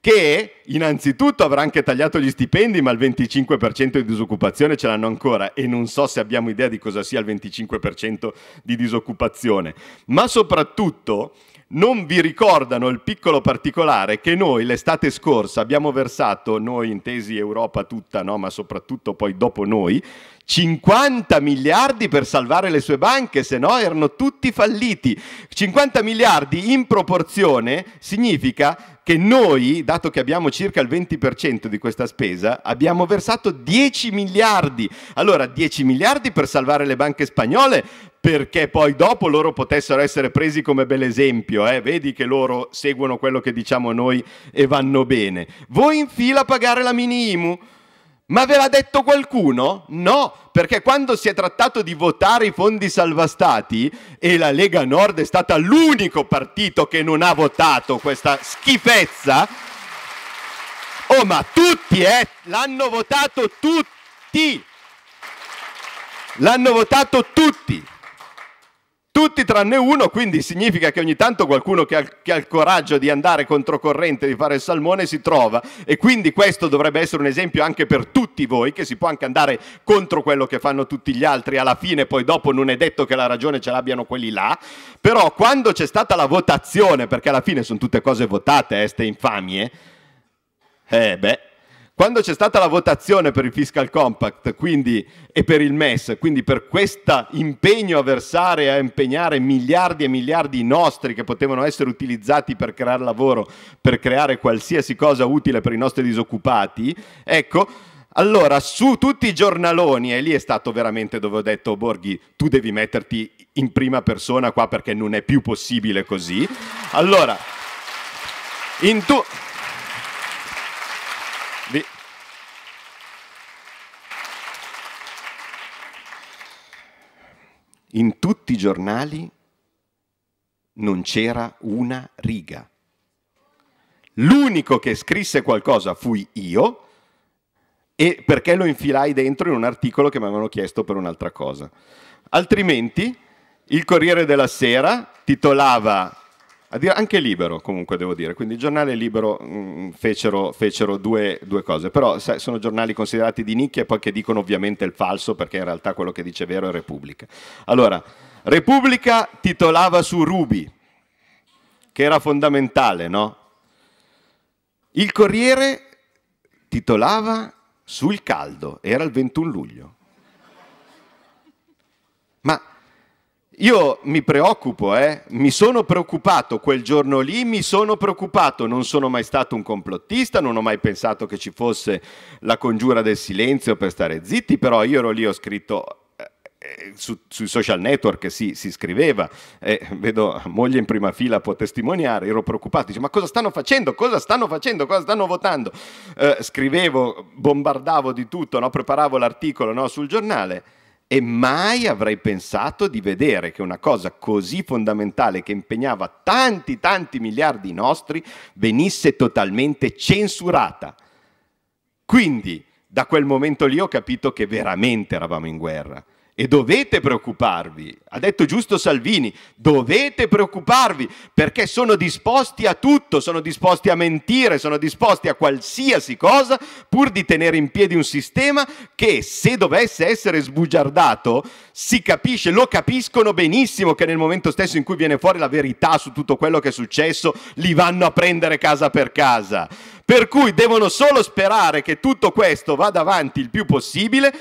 che innanzitutto avrà anche tagliato gli stipendi, ma il 25% di disoccupazione ce l'hanno ancora e non so se abbiamo idea di cosa sia il 25% di disoccupazione, ma soprattutto non vi ricordano il piccolo particolare che noi l'estate scorsa abbiamo versato, noi intesi Europa tutta, no? ma soprattutto poi dopo noi, 50 miliardi per salvare le sue banche, se no erano tutti falliti. 50 miliardi in proporzione significa che noi, dato che abbiamo circa il 20% di questa spesa, abbiamo versato 10 miliardi. Allora, 10 miliardi per salvare le banche spagnole, perché poi dopo loro potessero essere presi come bell'esempio, eh? vedi che loro seguono quello che diciamo noi e vanno bene. Voi in fila a pagare la mini IMU? Ma aveva detto qualcuno? No, perché quando si è trattato di votare i fondi salvastati e la Lega Nord è stata l'unico partito che non ha votato questa schifezza, oh ma tutti, eh, l'hanno votato tutti, l'hanno votato tutti. Tutti tranne uno, quindi significa che ogni tanto qualcuno che ha, che ha, il coraggio di andare controcorrente, di fare il salmone, si trova. E quindi questo dovrebbe essere un esempio anche per tutti voi, che si può anche andare contro quello che fanno tutti gli altri. Alla fine, poi dopo, non è detto che la ragione ce l'abbiano quelli là. Però quando c'è stata la votazione, perché alla fine sono tutte cose votate, eh, ste infamie, eh beh quando c'è stata la votazione per il fiscal compact quindi, e per il MES, quindi per questo impegno a versare e a impegnare miliardi e miliardi nostri che potevano essere utilizzati per creare lavoro, per creare qualsiasi cosa utile per i nostri disoccupati, ecco, allora, su tutti i giornaloni, e lì è stato veramente dove ho detto, oh, Borghi, tu devi metterti in prima persona qua perché non è più possibile così. Allora, in tu... in tutti i giornali non c'era una riga. L'unico che scrisse qualcosa fui io e perché lo infilai dentro in un articolo che mi avevano chiesto per un'altra cosa. Altrimenti il Corriere della Sera titolava anche libero comunque devo dire, quindi giornale libero mh, mm, fecero, fecero due, due, cose, però sai, sono giornali considerati di nicchia e poi che dicono ovviamente il falso perché in realtà quello che dice vero è Repubblica. Allora, Repubblica titolava su Rubi, che era fondamentale, no? Il Corriere titolava sul caldo, era il 21 luglio. Io mi preoccupo, eh? mi sono preoccupato quel giorno lì, mi sono preoccupato, non sono mai stato un complottista, non ho mai pensato che ci fosse la congiura del silenzio per stare zitti, però io ero lì, ho scritto eh, su, sui social network si, si scriveva, eh, vedo moglie in prima fila può testimoniare, ero preoccupato, dice, ma cosa stanno facendo, cosa stanno facendo, cosa stanno votando? Eh, scrivevo, bombardavo di tutto, no? preparavo l'articolo no? sul giornale e mai avrei pensato di vedere che una cosa così fondamentale che impegnava tanti tanti miliardi nostri venisse totalmente censurata. Quindi da quel momento lì ho capito che veramente eravamo in guerra e dovete preoccuparvi. Ha detto giusto Salvini, dovete preoccuparvi perché sono disposti a tutto, sono disposti a mentire, sono disposti a qualsiasi cosa pur di tenere in piedi un sistema che se dovesse essere sbugiardato, si capisce, lo capiscono benissimo che nel momento stesso in cui viene fuori la verità su tutto quello che è successo, li vanno a prendere casa per casa. Per cui devono solo sperare che tutto questo vada avanti il più possibile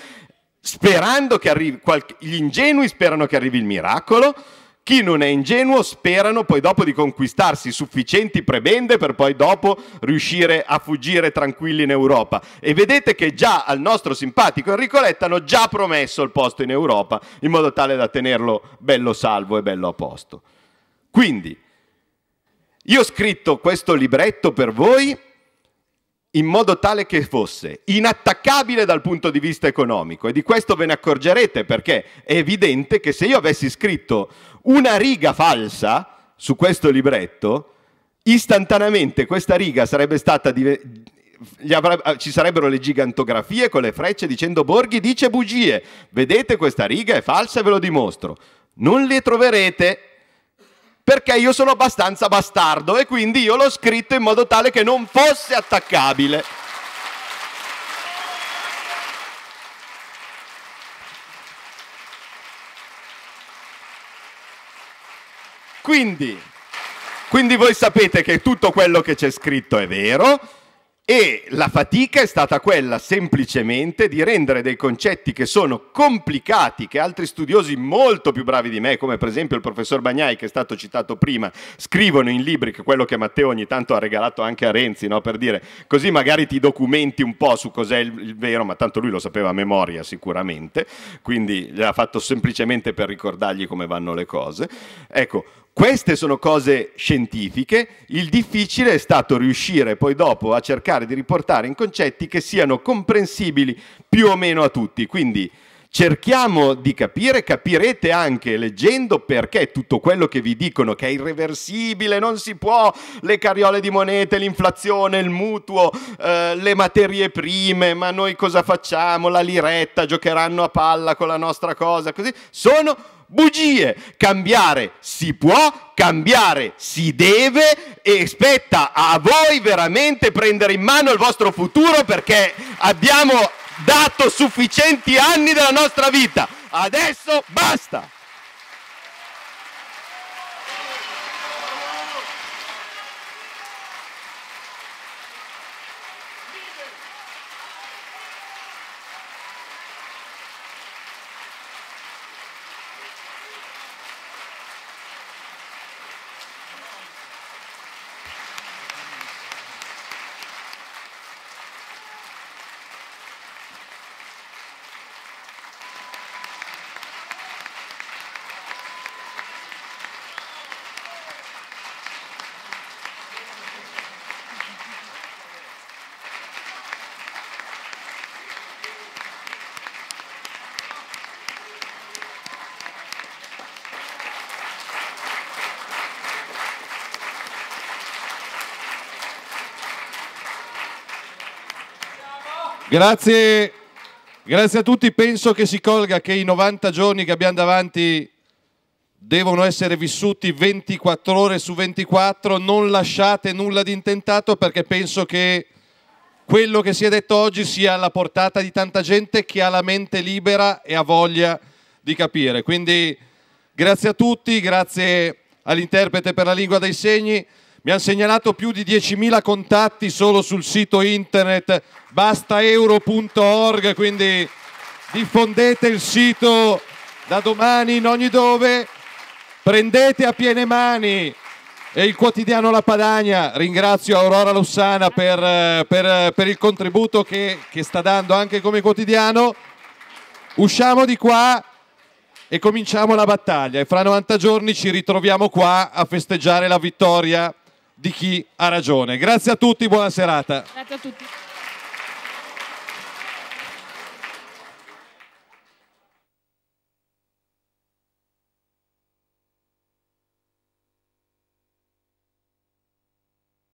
sperando che arrivi, qualche, gli ingenui sperano che arrivi il miracolo, chi non è ingenuo sperano poi dopo di conquistarsi sufficienti prebende per poi dopo riuscire a fuggire tranquilli in Europa. E vedete che già al nostro simpatico Enrico Letta hanno già promesso il posto in Europa in modo tale da tenerlo bello salvo e bello a posto. Quindi, io ho scritto questo libretto per voi in modo tale che fosse inattaccabile dal punto di vista economico e di questo ve ne accorgerete perché è evidente che se io avessi scritto una riga falsa su questo libretto, istantaneamente questa riga sarebbe stata di... avrebbe... ci sarebbero le gigantografie con le frecce dicendo Borghi dice bugie, vedete questa riga è falsa e ve lo dimostro. Non le troverete perché io sono abbastanza bastardo e quindi io l'ho scritto in modo tale che non fosse attaccabile. Quindi, quindi voi sapete che tutto quello che c'è scritto è vero, e la fatica è stata quella semplicemente di rendere dei concetti che sono complicati, che altri studiosi molto più bravi di me, come per esempio il professor Bagnai che è stato citato prima, scrivono in libri, che quello che Matteo ogni tanto ha regalato anche a Renzi, no? per dire così magari ti documenti un po' su cos'è il, il vero, ma tanto lui lo sapeva a memoria sicuramente, quindi l'ha fatto semplicemente per ricordargli come vanno le cose. Ecco, queste sono cose scientifiche, il difficile è stato riuscire poi dopo a cercare di riportare in concetti che siano comprensibili più o meno a tutti, quindi Cerchiamo di capire, capirete anche leggendo perché tutto quello che vi dicono che è irreversibile, non si può, le cariole di monete, l'inflazione, il mutuo, eh, le materie prime, ma noi cosa facciamo? La liretta, giocheranno a palla con la nostra cosa, così, sono bugie. Cambiare si può, cambiare si deve e spetta a voi veramente prendere in mano il vostro futuro perché abbiamo dato sufficienti anni della nostra vita. Adesso basta! Grazie, grazie a tutti, penso che si colga che i 90 giorni che abbiamo davanti devono essere vissuti 24 ore su 24, non lasciate nulla di intentato perché penso che quello che si è detto oggi sia alla portata di tanta gente che ha la mente libera e ha voglia di capire. Quindi grazie a tutti, grazie all'interprete per la lingua dei segni. Mi hanno segnalato più di 10.000 contatti solo sul sito internet bastaeuro.org, quindi diffondete il sito da domani in ogni dove, prendete a piene mani e il quotidiano La Padania, Ringrazio Aurora Lossana per, per, per il contributo che, che sta dando anche come quotidiano. Usciamo di qua e cominciamo la battaglia e fra 90 giorni ci ritroviamo qua a festeggiare la vittoria di chi ha ragione. Grazie a tutti, buona serata. Grazie a tutti.